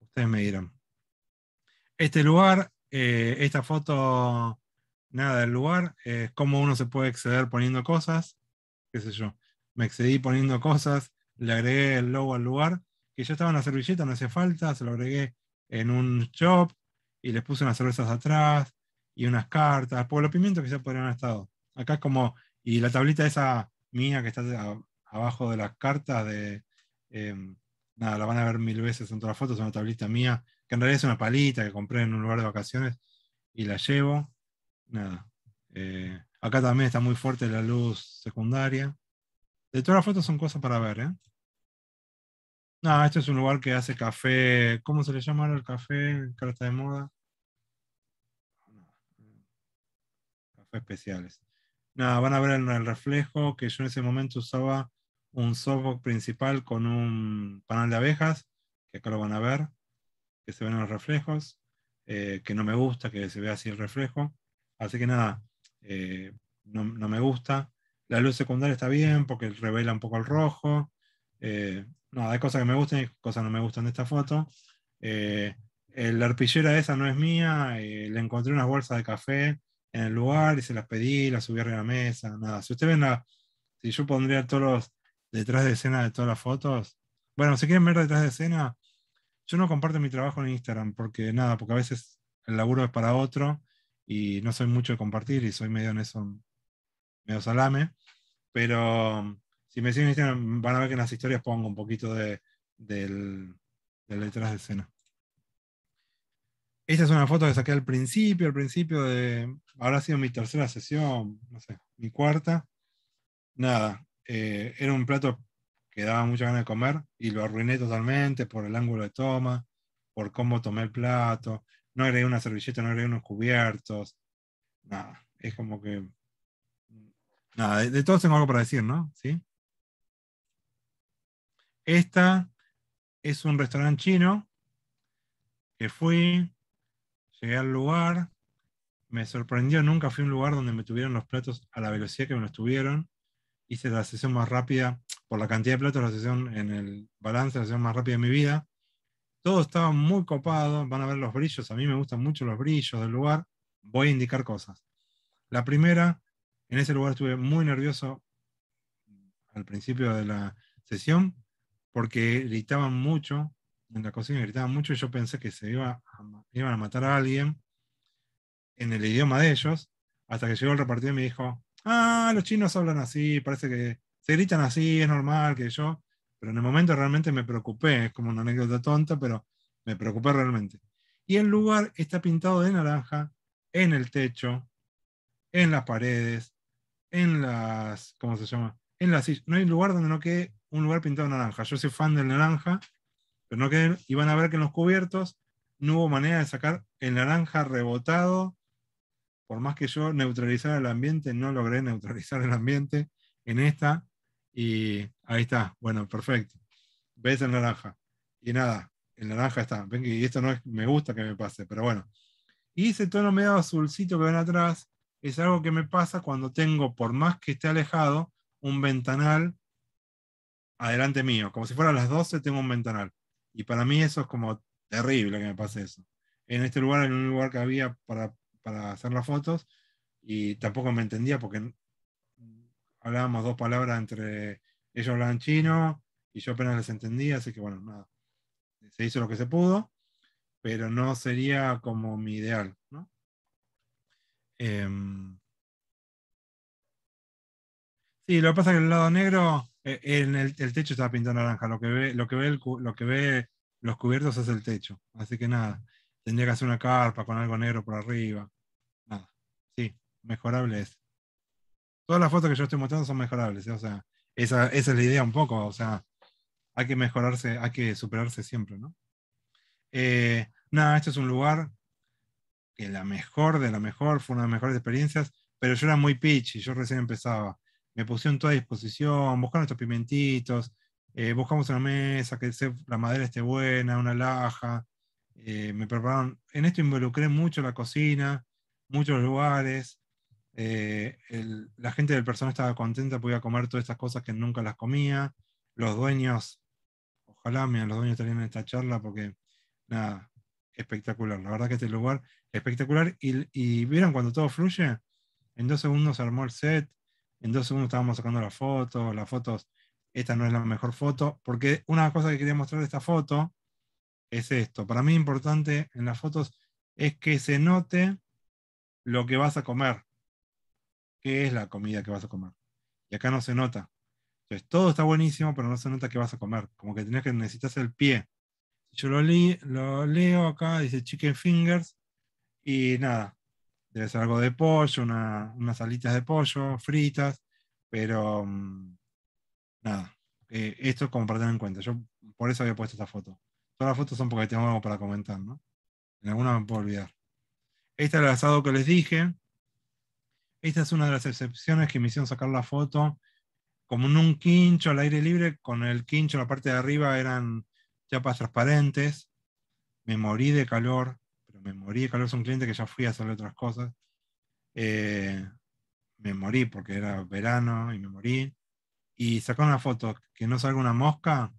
Ustedes me dirán. Este lugar eh, esta foto, nada, del lugar, es como cómo uno se puede exceder poniendo cosas, qué sé yo. Me excedí poniendo cosas, le agregué el logo al lugar, que yo estaba en la servilleta, no hacía falta, se lo agregué en un shop y les puse unas cervezas atrás y unas cartas, los pimiento quizás podrían haber estado. Acá es como, y la tablita esa mía que está abajo de las cartas de... Em, nada, la van a ver mil veces en todas las fotos, es una tablita mía que en realidad es una palita que compré en un lugar de vacaciones y la llevo. Nada. Eh, acá también está muy fuerte la luz secundaria. De todas las fotos son cosas para ver, ¿eh? este es un lugar que hace café. ¿Cómo se le llama ahora el café? Carta de moda. Café especiales. Nada, van a ver el, reflejo que yo en ese momento usaba un softbox principal con un panel de abejas, que acá lo van a ver que se ven los reflejos, eh, que no me gusta que se vea así el reflejo. Así que nada, eh, no, me gusta. La luz secundaria está bien porque revela un poco el rojo. Eh, no, hay cosas que me gustan y cosas que no me gustan de esta foto. Eh, la arpillera esa no es mía. le encontré unas bolsas de café en el lugar y se las pedí, las subí arriba de la mesa. Nada, si ustedes ven la... Si yo pondría todos los detrás de escena de todas las fotos. Bueno, si quieren ver detrás de escena, yo no comparto mi trabajo en Instagram porque nada, porque a veces el laburo es para otro y no soy mucho de compartir y soy medio en eso, medio salame. Pero um, si me siguen en Instagram van a ver que en las historias pongo un poquito de, del, de letras de escena. Esta es una foto que saqué al principio, al principio de, habrá sido mi tercera sesión, no sé, mi cuarta. Nada, eh, era un plato que daba mucha ganas de comer y lo arruiné totalmente por el ángulo de toma, por cómo tomé el plato, no agregué una servilleta, no agregué unos cubiertos, nada, es como que... Nada, de, todo todos tengo algo para decir, ¿no? ¿Sí? Esta es un restaurante chino que fui, llegué al lugar, me sorprendió, nunca fui a un lugar donde me tuvieron los platos a la velocidad que me los tuvieron, hice la sesión más rápida por la cantidad de platos la sesión en el balance, la sesión más rápida de mi vida. Todo estaba muy copado, van a ver los brillos, a mí me gustan mucho los brillos del lugar, voy a indicar cosas. La primera, en ese lugar estuve muy nervioso al principio de la sesión porque gritaban mucho, en la cocina gritaban mucho y yo pensé que se iba a, iban a matar a alguien en el idioma de ellos, hasta que llegó el repartidor y me dijo, ah, los chinos hablan así, parece que se gritan así, es normal, que yo, pero en el momento realmente me preocupé, es como una anécdota tonta, pero me preocupé realmente. Y el lugar está pintado de naranja en el techo, en las paredes, en las, ¿cómo se llama? En las No hay lugar donde no quede un lugar pintado de naranja. Yo soy fan del naranja, pero no queden y van a ver que en los cubiertos no hubo manera de sacar el naranja rebotado. Por más que yo neutralizara el ambiente, no logré neutralizar el ambiente en esta. Y ahí está, bueno, perfecto. Ves el naranja. Y nada, el naranja está. Y y esto no me gusta que me pase, pero bueno. Y ese tono medio azulcito que ven atrás es algo que me pasa cuando tengo, por más que esté alejado, un ventanal adelante mío. Como si a las 12, tengo un ventanal. Y para mí eso es como terrible que me pase eso. En este lugar, en un lugar que había para, para hacer las fotos, y tampoco me entendía porque hablábamos dos palabras entre ellos hablaban chino y yo apenas les entendía, así que bueno, nada, se hizo lo que se pudo, pero no sería como mi ideal, ¿no? Em, sí, lo que pasa es que el lado negro, eh, en el, techo estaba pintado naranja, lo que ve, lo que ve, lo que ve los cubiertos es el techo, así que nada, tendría que hacer una carpa con algo negro por arriba, nada, sí, mejorable es todas las fotos que yo estoy mostrando son mejorables, ¿eh? o sea, esa, es la idea un poco, o sea, hay que mejorarse, hay que superarse siempre, ¿no? Eh, nada, este es un lugar que la mejor de la mejor, fue una de las mejores experiencias, pero yo era muy pitch y yo recién empezaba. Me pusieron toda disposición, buscaron estos pimentitos, eh, buscamos una mesa, que la madera esté buena, una laja, me prepararon. En esto involucré mucho la cocina, muchos lugares, eh, la gente del personal estaba contenta, podía comer todas estas cosas que nunca las comía. Los dueños, ojalá, mira, los dueños tenían en esta charla porque, nada, espectacular. La verdad que este lugar espectacular. Y, vieron cuando todo fluye, en dos segundos se armó el set, en dos segundos estábamos sacando las fotos, las fotos, esta no es la mejor foto, porque una cosa que quería mostrar de esta foto es esto. Para mí importante en las fotos es que se note lo que vas a comer qué es la comida que vas a comer. Y acá no se nota. Entonces, todo está buenísimo, pero no se nota qué vas a comer. Como que tenés que necesitas el pie. Yo lo, leo acá, dice chicken fingers, y nada, debe ser algo de pollo, unas alitas de pollo fritas, pero mm, nada, eh, esto es como para tener en cuenta. Yo por eso había puesto esta foto. Todas las fotos son porque tengo algo para comentar, ¿no? En alguna me puedo olvidar. Este es el asado que les dije, esta es una de las excepciones que me hicieron sacar la foto, como en un quincho al aire libre, con el quincho la parte de arriba eran chapas transparentes. Me morí de calor, pero me morí de calor. Es un cliente que ya fui a hacer otras cosas. Eh, me morí porque era verano y me morí. Y sacar una foto que no salga una mosca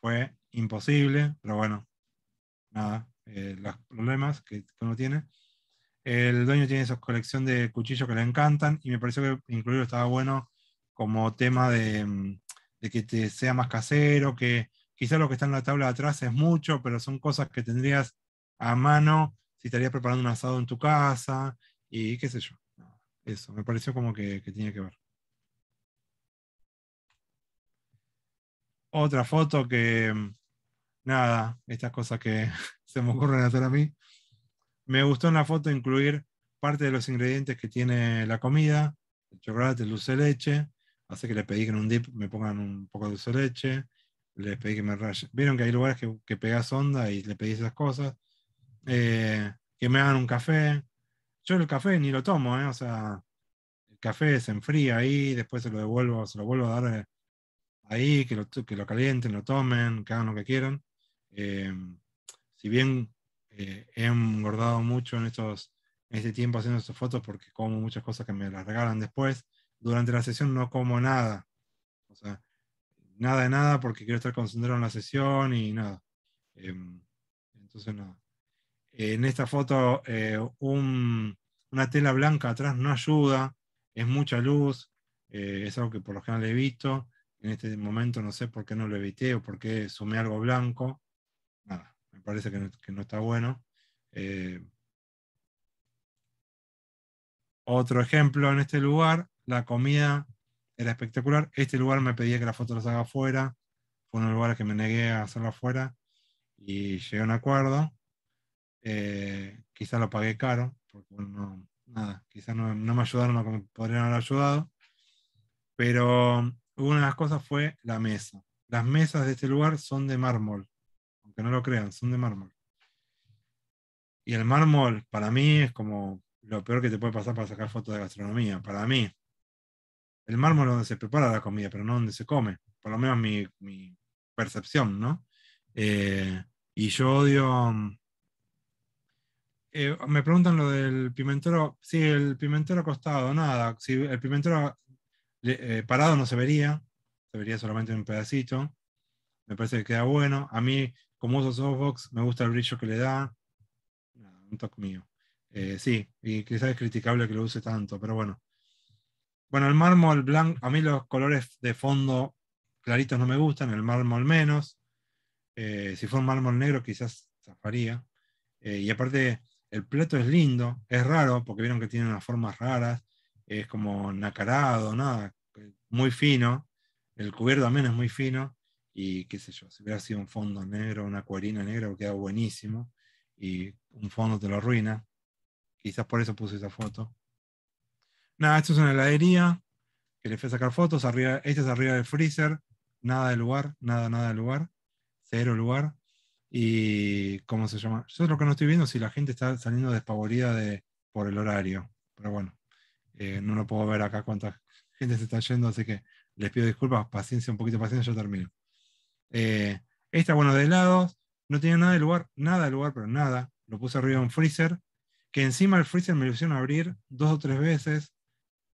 fue imposible, pero bueno, nada, eh, los problemas que, que uno tiene. El dueño tiene esa colección de cuchillos que le encantan y me pareció que incluirlo estaba bueno como tema de, mm, que te sea más casero, que quizás lo que está en la tabla de atrás es mucho, pero son cosas que tendrías a mano si estarías preparando un asado en tu casa y qué sé yo. Eso, me pareció como que, que tenía que ver. Otra foto que, mm, nada, estas cosas que se me ocurren hacer a mí. Me gustó en la foto incluir parte de los ingredientes que tiene la comida, el chocolate, el dulce de leche, Hace que le pedí que en un dip me pongan un poco de dulce de leche, les pedí que me rayen. Vieron que hay lugares que, que pegas onda y le pedís esas cosas. Eh, que me hagan un café. Yo el café ni lo tomo, eh, O sea, el café se enfría ahí, después se lo devuelvo, se lo vuelvo a dar eh, ahí, que lo, que lo calienten, lo tomen, que hagan lo que quieran. si bien eh, he engordado mucho en, estos, este tiempo haciendo estas fotos porque como muchas cosas que me las regalan después. Durante la sesión no como nada. O sea, nada de nada porque quiero estar concentrado en la sesión y nada. Em, entonces, nada. En esta foto, eh, una tela blanca atrás no ayuda, es mucha luz, eh, es algo que por lo general he visto. En este momento no sé por qué no lo evité o por qué sumé algo blanco. Nada me parece que no, está bueno. Eh, otro ejemplo en este lugar, la comida era espectacular. Este lugar me pedía que la foto las haga afuera. Fue un lugar que me negué a hacerla afuera y llegué a un acuerdo. Quizá eh, quizás lo pagué caro, porque no nada, quizás no, me ayudaron me podrían haber ayudado. Pero una de las cosas fue la mesa. Las mesas de este lugar son de mármol no lo crean, son de mármol. Y el mármol para mí es como lo peor que te puede pasar para sacar fotos de gastronomía, para mí. El mármol es donde se prepara la comida, pero no donde se come, por lo menos mi, percepción, ¿no? Eh, y yo odio... Eh, me preguntan lo del pimentero, sí, el pimentero costado nada, si el pimentero eh, parado no se vería, se vería solamente un pedacito, me parece que queda bueno. A mí como uso Softbox, me gusta el brillo que le da. Un toque mío. Eh, sí, y quizás es criticable que lo use tanto, pero bueno. Bueno, el mármol blanco, a mí los colores de fondo claritos no me gustan, el mármol menos. Eh, si fuera un mármol negro, quizás zafaría. Eh, y aparte, el plato es lindo, es raro, porque vieron que tiene unas formas raras, es como nacarado, nada, muy fino. El cubierto también es muy fino y qué sé yo, si hubiera sido un fondo negro, una acuarina negra, queda buenísimo y un fondo te lo arruina. Quizás por eso puse esa foto. Nada, esto es una heladería que le fui a sacar fotos. Arriba, este es arriba del freezer. Nada de lugar, nada, nada de lugar. Cero lugar. Y, ¿cómo se llama? Yo lo que no estoy viendo si la gente está saliendo despavorida de, por el horario. Pero bueno, eh, no lo puedo ver acá cuánta gente se está yendo, así que les pido disculpas, paciencia, un poquito de paciencia, yo termino. Eh, esta, bueno, de helados, no tenía nada de lugar, nada de lugar, pero nada. Lo puse arriba en un freezer, que encima el freezer me lo hicieron abrir dos o tres veces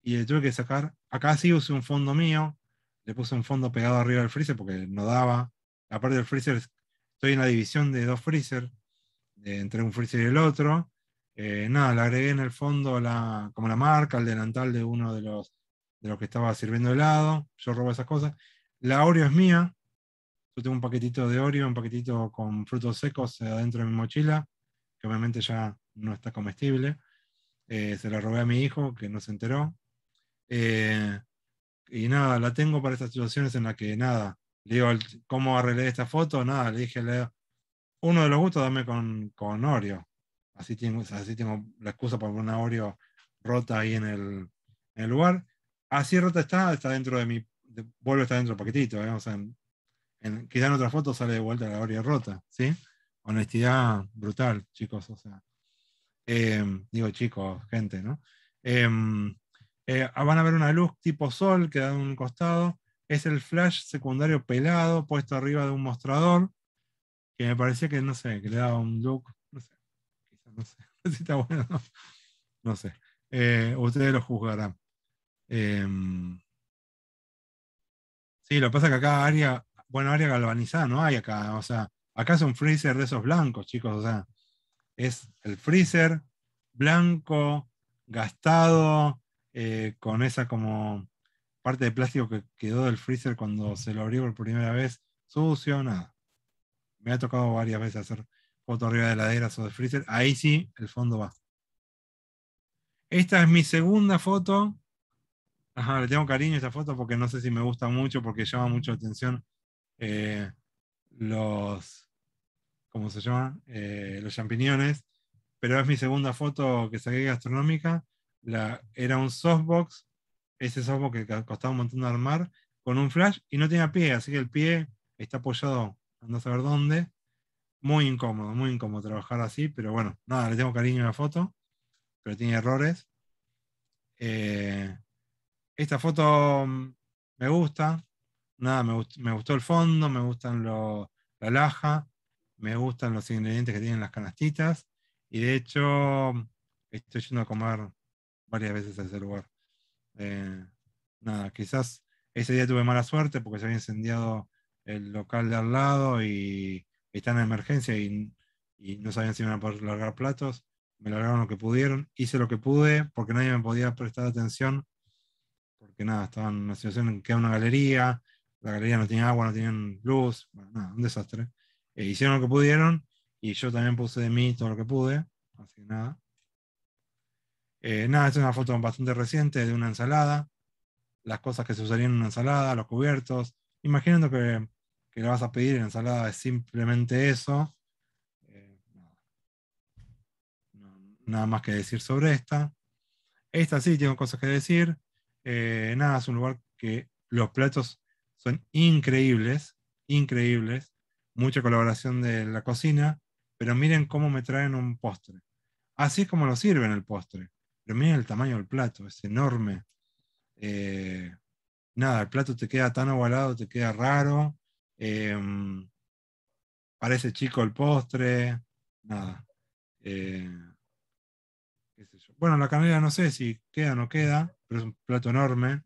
y le tuve que sacar. Acá sí usé un fondo mío, le puse un fondo pegado arriba del freezer porque no daba. Aparte del freezer, estoy en la división de dos freezer, entre un freezer y el otro. Eh, nada, le agregué en el fondo la, como la marca, el delantal de uno de los, de los que estaba sirviendo helado. Yo robo esas cosas. La Oreo es mía, yo tengo un paquetito de Oreo, un paquetito con frutos secos eh, dentro de mi mochila, que obviamente ya no está comestible. Eh, se la robé a mi hijo, que no se enteró. Eh, y nada, la tengo para estas situaciones en las que nada, le digo, ¿cómo arreglé esta foto? Nada, le dije, le, uno de los gustos dame con, con Oreo. Así tengo, así tengo la excusa para una Oreo rota ahí en el, en lugar. Así rota está, está dentro de mi, vuelve a estar dentro del paquetito, o en, otra foto sale de vuelta la gloria rota, ¿sí? Honestidad brutal, chicos, o sea. Em, digo chicos, gente, ¿no? Em, eh, van a ver una luz tipo sol que da un costado. Es el flash secundario pelado puesto arriba de un mostrador. Que me parecía que, no sé, que le daba un look. No sé. Quizás no sé. No sé si está bueno. No, sé. Eh, ustedes lo juzgarán. Em, sí, lo que pasa es que acá Aria bueno, área galvanizada no hay acá. O sea, acá es un freezer de esos blancos, chicos. O sea, es el freezer blanco, gastado, eh, con esa como parte de plástico que quedó del freezer cuando se lo abrió por primera vez, sucio, nada. Me ha tocado varias veces hacer fotos arriba de heladeras o de freezer. Ahí sí, el fondo va. Esta es mi segunda foto. Ajá, le tengo cariño a esta foto porque no sé si me gusta mucho, porque llama mucho la atención eh, los, ¿cómo se eh, los champiñones, pero es mi segunda foto que saqué gastronómica. La, era un softbox, ese softbox que costaba un montón de armar, con un flash y no tenía pie, así que el pie está apoyado, no saber dónde. Muy incómodo, muy incómodo trabajar así, pero bueno, nada, le tengo cariño a la foto, pero tiene errores. Eh, esta foto mm, me gusta, nada, me, gustó, el fondo, me gustan la laja, me gustan los ingredientes que tienen las canastitas. Y de hecho, mm, estoy yendo a comer varias veces a ese lugar. Eh, nada, quizás ese día tuve mala suerte porque se había incendiado el local de al lado y está en emergencia y, no sabían si iban a poder largar platos. Me largaron lo que pudieron, hice lo que pude porque nadie me podía prestar atención porque nada, estaba en una situación en que era una galería, la galería no tenía agua, no tenían luz, nada, un desastre. Eh, hicieron lo que pudieron y yo también puse de mí todo lo que pude, así nada. Eh, nada, esta es una foto bastante reciente de una ensalada, las cosas que se usarían en una ensalada, los cubiertos. Imaginando que, que le vas a pedir en ensalada es simplemente eso. Eh, nada. nada más que decir sobre esta. Esta sí, tengo cosas que decir. nada, es un lugar que los platos son increíbles, increíbles. Mucha colaboración de la cocina, pero miren cómo me traen un postre. Así es como lo sirven el postre. Pero miren el tamaño del plato, es enorme. Eh, nada, el plato te queda tan ovalado, te queda raro. Em, parece chico el postre. Nada. Eh, bueno, la canela no sé si queda o no queda, pero es un plato enorme.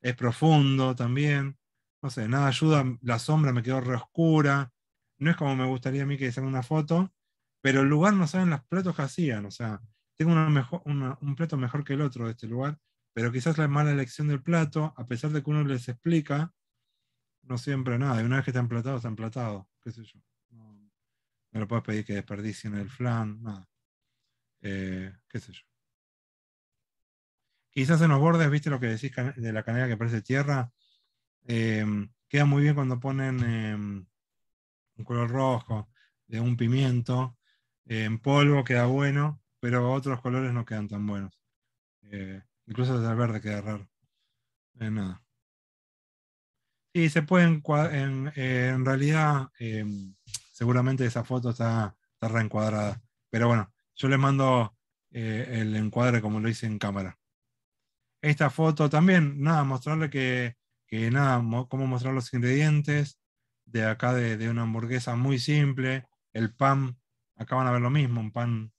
Es profundo también no sé, nada ayuda, la sombra me quedó re oscura, no es como me gustaría a mí que hicieran una foto, pero el lugar no saben los platos que hacían, o sea, tengo un plato mejor que el otro de este lugar, pero quizás la mala elección del plato, a pesar de que uno les explica, no siempre nada, y una vez que está emplatado, está emplatado, qué sé yo. No, lo puedes pedir que desperdicien el flan, nada. Eh, qué sé yo. Quizás en los bordes, viste lo que decís de la canela que parece tierra, Em, queda muy bien cuando ponen em, un color rojo, de un pimiento, en polvo queda bueno, pero otros colores no quedan tan buenos. Eh, incluso el verde queda raro. Eh, nada. Y se pueden, eh, en, realidad, em, seguramente esa foto está, está reencuadrada. Pero bueno, yo le mando el encuadre como lo hice en cámara. Esta foto también, nada, mostrarle que que nada, cómo mostrar los ingredientes de acá de, una hamburguesa muy simple, el pan, acá van a ver lo mismo, un pan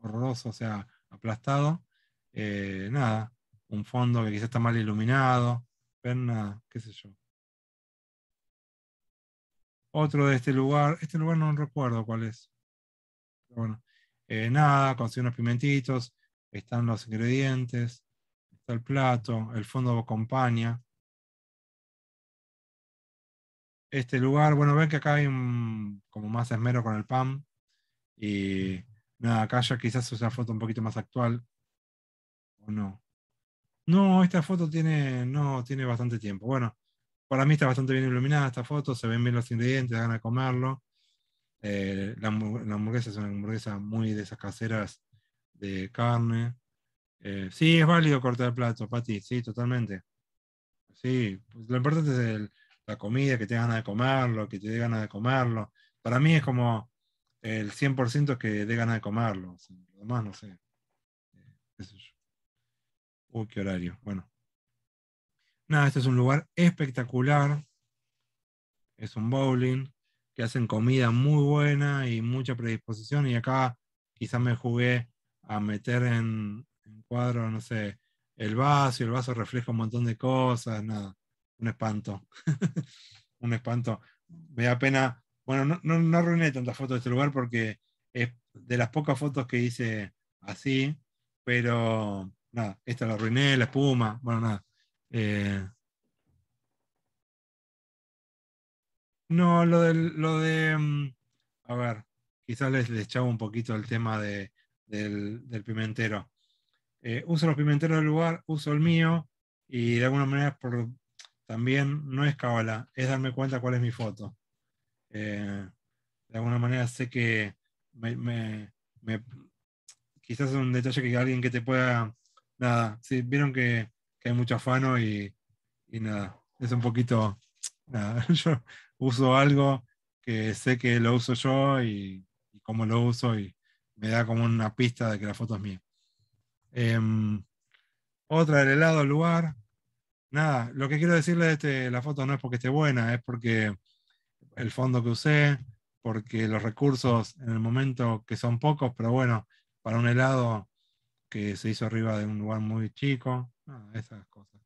horroroso, o sea, aplastado, eh, nada, un fondo que quizás está mal iluminado, pero nada, qué sé yo. Otro de este lugar, este lugar no recuerdo cuál es. bueno, eh, nada, consigo unos pimentitos, están los ingredientes, está el plato, el fondo acompaña, este lugar. Bueno, ven que acá hay como más esmero con el pan Y nada, acá ya quizás es una foto un poquito más actual. ¿O no? No, esta foto tiene, no, tiene bastante tiempo. Bueno, para mí está bastante bien iluminada esta foto, se ven bien los ingredientes, dan a comerlo. Eh, la, la, hamburguesa es una hamburguesa muy de esas caseras de carne. Eh, sí, es válido cortar el plato, Pati, sí, totalmente. Sí, pues lo importante es el, la comida, que te ganas de comerlo, que te dé ganas de comerlo. Para mí es como el 100% que dé ganas de comerlo. lo demás no sé. Eh, ¿Qué Uy, qué horario. Bueno. Nada, este es un lugar espectacular. Es un bowling que hacen comida muy buena y mucha predisposición. Y acá quizás me jugué a meter en, en cuadro, no sé, el vaso el vaso refleja un montón de cosas, nada un espanto. un espanto. Me da pena. Bueno, no, no, arruiné tantas fotos de este lugar porque es de las pocas fotos que hice así, pero nada, esta la arruiné, la espuma, bueno, nada. Eh, no, lo de, lo de. Mm, a ver, quizás les, les echaba un poquito el tema del, pimentero. Eh, uso los pimenteros del lugar, uso el mío, y de alguna manera por también no es cábala, es darme cuenta cuál es mi foto. Eh, de alguna manera sé que me, quizás es un detalle que alguien que te pueda, nada, sí, vieron que, hay mucho afano y, nada, es un poquito, nada, yo uso algo que sé que lo uso yo y, y cómo lo uso y me da como una pista de que la foto es mía. Em, otra del helado, lugar, Nada, lo que quiero decirles este, la foto no es porque esté buena, es porque el fondo que usé, porque los recursos en el momento que son pocos, pero bueno, para un helado que se hizo arriba de un lugar muy chico, esas cosas.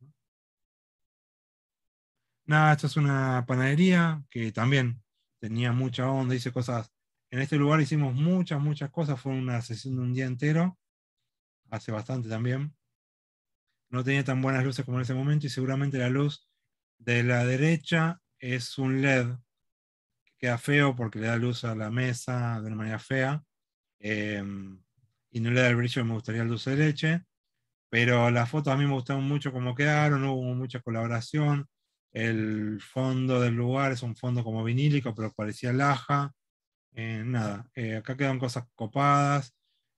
Nada, esto es una panadería que también tenía mucha onda, hice cosas. En este lugar hicimos muchas, muchas cosas, fue una sesión de un día entero, hace bastante también no tenía tan buenas luces como en ese momento y seguramente la luz de la derecha es un LED que queda feo porque le da luz a la mesa de una manera fea em, y no le da el brillo que me gustaría el dulce de leche. Pero las fotos a mí me gustaron mucho como quedaron, hubo mucha colaboración. El fondo del lugar es un fondo como vinílico, pero parecía laja. Eh, nada, eh, acá quedan cosas copadas.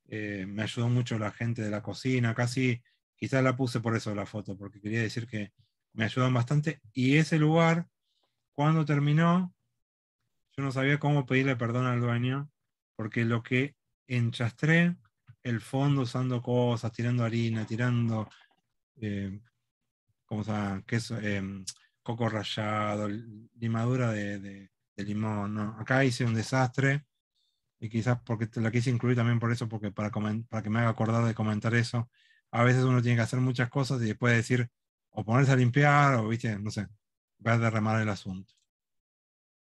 Eh, me ayudó mucho la gente de la cocina, casi Quizás la puse por eso la foto, porque quería decir que me ayudó bastante. Y ese lugar, cuando terminó, yo no sabía cómo pedirle perdón al dueño, porque lo que enchastré, el fondo usando cosas, tirando harina, tirando, eh, ¿cómo se llama? Queso, eh, coco rallado, limadura de, limón. No, acá hice un desastre y quizás porque la quise incluir también por eso, porque para, para que me haga acordar de comentar eso, a veces uno tiene que hacer muchas cosas y después decir, o ponerse a limpiar, o, viste, no sé, va a derramar el asunto.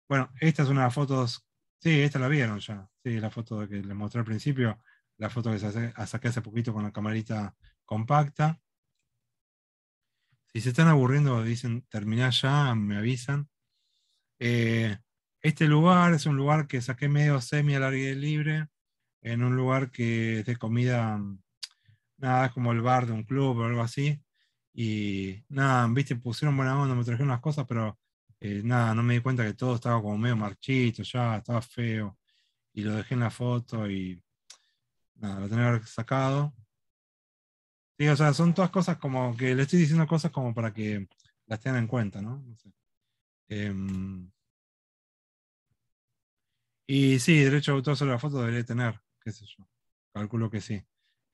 Bueno, esta es una las fotos, sí, esta la vieron ya, sí, la foto que les mostré al principio, la foto que saqué hace poquito con la camarita compacta. Si se están aburriendo, dicen, terminá ya, me avisan. Eh, este lugar es un lugar que saqué medio semi al aire libre, en un lugar que es de comida nada, es como el bar de un club o algo así. Y nada, viste, pusieron buena onda, me trajeron unas cosas, pero eh, nada, no me di cuenta que todo estaba como medio marchito, ya estaba feo. Y lo dejé en la foto y nada, lo tenía sacado. Sí, o sea, son todas cosas como que le estoy diciendo cosas como para que las tengan en cuenta, ¿no? Em, y sí, derecho de autor sobre la foto debería tener, qué sé yo. Calculo que sí.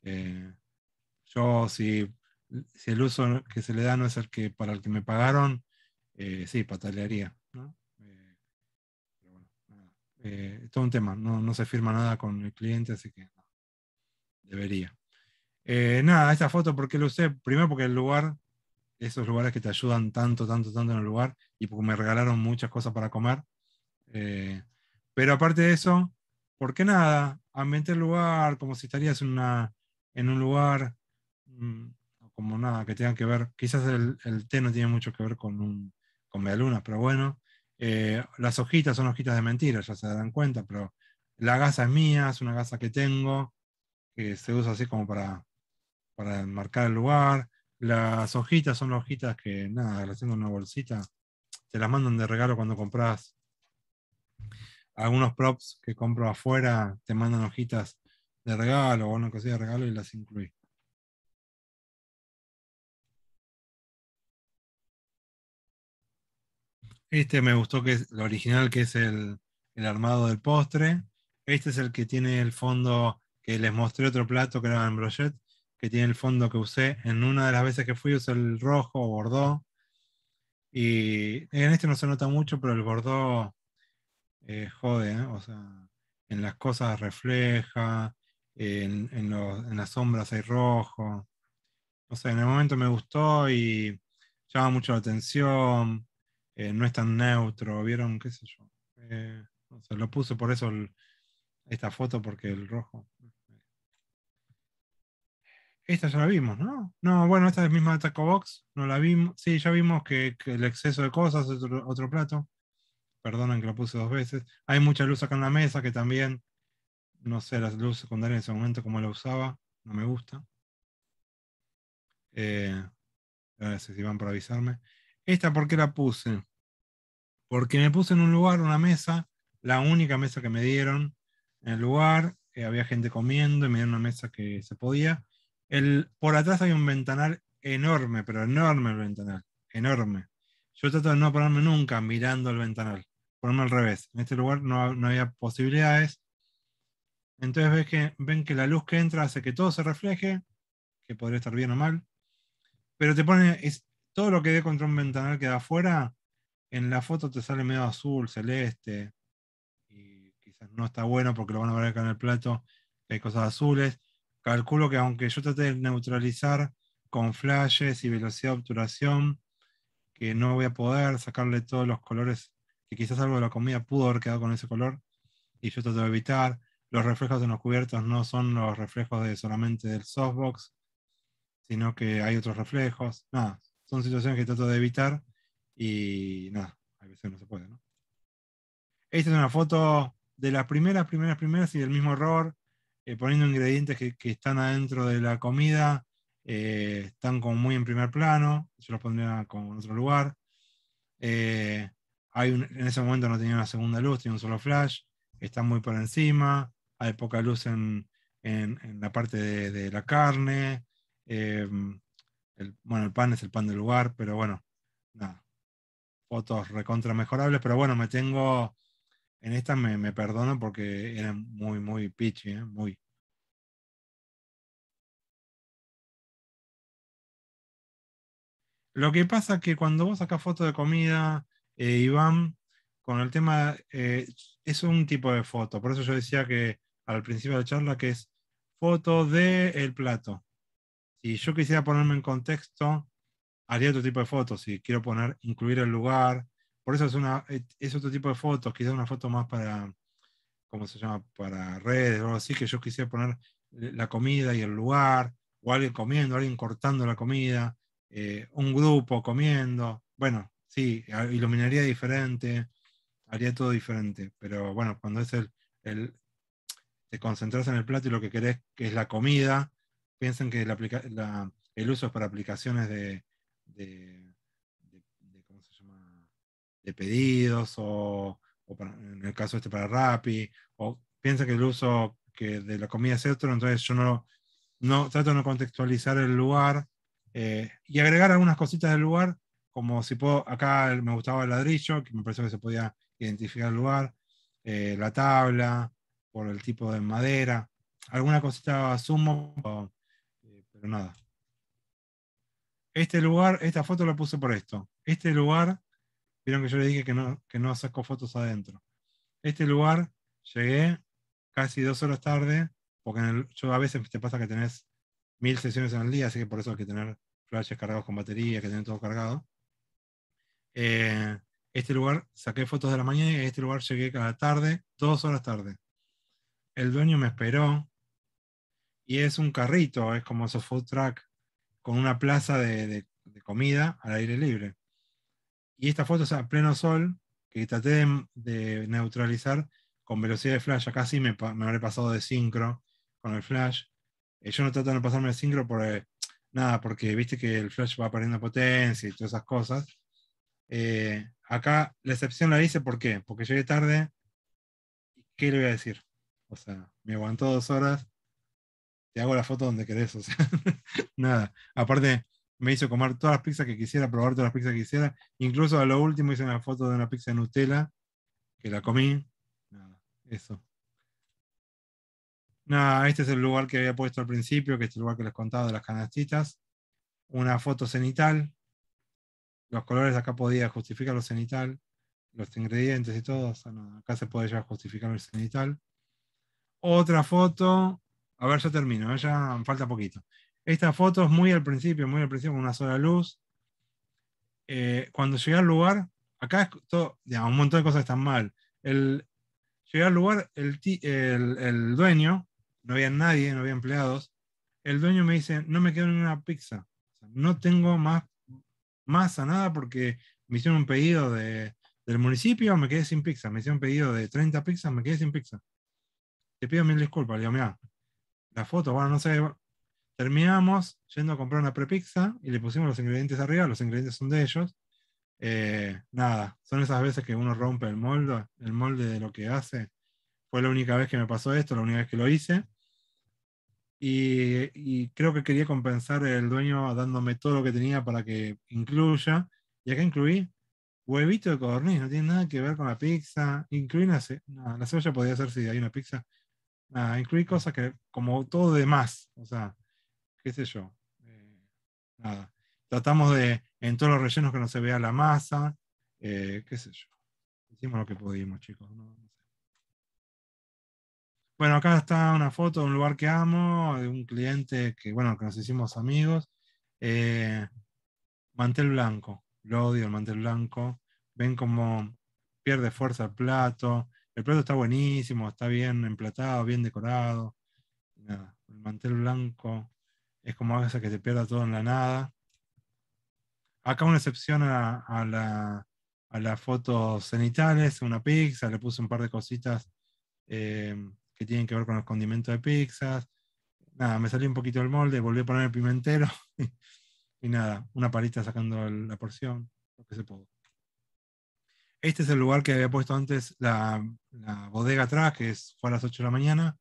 Eh, yo, si, el uso que se le da no es el que para el que me pagaron, eh, sí, patalearía. ¿no? Eh, eh, todo un tema, no, se firma nada con el cliente, así que debería. nada, esta foto, porque lo la usé? Primero porque el lugar, esos lugares que te ayudan tanto, tanto, tanto en el lugar, y porque me regalaron muchas cosas para comer. pero aparte de eso, ¿por qué nada? Ambiente el lugar, como si estarías una, en un lugar Mm, como nada que tengan que ver, quizás el, té no tiene mucho que ver con, un, con medialunas, pero bueno, eh, las hojitas son hojitas de mentira ya se darán cuenta, pero la gasa es mía, es una gasa que tengo, que se usa así como para, para marcar el lugar. Las hojitas son hojitas que, nada, las tengo en una bolsita, te las mandan de regalo cuando compras algunos props que compro afuera, te mandan hojitas de regalo o una cosa de regalo y las incluí. Este me gustó que es el original, que es el, armado del postre. Este es el que tiene el fondo que les mostré otro plato que era en brochet, que tiene el fondo que usé. En una de las veces que fui usé el rojo o bordeaux. Y en este no se nota mucho, pero el bordeaux eh, jode, ¿eh? o sea, en las cosas refleja, en, en, las sombras hay rojo. O sea, en el momento me gustó y llama mucho la atención. Eh, no es tan neutro, ¿vieron? ¿Qué sé yo? Eh, lo puse por eso esta foto, porque el rojo. Eh. Esta ya la vimos, ¿no? No, bueno, esta es misma de Taco Box, no la vimos. Sí, ya vimos que, el exceso de cosas es otro, plato. Perdonen que lo puse dos veces. Hay mucha luz acá en la mesa que también, no sé, las luz secundarias en ese momento como la usaba, no me gusta. Eh, gracias, Iván, por avisarme. ¿Esta por qué la puse? Porque me puse en un lugar, una mesa, la única mesa que me dieron en el lugar, que eh, había gente comiendo y me dieron una mesa que se podía. El, por atrás hay un ventanal enorme, pero enorme el ventanal, enorme. Yo trato de no ponerme nunca mirando el ventanal, ponerme al revés. En este lugar no, había posibilidades. Entonces que, ven que la luz que entra hace que todo se refleje, que podría estar bien o mal, pero te pone, todo lo que ve contra un ventanal que da afuera, en la foto te sale medio azul, celeste, y quizás no está bueno porque lo van a ver acá en el plato, que hay cosas azules. Calculo que aunque yo trate de neutralizar con flashes y velocidad de obturación, que no voy a poder sacarle todos los colores, que quizás algo de la comida pudo haber quedado con ese color, y yo trato de evitar. Los reflejos en los cubiertos no son los reflejos de solamente del softbox, sino que hay otros reflejos. Nada, son situaciones que trato de evitar y nada, a veces no se puede, Esta es una foto de las primeras, primeras, primeras y del mismo error, eh, poniendo ingredientes que, están adentro de la comida, eh, están como muy en primer plano, yo los pondría como en otro lugar. Eh, hay en ese momento no tenía una segunda luz, tenía un solo flash, está muy por encima, hay poca luz en, en, la parte de, la carne. Eh, bueno, el pan es el pan del lugar, pero bueno, nada. Fotos recontra mejorables, pero bueno, me tengo. En esta me, me perdono porque era muy, muy pitchy, ¿eh? muy. Lo que pasa es que cuando vos sacas fotos de comida, eh, Iván, con el tema, eh, es un tipo de foto. Por eso yo decía que al principio de la charla que es foto del el plato y yo quisiera ponerme en contexto, haría otro tipo de fotos. Si quiero poner, incluir el lugar, por eso es, una, es otro tipo de fotos, quizás una foto más para, ¿cómo se llama? Para redes o algo así, que yo quisiera poner eh, la comida y el lugar, o alguien comiendo, alguien cortando la comida, eh, un grupo comiendo. Bueno, sí, iluminaría diferente, haría todo diferente, pero bueno, cuando es el, el te concentras en el plato y lo que querés que es la comida, piensan que el uso es para aplicaciones de, de, ¿cómo se llama? de pedidos o, en el caso este para Rappi, o piensa que el uso que de la comida es otro, entonces yo no, no trato de no contextualizar el lugar eh, y agregar algunas cositas del lugar, como si puedo, acá me gustaba el ladrillo, que me pareció que se podía identificar el lugar, eh, la tabla, por el tipo de madera, alguna cosita sumo nada. Este lugar, esta foto la puse por esto. Este lugar, vieron que yo le dije que no, que no saco fotos adentro. Este lugar, llegué casi dos horas tarde, porque yo a veces te pasa que tenés mil sesiones en el día, así que por eso hay que tener flashes cargados con batería, que tener todo cargado. Eh, este lugar, saqué fotos de la mañana y este lugar llegué cada tarde, dos horas tarde. El dueño me esperó y es un carrito, es como esos food truck con una plaza de, de, comida al aire libre. Y esta foto es a pleno sol, que traté de, neutralizar con velocidad de flash. Acá sí me, me, habré pasado de sincro con el flash. Eh, yo no trato de no pasarme de sincro por eh, nada, porque viste que el flash va perdiendo potencia y todas esas cosas. Eh, acá la excepción la hice, ¿por Porque llegué tarde. ¿Qué le voy a decir? O sea, me aguantó dos horas te hago la foto donde querés, o sea, nada. Aparte, me hizo comer todas las pizzas que quisiera, probar todas las pizzas que quisiera. Incluso a lo último hice una foto de una pizza de Nutella, que la comí. Nada, eso. Nada, este es el lugar que había puesto al principio, que es el lugar que les contaba de las canastitas. Una foto cenital. Los colores acá podía justificar lo cenital, los ingredientes y todo. acá se puede ya justificar el cenital. Otra foto a ver, yo termino, eh, ya falta poquito. Esta foto es muy al principio, muy al principio, con una sola luz. Eh, cuando llegué al lugar, acá todo, un montón de cosas están mal. El, llegué al lugar, el, el, dueño, no había nadie, no había empleados, el dueño me dice, no me quedo en una pizza, no tengo más a nada, porque me hicieron un pedido del municipio, me quedé sin pizza, me hicieron un pedido de 30 pizzas, me quedé sin pizza. Te pido mil disculpas, le digo, la foto, bueno, no sé, terminamos yendo a comprar una prepizza y le pusimos los ingredientes arriba, los ingredientes son de ellos. Eh, nada, son esas veces que uno rompe el molde, el molde de lo que hace. Fue la única vez que me pasó esto, la única vez que lo hice. Y, creo que quería compensar el dueño dándome todo lo que tenía para que incluya. Y acá incluí huevito de codorniz, no tiene nada que ver con la pizza. Incluí una, la cebolla podía ser si hay una pizza nada, incluí cosas que, como todo demás, o sea, qué sé yo, eh, nada. Tratamos de, en todos los rellenos que no se vea la masa, eh, qué sé yo. Hicimos lo que pudimos, chicos. Bueno, acá está una foto de un lugar que amo, de un cliente que, bueno, que nos hicimos amigos. Eh, mantel blanco, lo odio el mantel blanco. Ven cómo pierde fuerza el plato, el plato está buenísimo, está bien emplatado, bien decorado. el mantel blanco es como hace que se pierda todo en la nada. Acá una excepción a, las fotos cenitales, una pizza, le puse un par de cositas eh, que tienen que ver con los condimentos de pizzas. Nada, me salió un poquito el molde, volví a poner el pimentero y, nada, una palita sacando la porción, lo que se pudo. Este es el lugar que había puesto antes la, bodega atrás, que es, fue a las 8 de la mañana,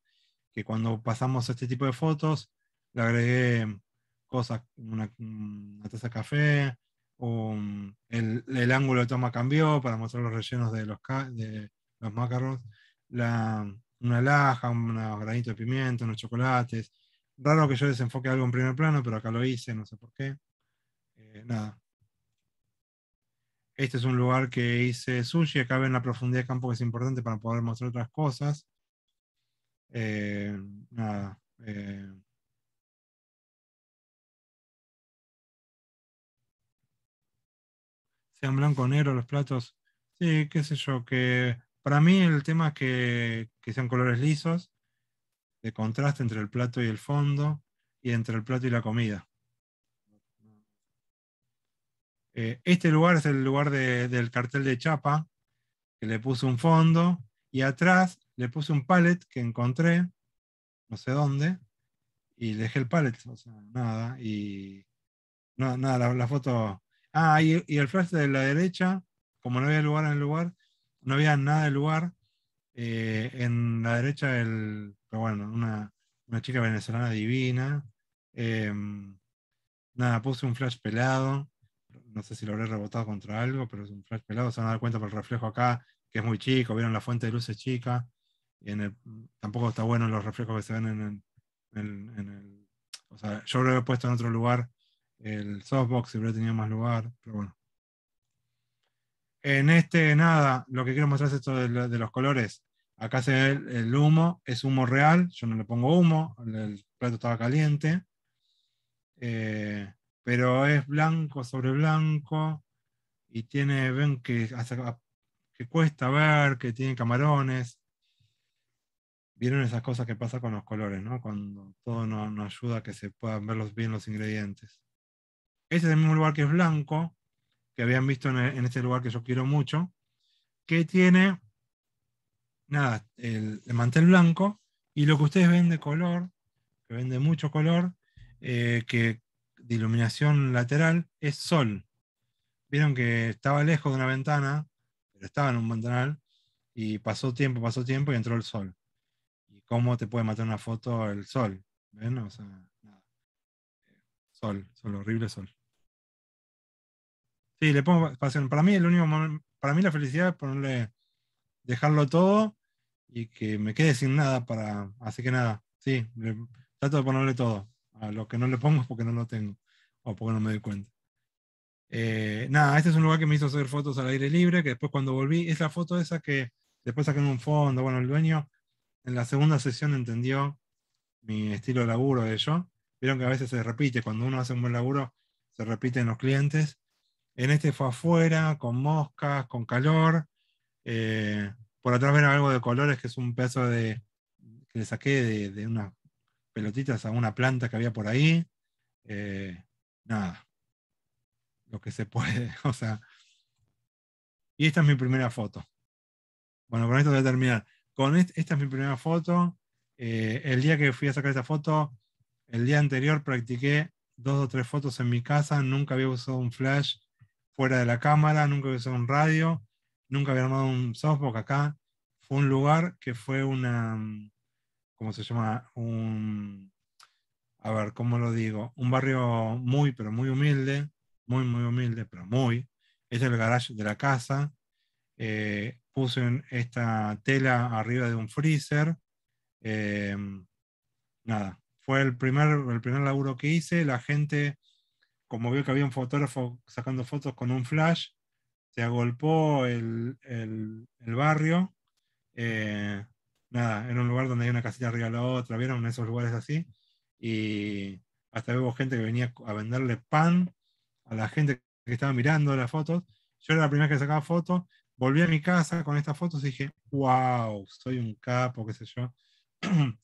que cuando pasamos este tipo de fotos, le agregué cosas, una, taza de café, el, ángulo de toma cambió para mostrar los rellenos de los, de los macarons, una laja, unos granitos de pimiento, unos chocolates. Raro que yo desenfoque algo en primer plano, pero acá lo hice, no sé por qué. Eh, nada, este es un lugar que hice sushi. Acá ven la profundidad de campo que es importante para poder mostrar otras cosas. Eh, eh. Sean blanco o negro los platos. Sí, qué sé yo, que para mí el tema es que sean colores lisos, de contraste entre el plato y el fondo, y entre el plato y la comida. Eh, este lugar es el lugar del cartel de chapa, que le puse un fondo, y atrás le puse un pallet que encontré, no sé dónde, y dejé el palet, o sea, nada, y nada, la, foto... Ah, y, el flash de la derecha, como no había lugar en el lugar, no había nada de lugar, eh, en la derecha el, pero bueno, una, chica venezolana divina, em, nada, puse un flash pelado, no sé si lo habré rebotado contra algo, pero es un flash pelado, se van a dar cuenta por el reflejo acá, que es muy chico, vieron la fuente de es chica, y en tampoco está bueno los reflejos que se ven en el, o sea, yo lo he puesto en otro lugar, el softbox, si hubiera tenido más lugar, pero bueno. En este, nada, lo que quiero mostrar es esto de, los colores. Acá se ve el, humo, es humo real, yo no le pongo humo, el, plato estaba caliente. Eh, pero es blanco sobre blanco y tiene, ven que, ah, que cuesta ver, que tiene camarones. Vieron esas cosas que pasa con los colores, ¿no? Cuando todo no ayuda a que se puedan ver los, bien los ingredientes. Ese es el mismo lugar que es blanco, que habían visto en, este lugar que yo quiero mucho, que tiene, nada, el, mantel blanco y lo que ustedes ven de color, que vende mucho color, eh, que de iluminación lateral es sol. Vieron que estaba lejos de una ventana, pero estaba en un ventanal, y pasó tiempo, pasó tiempo y entró el sol. ¿Y cómo te puede matar una foto el sol? ¿Ven? O sea, Sol, sol, horrible sol. Sí, le pongo pasión. Para mí, el único, para mí la felicidad es ponerle, dejarlo todo y que me quede sin nada para, así que nada, sí, trato de ponerle todo. A lo que no le pongo es porque no lo tengo o porque no me doy cuenta. Eh, nada, este es un lugar que me hizo hacer fotos al aire libre, que después cuando volví, esa foto esa que después saqué en un fondo. Bueno, el dueño en la segunda sesión entendió mi estilo de laburo de yo. Vieron que a veces se repite, cuando uno hace un buen laburo, se repiten los clientes. En este fue afuera, con moscas, con calor. Eh, por atrás ven algo de colores, que es un pedazo de, que le saqué de, una pelotitas a una planta que había por ahí. Eh, nada, lo que se puede. O sea, y esta es mi primera foto. Bueno, con esto voy a terminar. Con esta es mi primera foto. Eh, el día que fui a sacar esta foto, el día anterior practiqué dos o tres fotos en mi casa. Nunca había usado un flash fuera de la cámara, nunca había usado un radio, nunca había armado un softbox acá. Fue un lugar que fue una, ¿cómo se llama? Un, a ver, ¿cómo lo digo? Un barrio muy, pero muy humilde, muy, muy humilde, pero muy. Es el garage de la casa. Eh, puse esta tela arriba de un freezer. Eh, nada, fue el primer, el primer laburo que hice. La gente, como vio que había un fotógrafo sacando fotos con un flash, se agolpó el, el, barrio. Eh, nada, en un lugar donde hay una casita arriba de la otra, ¿vieron? esos lugares así. Y hasta veo gente que venía a venderle pan a la gente que estaba mirando las fotos. Yo era la primera que sacaba fotos. Volví a mi casa con estas fotos y dije, wow, soy un capo, qué sé yo.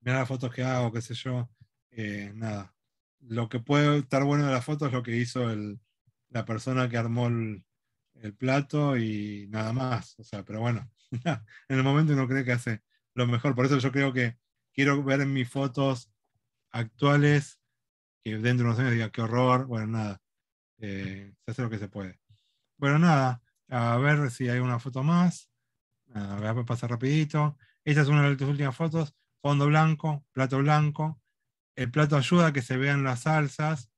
Mirá las fotos que hago, qué sé yo. Eh, nada. Lo que puede estar bueno de las fotos es lo que hizo el, la persona que armó el, el plato y nada más. O sea, pero bueno, en el momento uno cree que hace lo mejor. Por eso yo creo que quiero ver en mis fotos actuales que dentro de unos años diga qué horror. Bueno, nada. Eh, se hace lo que se puede. Bueno, nada. A ver si hay una foto más. Nada, voy a pasar rapidito. Esta es una de tus últimas fotos. Fondo blanco, plato blanco. El plato ayuda a que se vean las salsas.